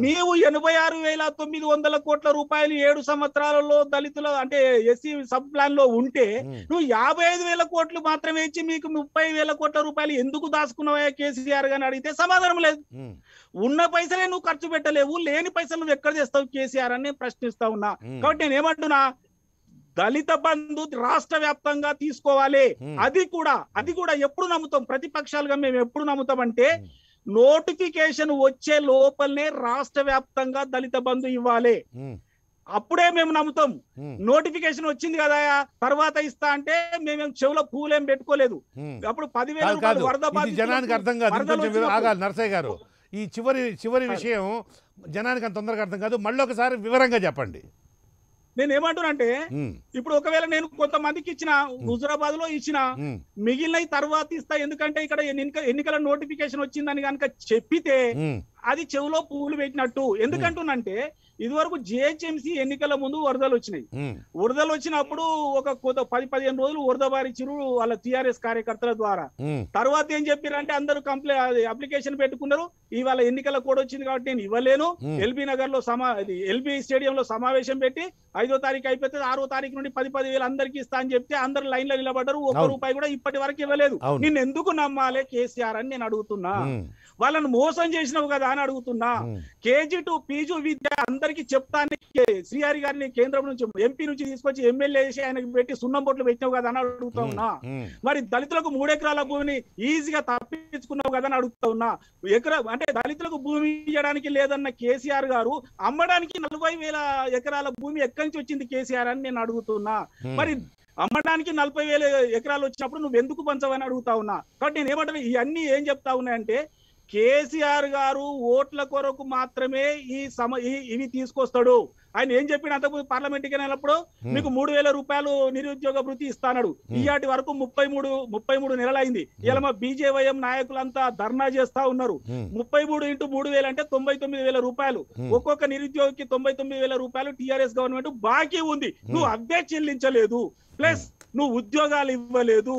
Speaker 3: నీవు ఎనభై ఆరు వేల తొమ్మిది వందల కోట్ల రూపాయలు ఏడు సంవత్సరాలలో దళితుల అంటే ఎస్సీ సబ్ ప్లాన్ లో ఉంటే నువ్వు యాభై ఐదు వేల కోట్లు మాత్రమే ఇచ్చి మీకు ముప్పై వేల కోట్ల రూపాయలు ఎందుకు దాచుకున్నావా కేసీఆర్ గాని అడిగితే సమాధానం లేదు ఉన్న పైసలే నువ్వు ఖర్చు పెట్టలేవు లేని పైసలు నువ్వు ఎక్కడ చేస్తావు కేసీఆర్ అని ప్రశ్నిస్తా ఉన్నా కాబట్టి నేనేమంటున్నా దళిత బంధు రాష్ట్ర వ్యాప్తంగా తీసుకోవాలి అది కూడా అది కూడా ఎప్పుడు నమ్ముతాం ప్రతిపక్షాలుగా మేము ఎప్పుడు నమ్ముతాం అంటే నోటిఫికేషన్ వచ్చే లోపలనే రాష్ట్ర వ్యాప్తంగా దళిత బంధు ఇవ్వాలి అప్పుడే మేము నమ్ముతాం నోటిఫికేషన్ వచ్చింది కదా తర్వాత ఇస్తా అంటే
Speaker 1: మేమేం చెవులో పూలేం పెట్టుకోలేదు అప్పుడు పదివేల వరద జనానికి అర్థం కాదు నర్సయ్య గారు ఈ చివరి చివరి విషయం జనానికి అంత తొందరగా అర్థం కాదు మళ్ళీ ఒకసారి వివరంగా చెప్పండి నేను ఏమంటున్నా అంటే ఇప్పుడు ఒకవేళ నేను కొంతమందికి ఇచ్చిన
Speaker 3: హుజరాబాద్ లో ఇచ్చిన మిగిలిన తర్వాత ఇస్తా ఎందుకంటే ఇక్కడ ఎన్నికల నోటిఫికేషన్ వచ్చిందని కనుక చెప్పితే అది చెవులో పువ్వులు పెట్టినట్టు ఎందుకంటున్నంటే ఇదివరకు జిహెచ్ఎంసీ ఎన్నికల ముందు వరదలు వచ్చినాయి వరదలు వచ్చినప్పుడు ఒక కొత్త పది పదిహేను రోజులు వరద చిరు వాళ్ళ టిఆర్ఎస్ కార్యకర్తల ద్వారా తర్వాత ఏం చెప్పారంటే అందరు కంప్లైంట్ అప్లికేషన్ పెట్టుకున్నారు ఇవాళ ఎన్నికల కూడా వచ్చింది కాబట్టి నేను ఇవ్వలేను ఎల్బీ నగర్ లో సమా ఎల్బీ స్టేడియం లో సమావేశం పెట్టి ఐదో తారీఖు అయిపోతే ఆరో తారీఖు నుండి పది పది వేలు అందరికి ఇస్తా అని చెప్తే అందరు లైన్ లో నిలబడ్డారు ఒక్క రూపాయి కూడా ఇప్పటి వరకు ఇవ్వలేదు నేను ఎందుకు నమ్మాలే కేసీఆర్ అని నేను అడుగుతున్నా వాళ్ళని మోసం చేసినావు కదా అని అడుగుతున్నా కేజీ టు పీజీ విద్య అందరికి చెప్తాను శ్రీహరి గారిని కేంద్రం నుంచి ఎంపీ నుంచి తీసుకొచ్చి ఎమ్మెల్యే చేసి ఆయనకు పెట్టి సున్నం బొట్లు పెట్టినావు కదా అని అడుగుతా ఉన్నా మరి దళితులకు మూడెకరాల భూమిని ఈజీగా తప్పించుకున్నావు కదా అని అడుగుతా ఉన్నా ఎకరా అంటే దళితులకు భూమి ఇవ్వడానికి లేదన్న కేసీఆర్ గారు అమ్మడానికి నలభై వేల ఎకరాల భూమి ఎక్కడి నుంచి వచ్చింది కేసీఆర్ అని నేను అడుగుతున్నా మరి అమ్మడానికి నలభై వేల ఎకరాలు వచ్చినప్పుడు నువ్వు ఎందుకు పంచవని అడుగుతా ఉన్నా కాబట్టి నేను ఏమంటే ఇవన్నీ ఏం చెప్తా ఉన్నాయంటే కేసీఆర్ గారు ఓట్ల కొరకు మాత్రమే ఈ సమ ఇవి తీసుకొస్తాడు ఆయన ఏం చెప్పిన అంతకుముందు పార్లమెంట్కి వెళ్ళినప్పుడు మీకు మూడు వేల రూపాయలు నిరుద్యోగ వృత్తి ఇస్తాడు ఇయాటి వరకు ముప్పై మూడు ముప్పై మూడు నెలలైంది ఇలా మా బీజేవైఎం నాయకులంతా ధర్నా చేస్తా ఉన్నారు ముప్పై మూడు ఇంటూ మూడు వేలు అంటే తొంభై తొమ్మిది వేల రూపాయలు ఒక్కొక్క నిరుద్యోగికి తొంభై తొమ్మిది వేల రూపాయలు టిఆర్ఎస్ గవర్నమెంట్ బాకీ ఉంది నువ్వు అద్దె చెల్లించలేదు ప్లస్ నువ్వు ఉద్యోగాలు ఇవ్వలేదు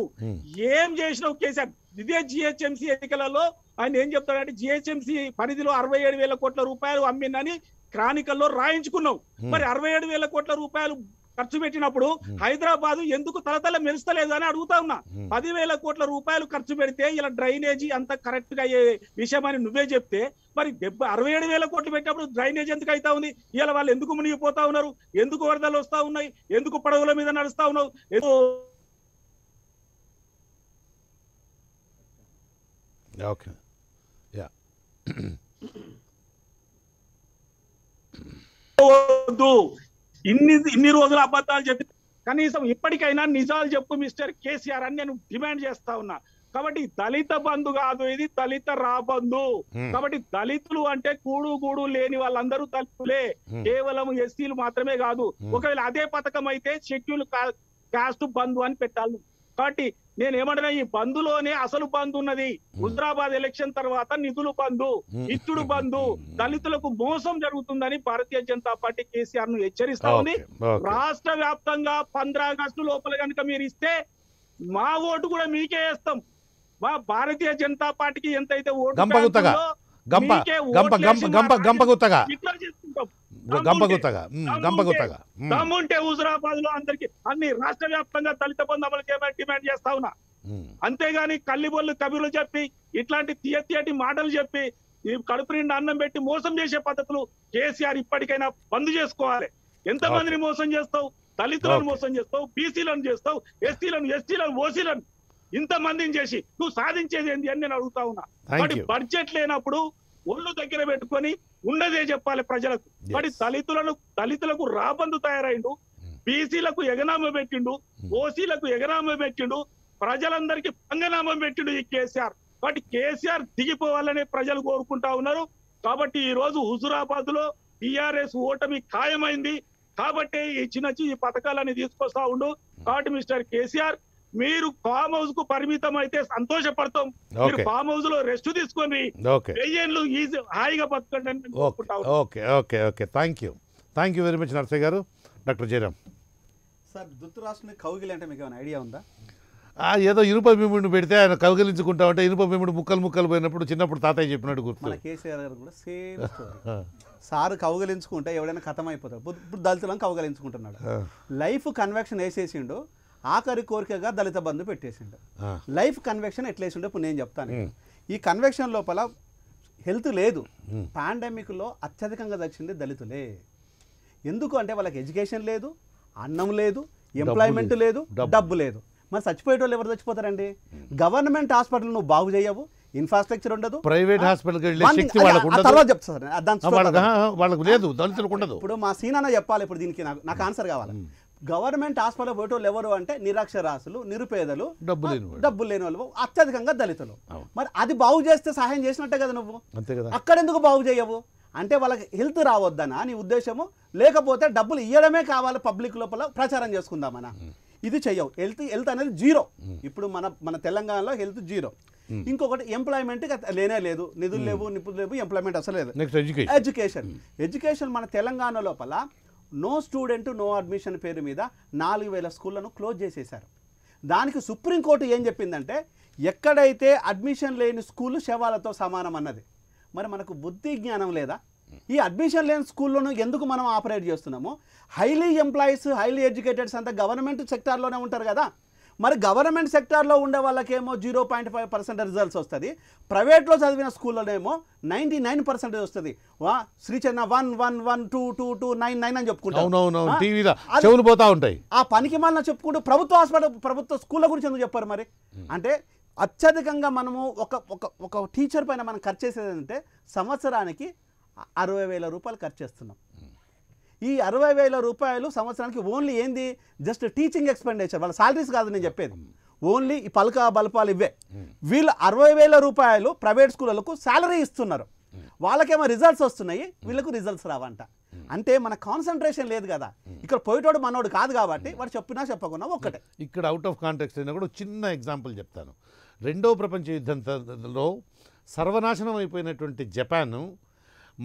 Speaker 3: ఏం చేసినావు కేసీఆర్ ఇదే జిహెచ్ఎంసీ ఎన్నికలలో ఆయన ఏం చెప్తాడంటే జిహెచ్ఎంసీ పరిధిలో అరవై ఏడు వేల కోట్ల రూపాయలు అమ్మిందని క్రానికల్లో రాయించుకున్నావు మరి అరవై ఏడు వేల కోట్ల రూపాయలు ఖర్చు పెట్టినప్పుడు హైదరాబాద్ ఎందుకు తలతల మెరుస్తలేదు అని అడుగుతా ఉన్నా పదివేల కోట్ల రూపాయలు ఖర్చు పెడితే ఇలా డ్రైనేజీ అంత కరెక్ట్ గా అయ్యే విషయం అని నువ్వే చెప్తే మరి డెబ్బై అరవై ఏడు వేల కోట్లు పెట్టినప్పుడు డ్రైనేజ్ ఎందుకు అవుతా ఉంది ఇలా వాళ్ళు ఎందుకు మునిగిపోతా ఉన్నారు ఎందుకు వరదలు వస్తా ఉన్నాయి ఎందుకు పడవల మీద నడుస్తా ఉన్నావు ఏదో ఓకే వద్దు ఇన్ని ఇన్ని రోజులు అబద్ధాలు చెప్పి కనీసం ఇప్పటికైనా నిజాలు చెప్పు మిస్టర్ కేసీఆర్ అని నేను డిమాండ్ చేస్తా ఉన్నా కాబట్టి దళిత బంధు కాదు ఇది దళిత రాబంధు కాబట్టి దళితులు అంటే కూడు గూడు లేని వాళ్ళందరూ దళితులే కేవలం ఎస్సీలు మాత్రమే కాదు ఒకవేళ అదే పథకం అయితే షెడ్యూల్ కాస్ట్ బంధు అని పెట్టాలి కాబట్టి నేను ఏమంటున్నా ఈ బంధులోనే అసలు బంధు ఉన్నది హుజరాబాద్ ఎలక్షన్ తర్వాత నిధులు బంధు ఇత్తుడు బంధు దళితులకు మోసం జరుగుతుందని భారతీయ జనతా పార్టీ కేసీఆర్ ను హెచ్చరిస్తా ఉంది రాష్ట్ర వ్యాప్తంగా పంద్రా ఆగస్టు లోపల కనుక మీరు ఇస్తే మా ఓటు కూడా మీకే వేస్తాం మా భారతీయ జనతా పార్టీకి ఎంతైతే ఓటు గంప గంప గంప గంప గంప గంప చేసుకుంటాం
Speaker 1: దమ్ముంటే
Speaker 3: హుజురాబాద్ లో అందరికి అన్ని రాష్ట్ర వ్యాప్తంగా దళిత బంధు అమలు చేయమని డిమాండ్ చేస్తా ఉన్నా అంతేగాని కల్లిబొల్లు కబీర్లు చెప్పి ఇట్లాంటి తీయ తీయటి మాటలు చెప్పి కడుపు అన్నం పెట్టి మోసం చేసే పద్ధతులు కేసీఆర్ ఇప్పటికైనా బంద్ చేసుకోవాలి ఎంతమందిని మోసం చేస్తావు దళితులను మోసం చేస్తావు బీసీలను చేస్తావు ఎస్సీలను ఎస్టీలను ఓసీలను ఇంత మందిని చేసి నువ్వు సాధించేది ఏంటి అని నేను అడుగుతా ఉన్నా బడ్జెట్ లేనప్పుడు ఒళ్ళు దగ్గర పెట్టుకొని ఉన్నదే చెప్పాలి ప్రజలకు మరి దళితులను దళితులకు రాబందు తయారైండు hmm. బీసీలకు ఎగనామ పెట్టిండు hmm. ఓసీలకు ఎగనామం పెట్టిండు ప్రజలందరికీ పంగనామం పెట్టిండు ఈ కేసీఆర్ బట్ కేసీఆర్ దిగిపోవాలని ప్రజలు కోరుకుంటా ఉన్నారు కాబట్టి ఈ రోజు హుజురాబాద్ లో టిఆర్ఎస్ ఓటమి ఖాయమైంది కాబట్టి ఈ చిన్న చిన్న పథకాలన్నీ తీసుకొస్తా ఉండు hmm. కాబట్టి మిస్టర్ కేసీఆర్ మీరు ఫామ్ హౌస్ కు పరిమితం అయితే సంతోషపడతాం మీరు ఫామ్ హౌస్ లో రెస్ట్ తీసుకొని వెయ్యేళ్ళు ఈజీ హాయిగా బతకండి
Speaker 1: okay okay okay thank you thank you very much Narsaiah గారు డాక్టర్ జయరామ్
Speaker 4: సార్ ధృతరాష్ట్రుని కౌగిలి అంటే మీకు ఏమైనా ఐడియా ఉందా
Speaker 1: ఏదో ఇనుప భీముడిని పెడితే ఆయన కౌగిలించుకుంటా ఉంటే ఇనుప భీముడు ముక్కలు ముక్కలు పోయినప్పుడు చిన్నప్పుడు తాతయ్య చెప్పినట్టు గుర్తు
Speaker 4: కేసీఆర్ గారు కూడా సేమ్ సార్ కౌగలించుకుంటే ఎవడైనా కథం అయిపోతారు ఇప్పుడు దళితులను కౌగలించుకుంటున్నాడు లైఫ్ కన్వెక్షన్ వేసేసిండు ఆఖరి కోరికగా దళిత బంధు పెట్టేసిండు లైఫ్ కన్వెక్షన్ ఎట్లేసిండో ఇప్పుడు నేను చెప్తాను ఈ కన్వెక్షన్ లోపల హెల్త్ లేదు పాండమిక్లో అత్యధికంగా దచ్చింది దళితులే ఎందుకు అంటే వాళ్ళకి ఎడ్యుకేషన్ లేదు అన్నం లేదు ఎంప్లాయ్మెంట్ లేదు డబ్బు లేదు మరి చచ్చిపోయే వాళ్ళు ఎవరు చచ్చిపోతారండి గవర్నమెంట్ హాస్పిటల్ నువ్వు బాగు చేయవు ఇన్ఫ్రాస్ట్రక్చర్ ఉండదు ప్రైవేట్ హాస్పిటల్
Speaker 1: లేదు ఇప్పుడు
Speaker 4: మా సీనా చెప్పాలి ఇప్పుడు దీనికి నాకు నాకు ఆన్సర్ కావాలి గవర్నమెంట్ హాస్పిటల్ పోయేటోళ్ళు ఎవరు అంటే నిరక్షరాశులు నిరుపేదలు డబ్బు లేని డబ్బు లేని వాళ్ళు అత్యధికంగా దళితులు మరి అది బాగు చేస్తే సహాయం చేసినట్టే కదా నువ్వు అక్కడ ఎందుకు బాగు చేయవు అంటే వాళ్ళకి హెల్త్ రావద్దనా నీ ఉద్దేశము లేకపోతే డబ్బులు ఇవ్వడమే కావాలి పబ్లిక్ లోపల ప్రచారం చేసుకుందామనా ఇది చెయ్యవు హెల్త్ హెల్త్ అనేది జీరో ఇప్పుడు మన మన తెలంగాణలో హెల్త్ జీరో ఇంకొకటి ఎంప్లాయ్మెంట్ లేనే లేదు నిధులు లేవు నిపుణులు లేవు ఎంప్లాయ్మెంట్ అసలు లేదు ఎడ్యుకేషన్ ఎడ్యుకేషన్ మన తెలంగాణ లోపల నో స్టూడెంట్ నో అడ్మిషన్ పేరు మీద నాలుగు వేల స్కూళ్లను క్లోజ్ చేసేశారు దానికి సుప్రీంకోర్టు ఏం చెప్పిందంటే ఎక్కడైతే అడ్మిషన్ లేని స్కూళ్ళు శవాలతో సమానం అన్నది మరి మనకు బుద్ధి జ్ఞానం లేదా ఈ అడ్మిషన్ లేని స్కూల్లోనూ ఎందుకు మనం ఆపరేట్ చేస్తున్నాము హైలీ ఎంప్లాయీస్ హైలీ ఎడ్యుకేటెడ్స్ అంతా గవర్నమెంట్ సెక్టార్లోనే ఉంటారు కదా మరి గవర్నమెంట్ సెక్టార్లో ఉండే వాళ్ళకేమో zero point five percent results వస్తుంది ప్రైవేట్లో చదివిన స్కూల్లోనేమో నైంటీ నైన్ పర్సెంటేజ్ వస్తుంది వా శ్రీచన్న one one one two two two nine nine అని చెప్పుకుంటాం పోతా ఉంటాయి ఆ పనికి మళ్ళీ చెప్పుకుంటూ ప్రభుత్వ హాస్పిటల్ ప్రభుత్వ స్కూళ్ళ గురించి ఎందుకు చెప్పారు మరి అంటే అత్యధికంగా మనము ఒక ఒక ఒక టీచర్ పైన మనం ఖర్చు చేసేది ఏంటంటే సంవత్సరానికి అరవై వేల రూపాయలు ఖర్చు చేస్తున్నాం ఈ అరవై వేల రూపాయలు సంవత్సరానికి ఓన్లీ ఏంది జస్ట్ టీచింగ్ ఎక్స్పెండిచర్ వాళ్ళ సాలరీస్ కాదు నేను చెప్పేది ఓన్లీ ఈ పలక బలపాలు ఇవే వీళ్ళు అరవై వేల రూపాయలు ప్రైవేట్ స్కూళ్ళకు శాలరీ ఇస్తున్నారు వాళ్ళకేమో రిజల్ట్స్ వస్తున్నాయి వీళ్ళకు రిజల్ట్స్ రావంట అంటే మన కాన్సన్ట్రేషన్ లేదు కదా ఇక్కడ పోయేటోడు మనోడు కాదు కాబట్టి వాడు చెప్పినా చెప్పకుండా
Speaker 1: ఒక్కటే ఇక్కడ అవుట్ ఆఫ్ కాంటెక్స్ట్ అయినా కూడా చిన్న ఎగ్జాంపుల్ చెప్తాను రెండో ప్రపంచ యుద్ధంలో సర్వనాశనం అయిపోయినటువంటి జపాన్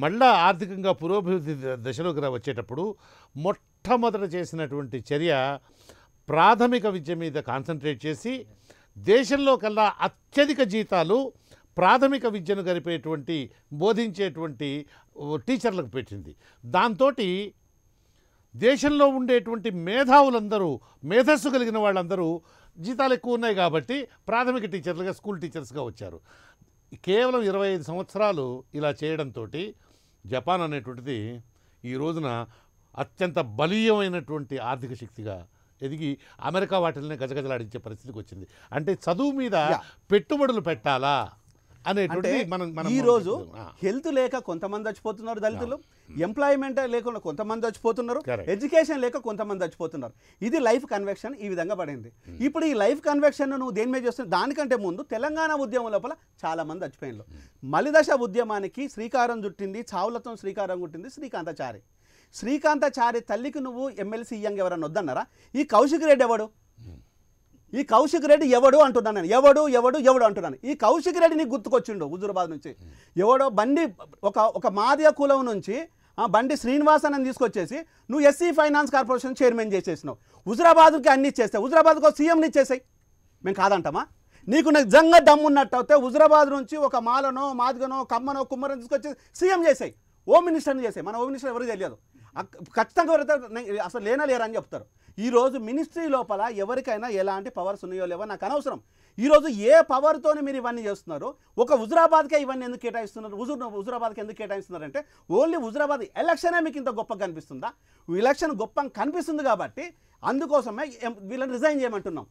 Speaker 1: మళ్ళా ఆర్థికంగా పురోభివృద్ధి దశలోకి వచ్చేటప్పుడు మొట్టమొదట చేసినటువంటి చర్య ప్రాథమిక విద్య మీద కాన్సన్ట్రేట్ చేసి దేశంలో కల్లా అత్యధిక జీతాలు ప్రాథమిక విద్యను గడిపేటువంటి బోధించేటువంటి టీచర్లకు పెట్టింది దాంతో దేశంలో ఉండేటువంటి మేధావులందరూ మేధస్సు కలిగిన వాళ్ళందరూ జీతాలు ఎక్కువ ఉన్నాయి కాబట్టి ప్రాథమిక టీచర్లుగా స్కూల్ టీచర్స్గా వచ్చారు కేవలం ఇరవై ఐదు సంవత్సరాలు ఇలా చేయడంతో జపాన్ అనేటువంటిది ఈ రోజున అత్యంత బలీయమైనటువంటి ఆర్థిక శక్తిగా ఎదిగి అమెరికా వాటిల్ని గజగజలాడించే పరిస్థితికి వచ్చింది అంటే చదువు మీద పెట్టుబడులు పెట్టాలా ఈ రోజు హెల్త్ లేక కొంతమంది చచ్చిపోతున్నారు దళితులు ఎంప్లాయ్మెంట్ లేకుండా కొంతమంది
Speaker 4: చచ్చిపోతున్నారు ఎడ్యుకేషన్ లేక కొంతమంది చచ్చిపోతున్నారు ఇది లైఫ్ కన్వెక్షన్ ఈ విధంగా పడింది ఇప్పుడు ఈ లైఫ్ కన్వెక్షన్ నువ్వు దేని మీద చేస్తున్న దానికంటే ముందు తెలంగాణ ఉద్యమం లోపల చాలా మంది చచ్చిపోయినారు మలిదశ ఉద్యమానికి శ్రీకారం చుట్టింది చావులతో శ్రీకారం చుట్టింది శ్రీకాంత చారి తల్లికి నువ్వు ఎమ్మెల్సీ ఎవరన్నా వద్దన్నారా ఈ కౌశిక్ రెడ్డి ఎవడు ఈ కౌశిక్ రెడ్డి ఎవడు అంటున్నాను నేను ఎవడు ఎవడు ఎవడు అంటున్నాను ఈ కౌశిక్ రెడ్డి నీకు గుర్తుకొచ్చిండు హుజూరాబాద్ నుంచి ఎవడో బండి ఒక ఒక మాదియ కులం నుంచి బండి శ్రీనివాస్ అని తీసుకొచ్చేసి నువ్వు ఎస్సీ ఫైనాన్స్ కార్పొరేషన్ చైర్మన్ చేసేసినావు హుజురాబాద్కి అన్ని ఇచ్చేస్తాయి హుజురాబాద్కి ఒక సీఎంని ఇచ్చేసాయి మేము కాదంటామా నీకు నిజంగా ఉన్నట్టు అయితే హుజురాబాద్ నుంచి ఒక మాలనో మాదిగనో కమ్మనో కుమ్మరని తీసుకొచ్చేసి సీఎం చేసాయి హోమ్ మినిస్టర్ని చేసాయి మన హోమ్ మినిస్టర్ ఎవరు తెలియదు ఖచ్చితంగా ఎవరైతే అసలు లేనా లేరా అని చెప్తారు ఈరోజు మినిస్ట్రీ లోపల ఎవరికైనా ఎలాంటి పవర్స్ ఉన్నాయో లేవో నాకు అనవసరం ఈరోజు ఏ పవర్తోని మీరు ఇవన్నీ చేస్తున్నారు ఒక హుజురాబాద్కే ఇవన్నీ ఎందుకు కేటాయిస్తున్నారు హుజూర్ హుజురాబాద్కి ఎందుకు కేటాయిస్తున్నారు అంటే ఓన్లీ హుజురాబాద్ ఎలక్షనే మీకు ఇంత గొప్ప కనిపిస్తుందా ఎలక్షన్ గొప్ప కనిపిస్తుంది కాబట్టి అందుకోసమే వీళ్ళని రిజైన్ చేయమంటున్నాం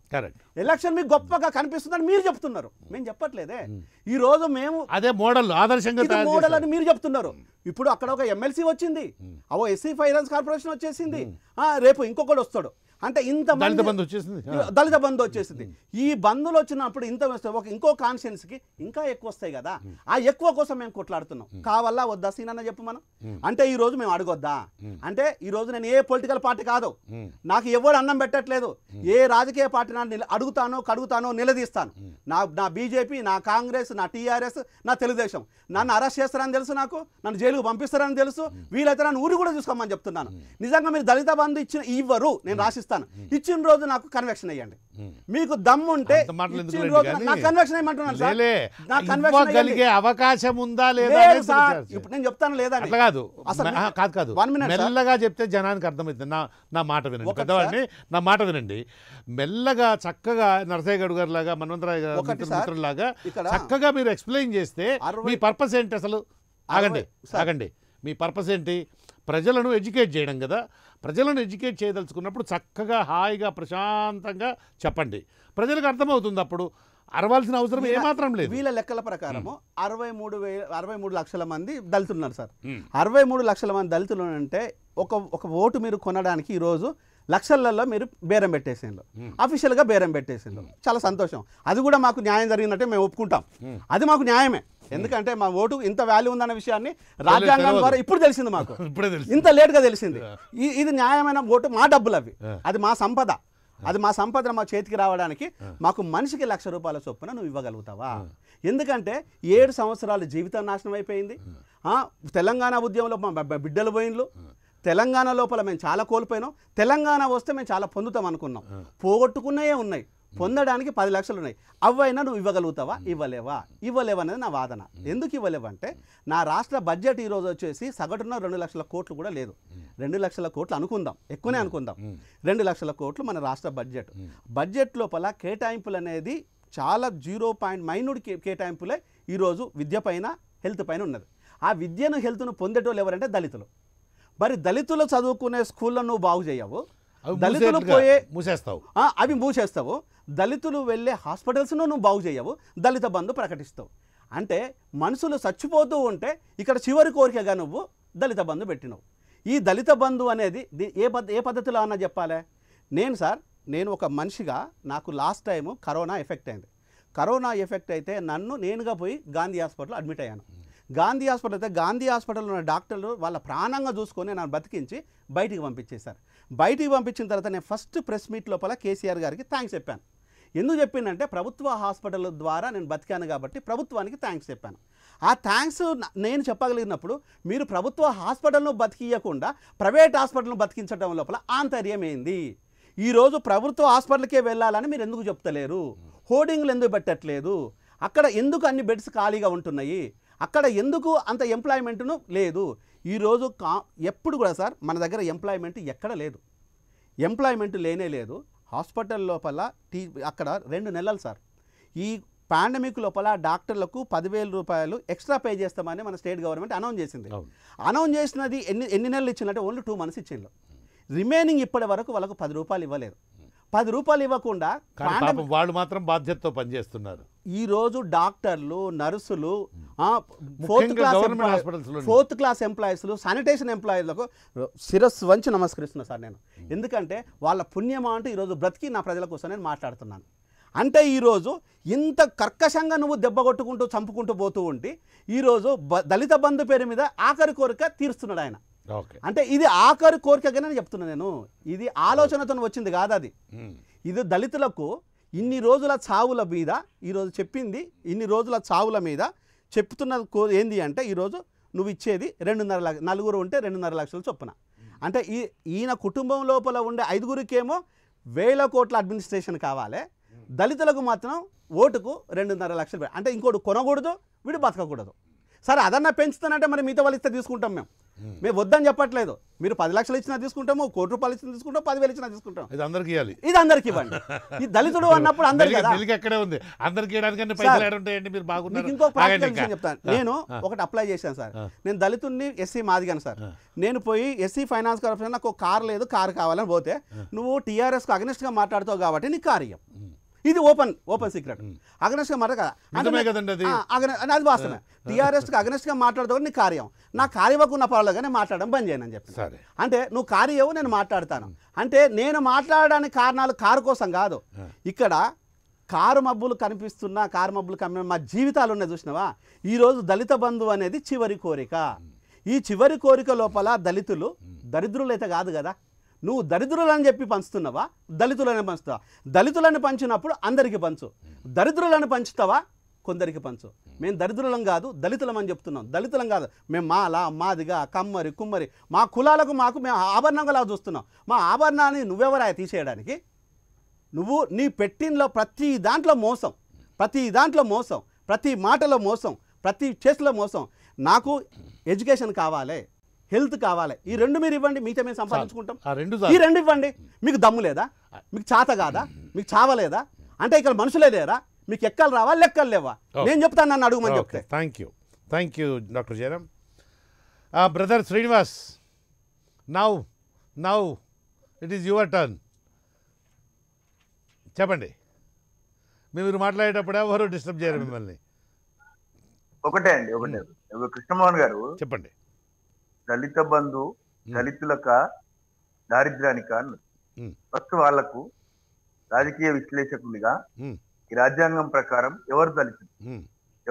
Speaker 4: ఎలక్షన్ మీకు గొప్పగా కనిపిస్తుందని మీరు చెప్తున్నారు మేము చెప్పట్లేదే hmm. ఈ రోజు మేము అదే మోడల్
Speaker 1: ఆదర్శంగా మోడల్ అని
Speaker 4: మీరు చెప్తున్నారు hmm. ఇప్పుడు అక్కడ ఒక ఎమ్మెల్సీ వచ్చింది hmm. అవో ఎస్సీ ఫైనాన్స్ కార్పొరేషన్ వచ్చేసింది రేపు ఇంకొకడు వస్తాడు అంటే ఇంత దళిత బంధు వచ్చేసింది దళిత బంధు వచ్చేసింది ఈ బంధులు వచ్చినప్పుడు ఇంత ఒక ఇంకో కి ఇంకా ఎక్కువ వస్తాయి కదా ఆ ఎక్కువ కోసం మేము కొట్లాడుతున్నాం కావాలా వద్దా సీనన్న చెప్పు మనం అంటే ఈ రోజు మేము అడగొద్దా అంటే ఈ రోజు నేను ఏ పొలిటికల్ పార్టీ కాదు నాకు ఎవరు అన్నం పెట్టట్లేదు ఏ రాజకీయ పార్టీ నా అడుగుతానో కడుగుతానో నిలదీస్తాను నా నా బీజేపీ నా కాంగ్రెస్ నా టీఆర్ఎస్ నా తెలుగుదేశం నన్ను అరెస్ట్ చేస్తారని తెలుసు నాకు నన్ను జైలుకు పంపిస్తారని తెలుసు వీలైతే నన్ను ఊరి కూడా చూసుకోమని చెప్తున్నాను నిజంగా మీరు దళిత బంధు ఇచ్చిన ఇవ్వరు నేను రాసిస్తాను ఇస్తాను ఇచ్చిన రోజు నాకు కన్వెక్షన్ అయ్యండి మీకు
Speaker 1: దమ్ముంటే కన్వెక్షన్ ఏమంటున్నాను కన్వెక్షన్ అవకాశం ఉందా లేదా ఇప్పుడు నేను చెప్తాను లేదా కాదు అసలు కాదు కాదు మెల్లగా చెప్తే జనానికి అర్థమవుతుంది నా నా మాట వినండి పెద్దవాడిని నా మాట వినండి మెల్లగా చక్కగా నరసయ్య గడు గారు లాగా మన్వంతరాయ్ గారు లాగా చక్కగా మీరు ఎక్స్ప్లెయిన్ చేస్తే మీ పర్పస్ ఏంటి అసలు ఆగండి ఆగండి మీ పర్పస్ ఏంటి ప్రజలను ఎడ్యుకేట్ చేయడం కదా ప్రజలను ఎడ్యుకేట్ చేయదలుచుకున్నప్పుడు చక్కగా హాయిగా ప్రశాంతంగా చెప్పండి ప్రజలకు అర్థమవుతుంది అప్పుడు అరవాల్సిన అవసరం ఏమాత్రం లేదు వీళ్ళ లెక్కల ప్రకారము
Speaker 4: అరవై మూడు వేల అరవై మూడు లక్షల మంది దళితులున్నారు సార్ అరవై మూడు లక్షల మంది దళితులు అంటే ఒక ఒక ఓటు మీరు కొనడానికి ఈరోజు లక్షలలో మీరు బేరం పెట్టేసిండ్రు అఫీషియల్గా బేరం పెట్టేసిండ్రు చాలా సంతోషం అది కూడా మాకు న్యాయం జరిగినట్టే మేము ఒప్పుకుంటాం అది మాకు న్యాయమే Hmm. ఎందుకంటే మా ఓటు ఇంత వాల్యూ ఉందన్న విషయాన్ని రాజ్యాంగం ద్వారా ఇప్పుడు తెలిసింది మాకు ఇంత లేట్గా తెలిసింది ఇది న్యాయమైన ఓటు మా డబ్బులు అవి అది మా సంపద అది మా సంపద మా చేతికి రావడానికి మాకు మనిషికి లక్ష రూపాయల చొప్పున నువ్వు ఇవ్వగలుగుతావా ఎందుకంటే ఏడు సంవత్సరాలు జీవితం నాశనం అయిపోయింది తెలంగాణ ఉద్యమంలో మా బిడ్డలు పోయిండ్లు తెలంగాణ లోపల మేము చాలా కోల్పోయినాం తెలంగాణ వస్తే మేము చాలా పొందుతాం అనుకున్నాం పోగొట్టుకున్నయే ఉన్నాయి పొందడానికి పది లక్షలు ఉన్నాయి అవైనా నువ్వు ఇవ్వగలుగుతావా ఇవ్వలేవా ఇవ్వలేవనేది నా వాదన ఎందుకు ఇవ్వలేవంటే నా రాష్ట్ర బడ్జెట్ ఈరోజు వచ్చేసి సగటున రెండు లక్షల కోట్లు కూడా లేదు రెండు లక్షల కోట్లు అనుకుందాం ఎక్కువనే అనుకుందాం రెండు లక్షల కోట్లు మన రాష్ట్ర బడ్జెట్ బడ్జెట్ లోపల కేటాయింపులు అనేది చాలా జీరో పాయింట్ మైనూడ్ కేటాయింపులే ఈరోజు విద్య పైన హెల్త్ పైన ఉన్నది ఆ విద్యను హెల్త్ను పొందేటోళ్ళు ఎవరంటే దళితులు మరి దళితులు చదువుకునే స్కూళ్ళను నువ్వు బాగు చేయవు దళితులు పోయే మూసేస్తావు అవి మూసేస్తావు దళితులు వెళ్ళే హాస్పిటల్స్ను నువ్వు బాగు చేయవు దళిత బంధు ప్రకటిస్తావు అంటే మనుషులు చచ్చిపోతూ ఉంటే ఇక్కడ చివరి కోరికగా నువ్వు దళిత బంధు పెట్టినావు ఈ దళిత బంధు అనేది ఏ పద్ ఏ పద్ధతిలో అన్న చెప్పాలి నేను సార్ నేను ఒక మనిషిగా నాకు లాస్ట్ టైం కరోనా ఎఫెక్ట్ అయింది కరోనా ఎఫెక్ట్ అయితే నన్ను నేనుగా పోయి గాంధీ హాస్పిటల్ అడ్మిట్ అయ్యాను గాంధీ హాస్పిటల్ అయితే గాంధీ హాస్పిటల్లో ఉన్న డాక్టర్లు వాళ్ళ ప్రాణంగా చూసుకొని నన్ను బతికించి బయటికి పంపించేశారు బయటికి పంపించిన తర్వాత నేను ఫస్ట్ ప్రెస్ మీట్ లోపల కేసీఆర్ గారికి థ్యాంక్స్ చెప్పాను ఎందుకు చెప్పిందంటే ప్రభుత్వ హాస్పిటల్ ద్వారా నేను బతికాను కాబట్టి ప్రభుత్వానికి థ్యాంక్స్ చెప్పాను ఆ థ్యాంక్స్ నేను చెప్పగలిగినప్పుడు మీరు ప్రభుత్వ హాస్పిటల్ను బతికియకుండా ప్రైవేట్ హాస్పిటల్ను బతికించడం లోపల ఆంతర్యం ఏంది ఈరోజు ప్రభుత్వ హాస్పిటల్కే వెళ్ళాలని మీరు ఎందుకు చెప్తలేరు హోర్డింగ్లు ఎందుకు పెట్టట్లేదు అక్కడ ఎందుకు అన్ని బెడ్స్ ఖాళీగా ఉంటున్నాయి అక్కడ ఎందుకు అంత ఎంప్లాయ్మెంట్ను లేదు ఈరోజు కా ఎప్పుడు కూడా సార్ మన దగ్గర ఎంప్లాయ్మెంట్ ఎక్కడ లేదు ఎంప్లాయ్మెంట్ లేనే లేదు హాస్పిటల్ లోపల టీ అక్కడ రెండు నెలలు సార్ ఈ పాండమిక్ లోపల డాక్టర్లకు పదివేల రూపాయలు ఎక్స్ట్రా పే చేస్తామని మన స్టేట్ గవర్నమెంట్ అనౌన్స్ చేసింది అనౌన్స్ చేసినది ఎన్ని ఎన్ని నెలలు ఇచ్చిందంటే ఓన్లీ టూ మంత్స్ ఇచ్చిండ్రు రిమైనింగ్ ఇప్పటి వరకు వాళ్ళకు పది రూపాయలు ఇవ్వలేదు పది రూపాయలు ఇవ్వకుండా
Speaker 1: వాళ్ళు మాత్రం బాధ్యతతో పనిచేస్తున్నారు
Speaker 4: ఈ రోజు డాక్టర్లు నర్సులు ఫోర్త్ క్లాస్ ఫోర్త్ క్లాస్ ఎంప్లాయీస్లు శానిటేషన్ ఎంప్లాయీలకు శిరస్సు వంచి నమస్కరిస్తున్నా సార్ నేను ఎందుకంటే వాళ్ళ పుణ్యమా అంటూ ఈరోజు బ్రతికి నా ప్రజల కోసం నేను మాట్లాడుతున్నాను అంటే ఈరోజు ఇంత కర్కశంగా నువ్వు దెబ్బ కొట్టుకుంటూ చంపుకుంటూ పోతూ ఉంటే ఈరోజు దళిత బంధు పేరు మీద ఆఖరి కోరిక తీరుస్తున్నాడు ఆయన అంటే ఇది ఆఖరి కోరికగానే చెప్తున్నా నేను ఇది ఆలోచనతో వచ్చింది కాదు అది ఇది దళితులకు ఇన్ని రోజుల చావుల మీద ఈరోజు చెప్పింది ఇన్ని రోజుల చావుల మీద చెప్తున్న కో ఏంది అంటే ఈరోజు నువ్వు ఇచ్చేది రెండున్నర లక్ష నలుగురు ఉంటే రెండున్నర లక్షలు చొప్పున అంటే ఈ ఈయన కుటుంబం లోపల ఉండే ఐదుగురికేమో వేల కోట్ల అడ్మినిస్ట్రేషన్ కావాలి దళితులకు మాత్రం ఓటుకు రెండున్నర లక్షలు అంటే ఇంకోటి కొనకూడదు వీడు బతకకూడదు సరే అదన్నా పెంచుతానంటే మరి మిగతా వాళ్ళు ఇస్తే తీసుకుంటాం మేము మేము వద్దని చెప్పట్లేదు మీరు పది లక్షలు ఇచ్చినా తీసుకుంటాము కోటి రూపాయలు ఇచ్చినా తీసుకుంటాం పదివేలు ఇచ్చినా తీసుకుంటాం
Speaker 1: ఇది అందరికి ఇవ్వాలి ఇది అందరికి ఇవ్వండి ఈ దళితుడు అన్నప్పుడు అందరికీ ఉంది అందరికి ఇంకో చెప్తాను నేను
Speaker 4: ఒకటి అప్లై చేశాను సార్ నేను దళితుడిని ఎస్సీ మాదిగాను సార్ నేను పోయి ఎస్సీ ఫైనాన్స్ కార్పొరేషన్ నాకు కార్ లేదు కార్ కావాలని పోతే నువ్వు టీఆర్ఎస్ అగనిస్ట్ గా మాట్లాడుతావు కాబట్టి నీకు కార్ ఇవ్వం ఇది ఓపెన్ ఓపెన్ సీక్రెట్ అగ్నెస్ట్గా గా కదా అది వాస్తవమే టీఆర్ఎస్కి గా మాట్లాడదాం నీ కార్యం నా కార్యవకున్న పర్వాలేదు కానీ మాట్లాడడం బంద్ చేయను అని చెప్పి అంటే నువ్వు కార్యవు నేను మాట్లాడతాను అంటే నేను మాట్లాడడానికి కారణాలు కారు కోసం కాదు ఇక్కడ కారు మబ్బులు కనిపిస్తున్న కారు మబ్బులు కమ్మిన మా జీవితాలు ఉన్నాయి చూసినావా ఈరోజు దళిత బంధువు అనేది చివరి కోరిక ఈ చివరి కోరిక లోపల దళితులు దరిద్రులైతే కాదు కదా నువ్వు దరిద్రులని చెప్పి పంచుతున్నావా దళితులని పంచుతావా దళితులను పంచినప్పుడు అందరికీ పంచు దరిద్రులను పంచుతావా కొందరికి పంచు మేము దరిద్రులం కాదు దళితులం అని చెప్తున్నాం దళితులం కాదు మేము మాల మాదిగా కమ్మరి కుమ్మరి మా కులాలకు మాకు మేము ఆభరణంగా చూస్తున్నాం మా ఆభరణాన్ని నువ్వెవరాయ తీసేయడానికి నువ్వు నీ పెట్టిన్లో ప్రతి దాంట్లో మోసం ప్రతి దాంట్లో మోసం ప్రతి మాటలో మోసం ప్రతి చేసులో మోసం నాకు ఎడ్యుకేషన్ కావాలి హెల్త్ కావాలి ఈ రెండు మీరు ఇవ్వండి మీతో మేము సంపాదించుకుంటాం ఈ రెండు ఇవ్వండి మీకు దమ్ము లేదా మీకు చాత కాదా మీకు చావలేదా అంటే
Speaker 1: ఇక్కడ మనుషులే లేరా మీకు ఎక్కలు రావా లెక్కలు లేవా నేను చెప్తాను నన్ను అడుగుమని చెప్తే thank you thank you doctor Jayaram brother Srinivas now now it is your turn చెప్పండి మీరు మాట్లాడేటప్పుడు ఎవరు డిస్టర్బ్ చేయరు మిమ్మల్ని ఒకటే అండి ఒకటే hmm. కృష్ణమోహన్ గారు చెప్పండి దళిత బంధు దళితులక
Speaker 5: దారిద్రానిక ఫస్ట్ వాళ్లకు రాజకీయ విశ్లేషకులుగా ఈ రాజ్యాంగం ప్రకారం ఎవరు దళితులు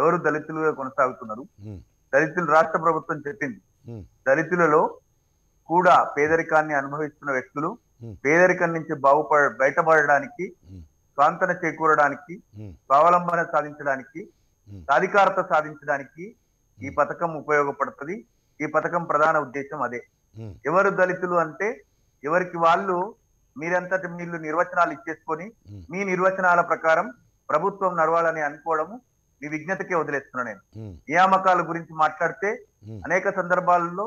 Speaker 5: ఎవరు దళితులుగా కొనసాగుతున్నారు దళితులు రాష్ట్ర ప్రభుత్వం చెప్పింది దళితులలో కూడా పేదరికాన్ని అనుభవిస్తున్న వ్యక్తులు పేదరికం నుంచి బాగుపడ బయటపడడానికి స్వాంతన చేకూరడానికి స్వావలంబన సాధించడానికి సాధికారత సాధించడానికి ఈ పథకం ఉపయోగపడుతుంది ఈ పథకం ప్రధాన ఉద్దేశం అదే ఎవరు దళితులు అంటే ఎవరికి వాళ్ళు మీరంతటి మీరు నిర్వచనాలు ఇచ్చేసుకొని మీ నిర్వచనాల ప్రకారం ప్రభుత్వం నడవాలని అనుకోవడము మీ విజ్ఞతకే వదిలేస్తున్నా నేను నియామకాల గురించి మాట్లాడితే అనేక సందర్భాల్లో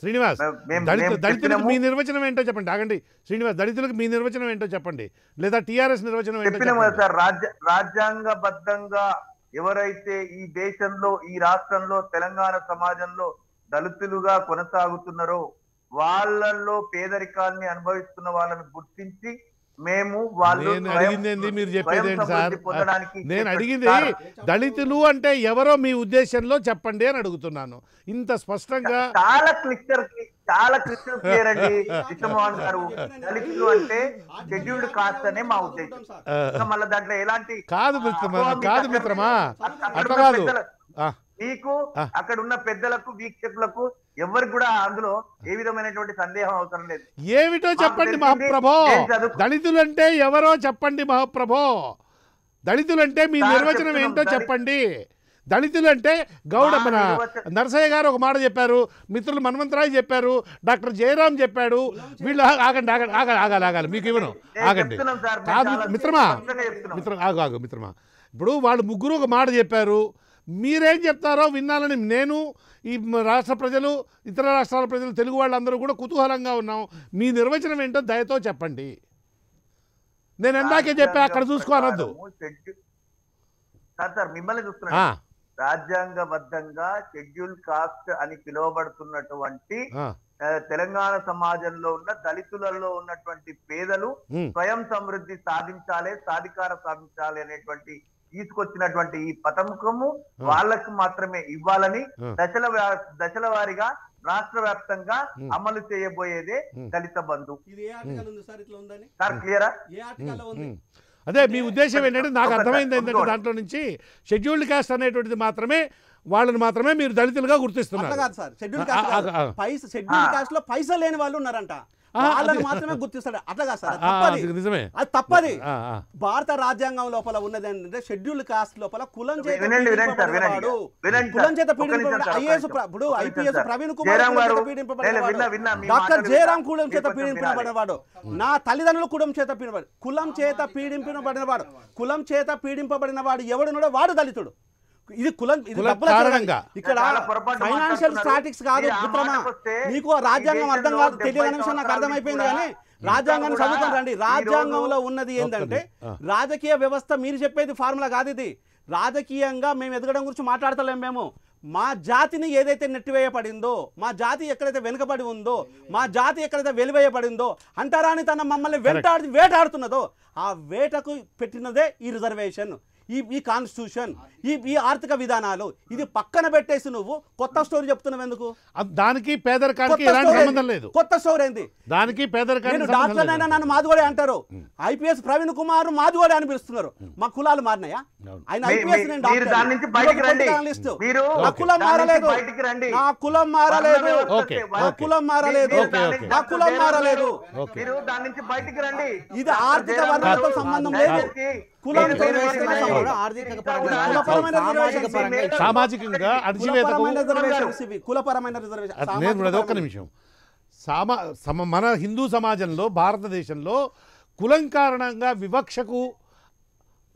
Speaker 1: శ్రీనివాస్ దళితులకు నిర్వచనం ఏంటో చెప్పండి శ్రీనివాస్ మీ నిర్వచనం ఏంటో చెప్పండి లేదా టిఆర్ఎస్ నిర్వచనం చెప్పిన సార్ రాజ్యాంగబద్ధంగా
Speaker 5: ఎవరైతే ఈ దేశంలో ఈ రాష్ట్రంలో తెలంగాణ సమాజంలో దళితులుగా కొనసాగుతున్నారో వాళ్ళల్లో పేదరికాన్ని అనుభవిస్తున్న వాళ్ళని గుర్తించి
Speaker 1: మేము వాళ్ళు మీరు చెప్పేదేంటి సార్ నేను అడిగింది దళితులు అంటే ఎవరో మీ ఉద్దేశంలో చెప్పండి అని అడుగుతున్నాను ఇంత స్పష్టంగా చాలా క్లిక్టర్ చాలా క్రిస్టియన్ ప్లేయర్ అండి కృష్ణమోహన్ గారు దళితులు అంటే
Speaker 5: షెడ్యూల్డ్ కాస్ట్ అనే మా ఉద్దేశం మళ్ళీ దాంట్లో ఎలాంటి కాదు కాదు మిత్రమా మీకు అక్కడ ఉన్న పెద్దలకు వీక్షకులకు ఎవరికి కూడా అందులో ఏ విధమైనటువంటి సందేహం అవసరం లేదు
Speaker 1: ఏమిటో చెప్పండి మహాప్రభో దళితులు అంటే ఎవరో చెప్పండి మహాప్రభో అంటే మీ నిర్వచనం ఏంటో చెప్పండి దళితులు అంటే గౌడ మన నరసయ్య గారు ఒక మాట చెప్పారు మిత్రులు మన్వంతరాయ్ చెప్పారు డాక్టర్ జయరాం చెప్పాడు వీళ్ళు ఆగండి ఆగండి ఆగాలి ఆగాలి ఆగాలి మీకు ఇవ్వను ఆగండి కాదు మిత్రమా మిత్ర ఆగు ఆగు మిత్రమా ఇప్పుడు వాళ్ళు ముగ్గురు ఒక మాట చెప్పారు మీరేం చెప్తారో వినాలని నేను ఈ రాష్ట్ర ప్రజలు ఇతర రాష్ట్రాల ప్రజలు తెలుగు వాళ్ళందరూ కూడా కుతూహలంగా ఉన్నాం మీ నిర్వచనం ఏంటో దయతో చెప్పండి నేను ఎందాకే చెప్పా అక్కడ చూసుకోనద్దు సార్ సార్
Speaker 5: మిమ్మల్ని చూస్తున్నా రాజ్యాంగబద్ధంగా షెడ్యూల్ కాస్ట్ అని పిలువబడుతున్నటువంటి తెలంగాణ సమాజంలో ఉన్న దళితులలో ఉన్నటువంటి పేదలు స్వయం సమృద్ధి సాధించాలి సాధికార సాధించాలి అనేటువంటి తీసుకొచ్చినటువంటి ఈ పథకము వాళ్ళకు మాత్రమే ఇవ్వాలని దశల దశల వారిగా రాష్ట్ర వ్యాప్తంగా అమలు చేయబోయేదే దళిత బంధు సార్ క్లియరా ఏ ఉంది
Speaker 1: అదే మీ ఉద్దేశం ఏంటంటే నాకు అర్థమైంది ఏంటంటే దాంట్లో నుంచి షెడ్యూల్డ్ కాస్ట్ అనేటువంటిది మాత్రమే వాళ్ళని మాత్రమే మీరు దళితులుగా గుర్తిస్తున్నారు కాదు sir schedule caste
Speaker 4: schedule caste లో పైసలు లేని వాళ్ళు ఉన్నారంట వాళ్ళని మాత్రమే గుర్తిస్తాడు అట్లా కాదు సార్ తప్పది అది తప్పది భారత రాజ్యాంగం లోపల ఉన్నది ఏంటంటే షెడ్యూల్ కాస్ట్ లోపల కులం చేత కులం చేత పీడింపబడి ఐఏఎస్ ఇప్పుడు ఐపీఎస్ ప్రవీణ్ కుమార్ డాక్టర్ జయరాం కులం చేత పీడింపబడినవాడు నా తల్లిదండ్రులు కులం చేత పీడింపబడి కులం చేత పీడింపబడినవాడు కులం చేత పీడింపబడిన వాడు ఎవడున్నాడో వాడు దళితుడు ఇది కులం ఇది కారణంగా ఇక్కడ ఫైనాన్షియల్ స్టాటిక్స్ కాదు మిత్రమా నీకు రాజ్యాంగం అర్థం కాదు తెలియని నిమిషం నాకు అర్థమైపోయింది కానీ రాజ్యాంగాన్ని చదువుతాను రండి రాజ్యాంగంలో ఉన్నది ఏంటంటే రాజకీయ వ్యవస్థ మీరు చెప్పేది ఫార్ములా కాదు ఇది రాజకీయంగా మేము ఎదగడం గురించి మాట్లాడతలేము మేము మా జాతిని ఏదైతే నెట్టివేయబడిందో మా జాతి ఎక్కడైతే వెనుకబడి ఉందో మా జాతి ఎక్కడైతే వెలివేయబడిందో అంటారాని తన మమ్మల్ని వెంటాడి వేటాడుతున్నదో ఆ వేటకు పెట్టినదే ఈ రిజర్వేషన్ ఈ ఈ కాన్స్టిట్యూషన్ ఈ ఈ ఆర్థిక విధానాలు ఇది పక్కన పెట్టేసి నువ్వు కొత్త స్టోరీ చెప్తున్నావు ఎందుకు దానికి సంబంధం లేదు కొత్త స్టోరీ ఏంది
Speaker 1: దానికి నన్ను
Speaker 4: మాదిగోడి అంటారు ఐపీఎస్ ప్రవీణ్ కుమార్ మాదిగోడి అని పిలుస్తున్నారు మా కులాలు మారినాయా ఆయన ఐపీఎస్ నా కులం మారలేదు నా కులం మారలేదు నా కులం మారలేదు నా కులం మారలేదు ఇది ఆర్థిక వర్గాలతో సంబంధం లేదు సామాజికంగా కులపరమైన ఒక్క నిమిషం
Speaker 1: సామా మన హిందూ సమాజంలో భారతదేశంలో కులం కారణంగా వివక్షకు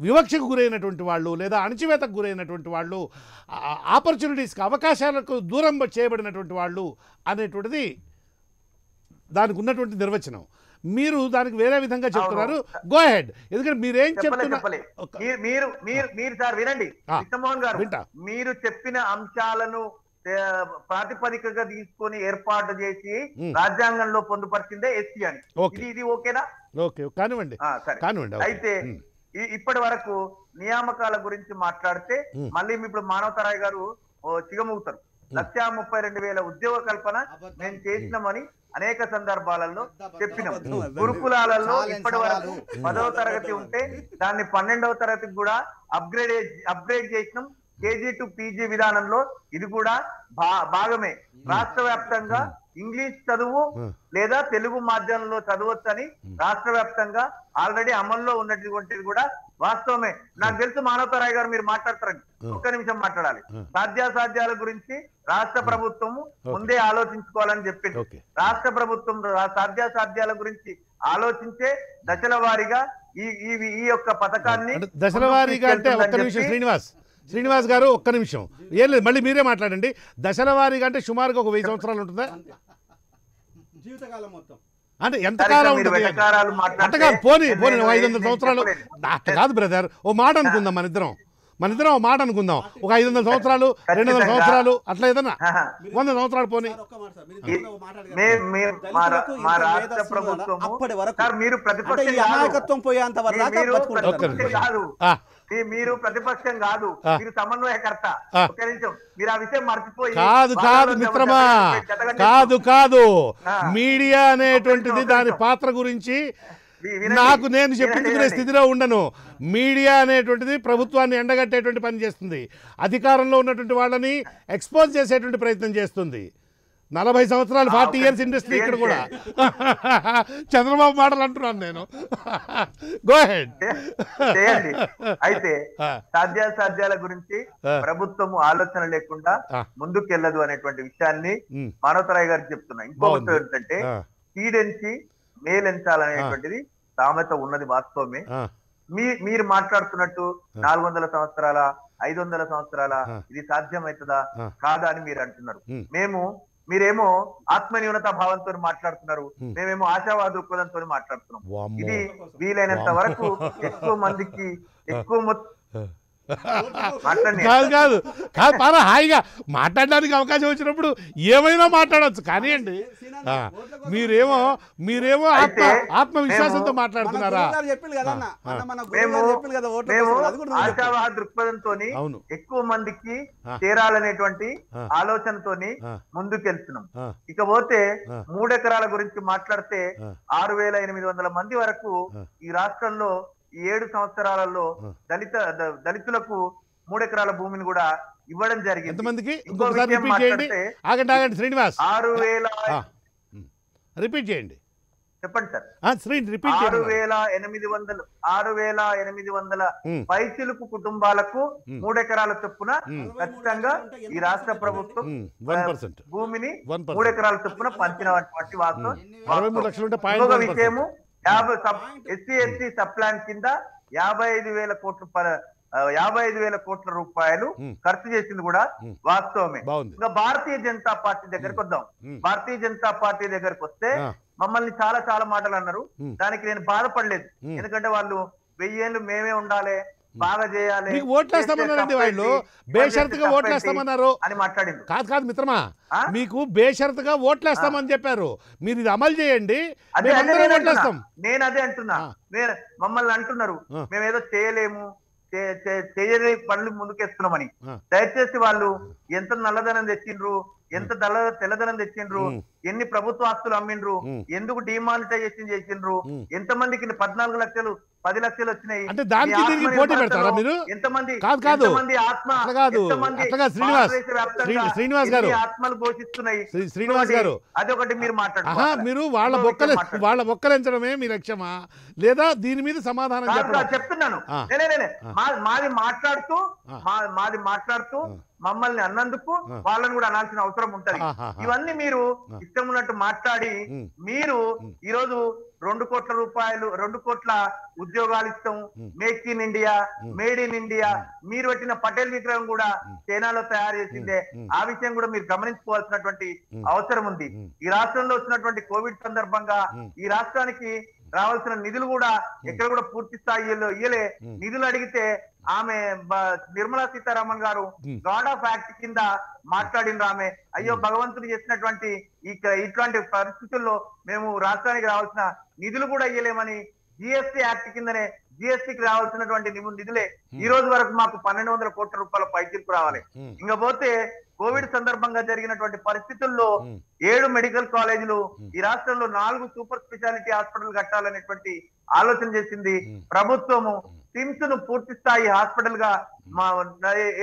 Speaker 1: వివక్షకు గురైనటువంటి వాళ్ళు లేదా అణచివేతకు గురైనటువంటి వాళ్ళు ఆపర్చునిటీస్కి అవకాశాలకు దూరం చేయబడినటువంటి వాళ్ళు అనేటువంటిది దానికి ఉన్నటువంటి నిర్వచనం మీరు దానికి వేరే విధంగా చెప్తున్నారు గో హెడ్ ఎందుకంటే మీరేం చెప్తున్నారు వినండి
Speaker 5: చిత్తమోహన్ గారు మీరు చెప్పిన అంశాలను ప్రాతిపదికగా తీసుకొని ఏర్పాటు చేసి రాజ్యాంగంలో పొందుపరిచిందే ఎస్సీ అని ఇది ఇది ఓకేనా
Speaker 1: ఓకే కానివ్వండి కానివ్వండి అయితే
Speaker 5: ఇప్పటి వరకు నియామకాల గురించి మాట్లాడితే మళ్ళీ ఇప్పుడు మానవతరాయ్ గారు చిగమూగుతారు లక్షా ముప్పై రెండు వేల ఉద్యోగ కల్పన మేము చేసినామని అనేక సందర్భాలలో చెప్పినాం గురుకులాలలో ఇప్పటి వరకు పదవ తరగతి ఉంటే దాన్ని పన్నెండవ తరగతికి కూడా అప్గ్రేడ్ అప్గ్రేడ్ చేసినాం కేజీ టు పీజీ విధానంలో ఇది కూడా భాగమే రాష్ట్ర వ్యాప్తంగా ఇంగ్లీష్ చదువు లేదా తెలుగు మాధ్యమంలో చదవచ్చని రాష్ట్ర వ్యాప్తంగా ఆల్రెడీ అమల్లో ఉన్నటువంటిది కూడా వాస్తవమే నాకు తెలుసు మానవతారాయ్ గారు మీరు మాట్లాడతారని ఒక్క నిమిషం మాట్లాడాలి సాధ్యాసాధ్యాల గురించి రాష్ట్ర ప్రభుత్వం ముందే ఆలోచించుకోవాలని చెప్పింది రాష్ట్ర ప్రభుత్వం సాధ్యాసాధ్యాల గురించి ఆలోచించే దశల వారీగా ఈ ఈ యొక్క పథకాన్ని దశల వారీగా అంటే ఒక్క నిమిషం శ్రీనివాస్
Speaker 1: శ్రీనివాస్ గారు ఒక్క నిమిషం ఏం లేదు మళ్ళీ మీరే మాట్లాడండి దశల వారీగా అంటే సుమారుగా ఒక వెయ్యి సంవత్సరాలు ఉంటుందా
Speaker 4: జీవితకాలం మొత్తం
Speaker 1: అంటే ఎంతకాలం అంటకాదు పోనీ పోనీ ఐదు వందల సంవత్సరాలు అంత కాదు బ్రదర్ ఓ మాట అనుకుందాం మన ఇద్దరం మన ఇద్దరం ఓ మాట అనుకుందాం ఒక ఐదు వందల సంవత్సరాలు రెండు వందల సంవత్సరాలు అట్లా ఏదన్నా వంద సంవత్సరాలు పోనీ
Speaker 5: అప్పటి వరకు మీరు నాయకత్వం పోయేంత వరకు మీరు ప్రతిపక్షం కాదు మీరు సమన్వయకర్త ఒక నిమిషం మీరు ఆ విషయం మర్చిపోయి కాదు కాదు మిత్రమా కాదు కాదు
Speaker 1: మీడియా అనేటువంటిది దాని పాత్ర గురించి నాకు నేను చెప్పించుకునే స్థితిలో ఉండను మీడియా అనేటువంటిది ప్రభుత్వాన్ని ఎండగట్టేటువంటి పని చేస్తుంది అధికారంలో ఉన్నటువంటి వాళ్ళని ఎక్స్పోజ్ చేసేటువంటి ప్రయత్నం చేస్తుంది నలభై సంవత్సరాలు ఫార్టీ ఇయర్స్ ఇండస్ట్రీ ఇక్కడ కూడా చంద్రబాబు మాటలు అంటున్నాను నేను అయితే సాధ్యాసాధ్యాల గురించి
Speaker 5: ప్రభుత్వము ఆలోచన లేకుండా ముందుకెళ్ళదు అనేటువంటి విషయాన్ని మానవతరాయ్ గారు చెప్తున్నా ఇంకో విషయం ఏంటంటే స్పీడెన్సి మేలెంచాలనేటువంటిది సామెత ఉన్నది వాస్తవమే మీ మీరు మాట్లాడుతున్నట్టు నాలుగు వందల సంవత్సరాల ఐదు వందల సంవత్సరాల ఇది సాధ్యమవుతుందా కాదా అని మీరు అంటున్నారు మేము మీరేమో hmm. ఆత్మ న్యూనత భావంతో మాట్లాడుతున్నారు hmm. మేమేమో ఆశావాద దృక్పథంతో మాట్లాడుతున్నాం ఇది వీలైనంత వరకు ఎక్కువ మందికి
Speaker 1: ఎక్కువ కాదు కాదు కాదు చాలా హాయిగా మాట్లాడడానికి అవకాశం వచ్చినప్పుడు ఏమైనా మాట్లాడవచ్చు కానీ అండి మీరేమో మీరేమో ఆత్మ ఆత్మవిశ్వాసంతో మాట్లాడుతున్నారా
Speaker 5: దృక్పథంతో ఎక్కువ మందికి చేరాలనేటువంటి ఆలోచనతోని ముందుకెళ్తున్నాం ఇకపోతే మూడెకరాల గురించి మాట్లాడితే ఆరు వేల ఎనిమిది వందల మంది వరకు ఈ రాష్ట్రంలో ఈ ఏడు సంవత్సరాలలో దళిత దళితులకు మూడెకరాల
Speaker 1: భూమిని కూడా ఇవ్వడం జరిగింది ఆరు వేల చెప్పండి సార్ ఆరు వేల
Speaker 5: ఎనిమిది వందలు ఆరు వేల ఎనిమిది వందల పైసలకు కుటుంబాలకు మూడెకరాల చొప్పున ఖచ్చితంగా ఈ రాష్ట్ర ప్రభుత్వం భూమిని మూడెకరాల చొప్పున పంచినటువంటి వాస్తవం విషయము యాభై ఎస్సీ ఎస్టీ సబ్ ప్లాన్ కింద యాభై ఐదు వేల కోట్ల యాభై ఐదు వేల కోట్ల రూపాయలు ఖర్చు చేసింది కూడా వాస్తవమే ఇంకా భారతీయ జనతా పార్టీ దగ్గరకు వద్దాం భారతీయ జనతా పార్టీ దగ్గరకు వస్తే మమ్మల్ని చాలా చాలా మాటలు అన్నారు దానికి నేను బాధపడలేదు ఎందుకంటే వాళ్ళు వెయ్యేళ్ళు మేమే ఉండాలి బాగా చేయాలి మీకు ఓట్లేస్తామన్నారండి వాళ్ళు బేషరతుగా ఓట్లేస్తామన్నారు
Speaker 1: అని మాట్లాడింది కాదు కాదు మిత్రమా మీకు బేషరతుగా ఓట్లేస్తామని చెప్పారు మీరు ఇది అమలు చేయండి ఓట్లేస్తాం నేను అదే అంటున్నా
Speaker 5: మమ్మల్ని అంటున్నారు మేమేదో చేయలేము చేయని పనులు ముందుకేస్తున్నామని దయచేసి వాళ్ళు ఎంత నల్లదనం తెచ్చిండ్రు ఎంత తెల్లదనం తెచ్చిండ్రు ఎన్ని ప్రభుత్వ ఆస్తులు అమ్మిండ్రు ఎందుకు డిమానిటైజేషన్ చేసిండ్రు ఎంతమందికి పద్నాలుగు లక్షలు పది లక్షలు వచ్చినాయి పోటీ పెడతారా మీరు ఎంతమంది కాదు కాదు శ్రీనివాస్ గారు ఆత్మలు పోషిస్తున్నాయి శ్రీనివాస్ గారు
Speaker 1: అదొకటి మీరు మాట్లాడారు మీరు వాళ్ళ మొక్కలు వాళ్ళ బొక్కలించడమే మీ లక్ష్యమా లేదా దీని మీద సమాధానం చెప్తున్నాను మాది మాట్లాడుతూ
Speaker 5: మాది మాట్లాడుతూ మమ్మల్ని అన్నందుకు వాళ్ళని కూడా అనాల్సిన అవసరం ఉంటది ఇవన్నీ మీరు ఇష్టం ఉన్నట్టు మాట్లాడి మీరు ఈ రోజు రెండు కోట్ల రూపాయలు రెండు కోట్ల ఉద్యోగాలు ఇస్తాం make in India made in India మీరు పెట్టిన పటేల్ విగ్రహం కూడా చైనాలో తయారు చేసిందే ఆ విషయం కూడా మీరు గమనించుకోవాల్సినటువంటి అవసరం ఉంది ఈ రాష్ట్రంలో వచ్చినటువంటి కోవిడ్ సందర్భంగా ఈ రాష్ట్రానికి రావాల్సిన నిధులు కూడా ఎక్కడ కూడా పూర్తి స్థాయిలో ఇయ్యలే నిధులు అడిగితే ఆమె నిర్మలా సీతారామన్ గారు గాడ్ ఆఫ్ యాక్ట్ కింద మాట్లాడింది ఆమె అయ్యో భగవంతుడు చేసినటువంటి ఇట్లాంటి పరిస్థితుల్లో మేము రాష్ట్రానికి రావాల్సిన నిధులు కూడా ఇయ్యలేమని జిఎస్టీ యాక్ట్ కిందనే కి రావాల్సినటువంటి నిధులే ఈ రోజు వరకు మాకు పన్నెండు వందల కోట్ల రూపాయల పైకి రావాలి ఇంకపోతే పోతే కోవిడ్ సందర్భంగా జరిగినటువంటి పరిస్థితుల్లో ఏడు మెడికల్ కాలేజీలు ఈ రాష్ట్రంలో నాలుగు సూపర్ స్పెషాలిటీ హాస్పిటల్ కట్టాలనేటువంటి ఆలోచన చేసింది ప్రభుత్వము సిమ్స్ ను పూర్తి స్థాయి హాస్పిటల్ గా మా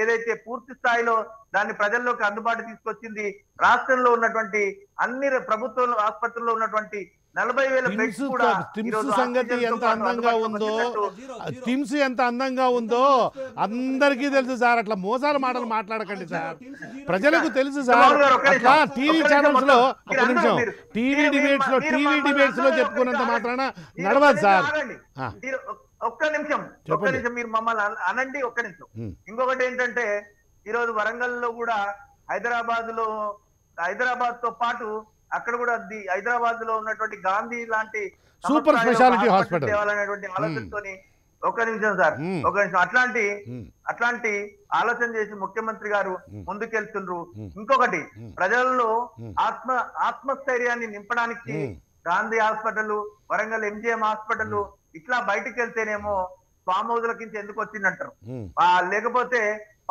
Speaker 5: ఏదైతే పూర్తి స్థాయిలో దాన్ని ప్రజల్లోకి అందుబాటు తీసుకొచ్చింది రాష్ట్రంలో ఉన్నటువంటి
Speaker 1: అన్ని ప్రభుత్వ ఆసుపత్రుల్లో ఉన్నటువంటి నలభై వేల బెడ్స్ కూడా టిమ్స్ సంగతి ఎంత అందంగా ఉందో టిమ్స్ ఎంత అందంగా ఉందో అందరికీ తెలుసు సార్ అట్లా మోసాల మాటలు మాట్లాడకండి సార్ ప్రజలకు తెలుసు సార్ అట్లా టీవీ ఛానల్స్ లో ఒక నిమిషం టీవీ డిబేట్స్ లో టీవీ డిబేట్స్ లో చెప్పుకున్నంత మాత్రాన నడవదు సార్
Speaker 5: ఒక్క నిమిషం ఒక్క నిమిషం మీరు మమ్మల్ని అనండి ఒక్క నిమిషం ఇంకొకటి ఏంటంటే ఈరోజు వరంగల్ లో కూడా హైదరాబాద్ లో హైదరాబాద్ తో పాటు అక్కడ కూడా హైదరాబాద్ లో ఉన్నటువంటి గాంధీ లాంటి
Speaker 1: సూపర్ స్పెషాలిటీ హాస్పిటల్ తేవాలనేటువంటి ఆలోచనతోని
Speaker 5: ఒక నిమిషం సార్ ఒక నిమిషం అట్లాంటి అట్లాంటి ఆలోచన చేసి ముఖ్యమంత్రి గారు ముందుకెళ్తున్నారు ఇంకొకటి ప్రజల్లో ఆత్మ ఆత్మస్థైర్యాన్ని నింపడానికి Gandhi hospital Warangal MGM hospital ఇట్లా బయటకు వెళ్తేనేమో స్వామోదుల కింద ఎందుకు వచ్చిందంటారు లేకపోతే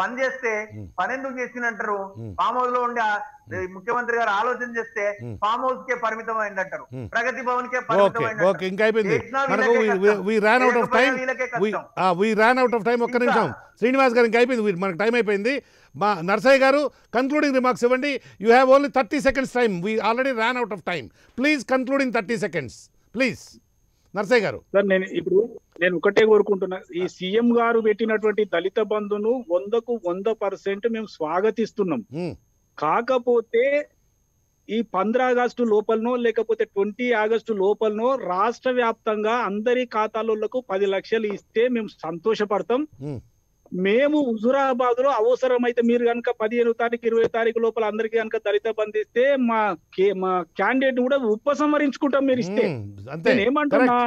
Speaker 5: పని చేస్తే పని ఎందుకు చేసినంటారు ఫామ్ హౌస్ లో ఉండే ముఖ్యమంత్రి గారు ఆలోచన చేస్తే ఫామ్ హౌస్ కే పరిమితం అయింది అంటారు ప్రగతి భవన్ కే
Speaker 1: ఒక్క నిమిషం శ్రీనివాస్ గారు ఇంకా అయిపోయింది మనకు టైం అయిపోయింది మా నర్సయ్య గారు కన్క్లూడింగ్ రిమార్క్స్ ఇవ్వండి you have only thirty seconds time we already ran out of time please concluding thirty seconds please Narsaiah garu sir నేను ఇప్పుడు నేను ఒకటే కోరుకుంటున్నా ఈ సీఎం గారు పెట్టినటువంటి దళిత బంధును వందకు
Speaker 3: వంద పర్సెంట్ మేము స్వాగతిస్తున్నాం కాకపోతే ఈ పంద్ర ఆగస్టు లోపలనో లేకపోతే ట్వంటీ ఆగస్టు లోపలనో రాష్ట్ర వ్యాప్తంగా అందరి ఖాతాలకు పది లక్షలు ఇస్తే మేము సంతోషపడతాం మేము హుజురాబాద్ లో అవసరమైతే మీరు కనుక పదిహేను తారీఖు ఇరవై తారీఖు లోపల అందరికి కనుక దళిత బంధిస్తే మా మా క్యాండిడేట్ కూడా ఉపసంహరించుకుంటాం మీరు ఇస్తే నేనేమంటున్నా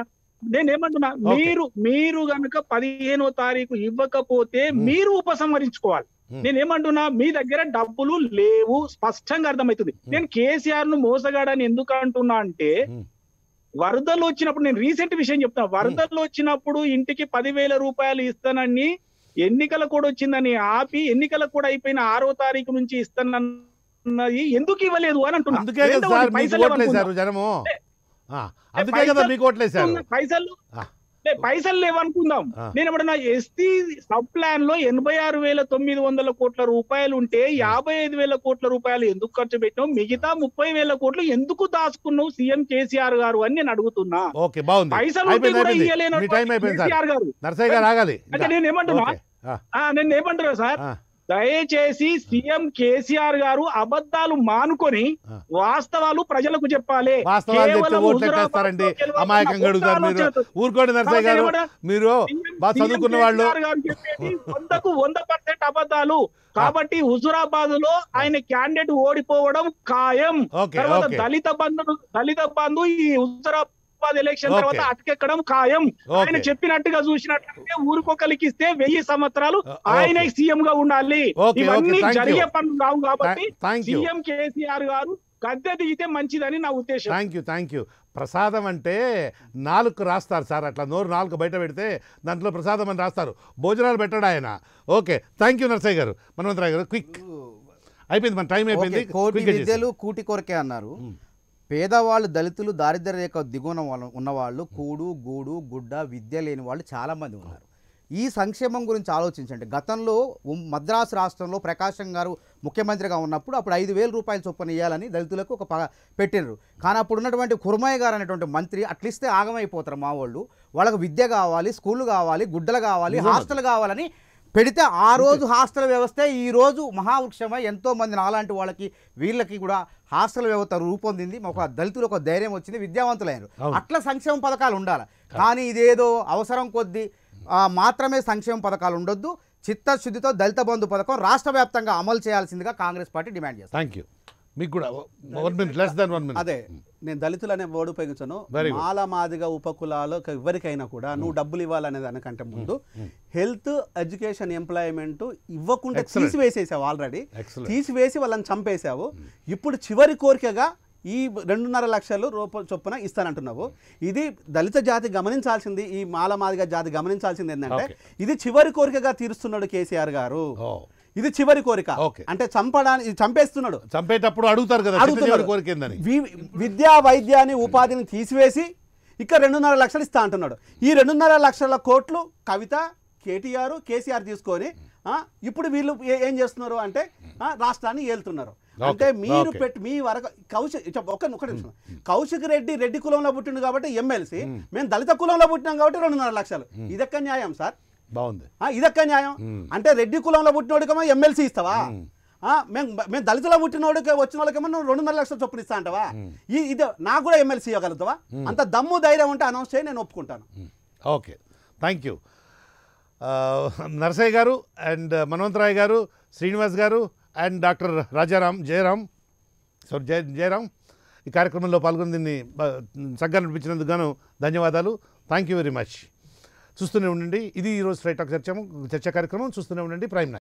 Speaker 3: నేనేమంటున్నా మీరు మీరు కనుక పదిహేనో తారీఖు ఇవ్వకపోతే మీరు ఉపసంహరించుకోవాలి నేనేమంటున్నా మీ దగ్గర డబ్బులు లేవు స్పష్టంగా అర్థమవుతుంది నేను కేసీఆర్ ను మోసగాడని ఎందుకు అంటున్నా అంటే వరదలు వచ్చినప్పుడు నేను రీసెంట్ విషయం చెప్తాను వరదలు వచ్చినప్పుడు ఇంటికి పదివేల రూపాయలు ఇస్తానని ఎన్నికలు కూడా వచ్చిందని ఆపి ఎన్నికలకు కూడా అయిపోయిన ఆరో తారీఖు నుంచి ఇస్తానన్నది ఎందుకు ఇవ్వలేదు అని అంటున్నారు పైసలు పైసలు లేవనుకుందాం నేను ఏమన్నా ఎస్టీ సబ్ ప్లాన్ లో ఎనభై ఆరు వేల తొమ్మిది వందల కోట్ల రూపాయలు ఉంటే యాభై ఐదు వేల కోట్ల రూపాయలు ఎందుకు ఖర్చు పెట్టావు మిగతా ముప్పై వేల కోట్లు ఎందుకు దాచుకున్నావు సీఎం కేసీఆర్ గారు అని నేను అడుగుతున్నా
Speaker 1: పైసలు కేసీఆర్ గారు నేను ఏమంటున్నా
Speaker 3: నేను ఏమంటున్నా సార్ దయచేసి సీఎం కేసీఆర్ గారు అబద్ధాలు మానుకొని వాస్తవాలు ప్రజలకు చెప్పాలి అమాయకంగా అడుగుతారు మీరు ఊరుకోండి నర్సయ్య గారు
Speaker 1: మీరు చదువుకున్న వాళ్ళు
Speaker 3: వందకు వంద పర్సెంట్ అబద్ధాలు కాబట్టి హుజురాబాద్ లో ఆయన క్యాండిడేట్ ఓడిపోవడం ఖాయం దళిత బంధు దళిత బంధు ఈ హుజురాబాద్ హైదరాబాద్ ఎలక్షన్ తర్వాత అటుకెక్కడం ఖాయం ఆయన చెప్పినట్టుగా చూసినట్లయితే ఊరికొకరికి ఇస్తే వెయ్యి సంవత్సరాలు ఆయనే సీఎం గా ఉండాలి ఇవన్నీ జరిగే పనులు
Speaker 1: రావు కాబట్టి సీఎం కేసీఆర్ గారు గద్దె దిగితే మంచిదని నా ఉద్దేశం థ్యాంక్ యూ థ్యాంక్ యూ ప్రసాదం అంటే నాలుగు రాస్తారు సార్ అట్లా నోరు నాలుగు బయట పెడితే దాంట్లో ప్రసాదం అని రాస్తారు భోజనాలు పెట్టాడు ఆయన ఓకే థ్యాంక్ యూ నర్సయ్య గారు మనమంతరాయ్ గారు క్విక్ అయిపోయింది మన టైం అయిపోయింది విద్యలు
Speaker 2: కూటి కొరకే అన్నారు పేదవాళ్ళు దళితులు దారిద్ర్య రేఖ దిగువన ఉన్నవాళ్ళు కూడు గూడు గుడ్డ విద్య లేని వాళ్ళు చాలామంది ఉన్నారు ఈ సంక్షేమం గురించి ఆలోచించండి గతంలో మద్రాసు రాష్ట్రంలో ప్రకాశం గారు ముఖ్యమంత్రిగా ఉన్నప్పుడు అప్పుడు ఐదు వేల రూపాయలు చొప్పున ఇవ్వాలని దళితులకు ఒక పెట్టినరు కానీ అప్పుడు ఉన్నటువంటి కుర్మయ్య గారు అనేటువంటి మంత్రి అట్లిస్తే ఆగమైపోతారు మా వాళ్ళు వాళ్ళకు విద్య కావాలి స్కూళ్ళు కావాలి గుడ్డలు కావాలి హాస్టల్ కావాలని పెడితే ఆ రోజు హాస్టల్ వ్యవస్థ రోజు మహావృక్షమై ఎంతోమంది నాలాంటి వాళ్ళకి వీళ్ళకి కూడా హాస్టల్ వ్యవస్థ రూపొందింది ఒక దళితులు ఒక ధైర్యం వచ్చింది విద్యావంతులైన అట్లా సంక్షేమ పథకాలు ఉండాలి కానీ ఇదేదో అవసరం కొద్దీ మాత్రమే సంక్షేమ పథకాలు ఉండొద్దు చిత్తశుద్ధితో దళిత బంధు పథకం రాష్ట్ర అమలు చేయాల్సిందిగా కాంగ్రెస్ పార్టీ డిమాండ్ చేస్తుంది
Speaker 1: థ్యాంక్ మీకు కూడా
Speaker 2: అదే నేను దళితులు అనే వర్డ్ ఉపయోగించాను మాల మాదిగా ఉపకులాలు ఎవరికైనా కూడా
Speaker 4: నువ్వు hmm. డబ్బులు ఇవ్వాలనే దానికంటే hmm. ముందు hmm. హెల్త్ ఎడ్యుకేషన్ ఎంప్లాయ్మెంట్ ఇవ్వకుండా తీసివేసేసావు ఆల్రెడీ తీసివేసి వాళ్ళని చంపేశావు ఇప్పుడు చివరి కోరికగా ఈ రెండున్నర లక్షలు రూప చొప్పున ఇస్తానంటున్నావు ఇది దళిత జాతి గమనించాల్సింది ఈ మాల మాదిగా జాతి గమనించాల్సింది ఏంటంటే ఇది చివరి కోరికగా తీరుస్తున్నాడు కేసీఆర్ గారు oh. ఇది చివరి కోరిక అంటే చంపడానికి చంపేస్తున్నాడు చంపేటప్పుడు అడుగుతారు కదా అడుగుతున్నాడు కోరిక విద్యా వైద్యాన్ని ఉపాధిని తీసివేసి ఇక రెండున్నర లక్షలు ఇస్తా అంటున్నాడు ఈ రెండున్నర లక్షల కోట్లు కవిత కేటీఆర్ కేసీఆర్ తీసుకొని ఇప్పుడు వీళ్ళు ఏం చేస్తున్నారు అంటే రాష్ట్రాన్ని ఏలుతున్నారు అంటే మీరు పెట్టి మీ వరకు కౌశిక్ ఒక్క నిమిషం కౌశిక్ రెడ్డి రెడ్డి కులంలో పుట్టిండు కాబట్టి ఎమ్మెల్సీ మేము దళిత కులంలో పుట్టినాం కాబట్టి రెండున్నర లక్షలు ఇదొక్క న్యాయం సార్ బాగుంది ఇదక్క న్యాయం అంటే రెడ్డి కులంలో పుట్టినోడికేమో ఎమ్మెల్సీ ఇస్తావా మేము మేము దళితుల పుట్టినోడికి వచ్చిన వాళ్ళకేమో రెండున్నర లక్షల చొప్పున ఇస్తా అంటవా ఈ ఇది నాకు కూడా ఎమ్మెల్సీ ఇవ్వగలుగుతావా అంత దమ్ము ధైర్యం ఉంటే అనౌన్స్ చేయి నేను ఒప్పుకుంటాను
Speaker 1: ఓకే థ్యాంక్ యూ నరసయ్య గారు and మన్వంతరాయ్ garu Srinivas garu and doctor Rajaram Jayaram sorry Jaya Jayaram ఈ కార్యక్రమంలో పాల్గొని దీన్ని చక్కగా నడిపించినందుకు గాను ధన్యవాదాలు థ్యాంక్ యూ వెరీ మచ్ చూస్తూనే ఉండండి ఇది ఈరోజు ఫ్రైటాక్ టాక్ చర్చ చర్చా కార్యక్రమం చూస్తూనే ఉండండి ప్రైమ్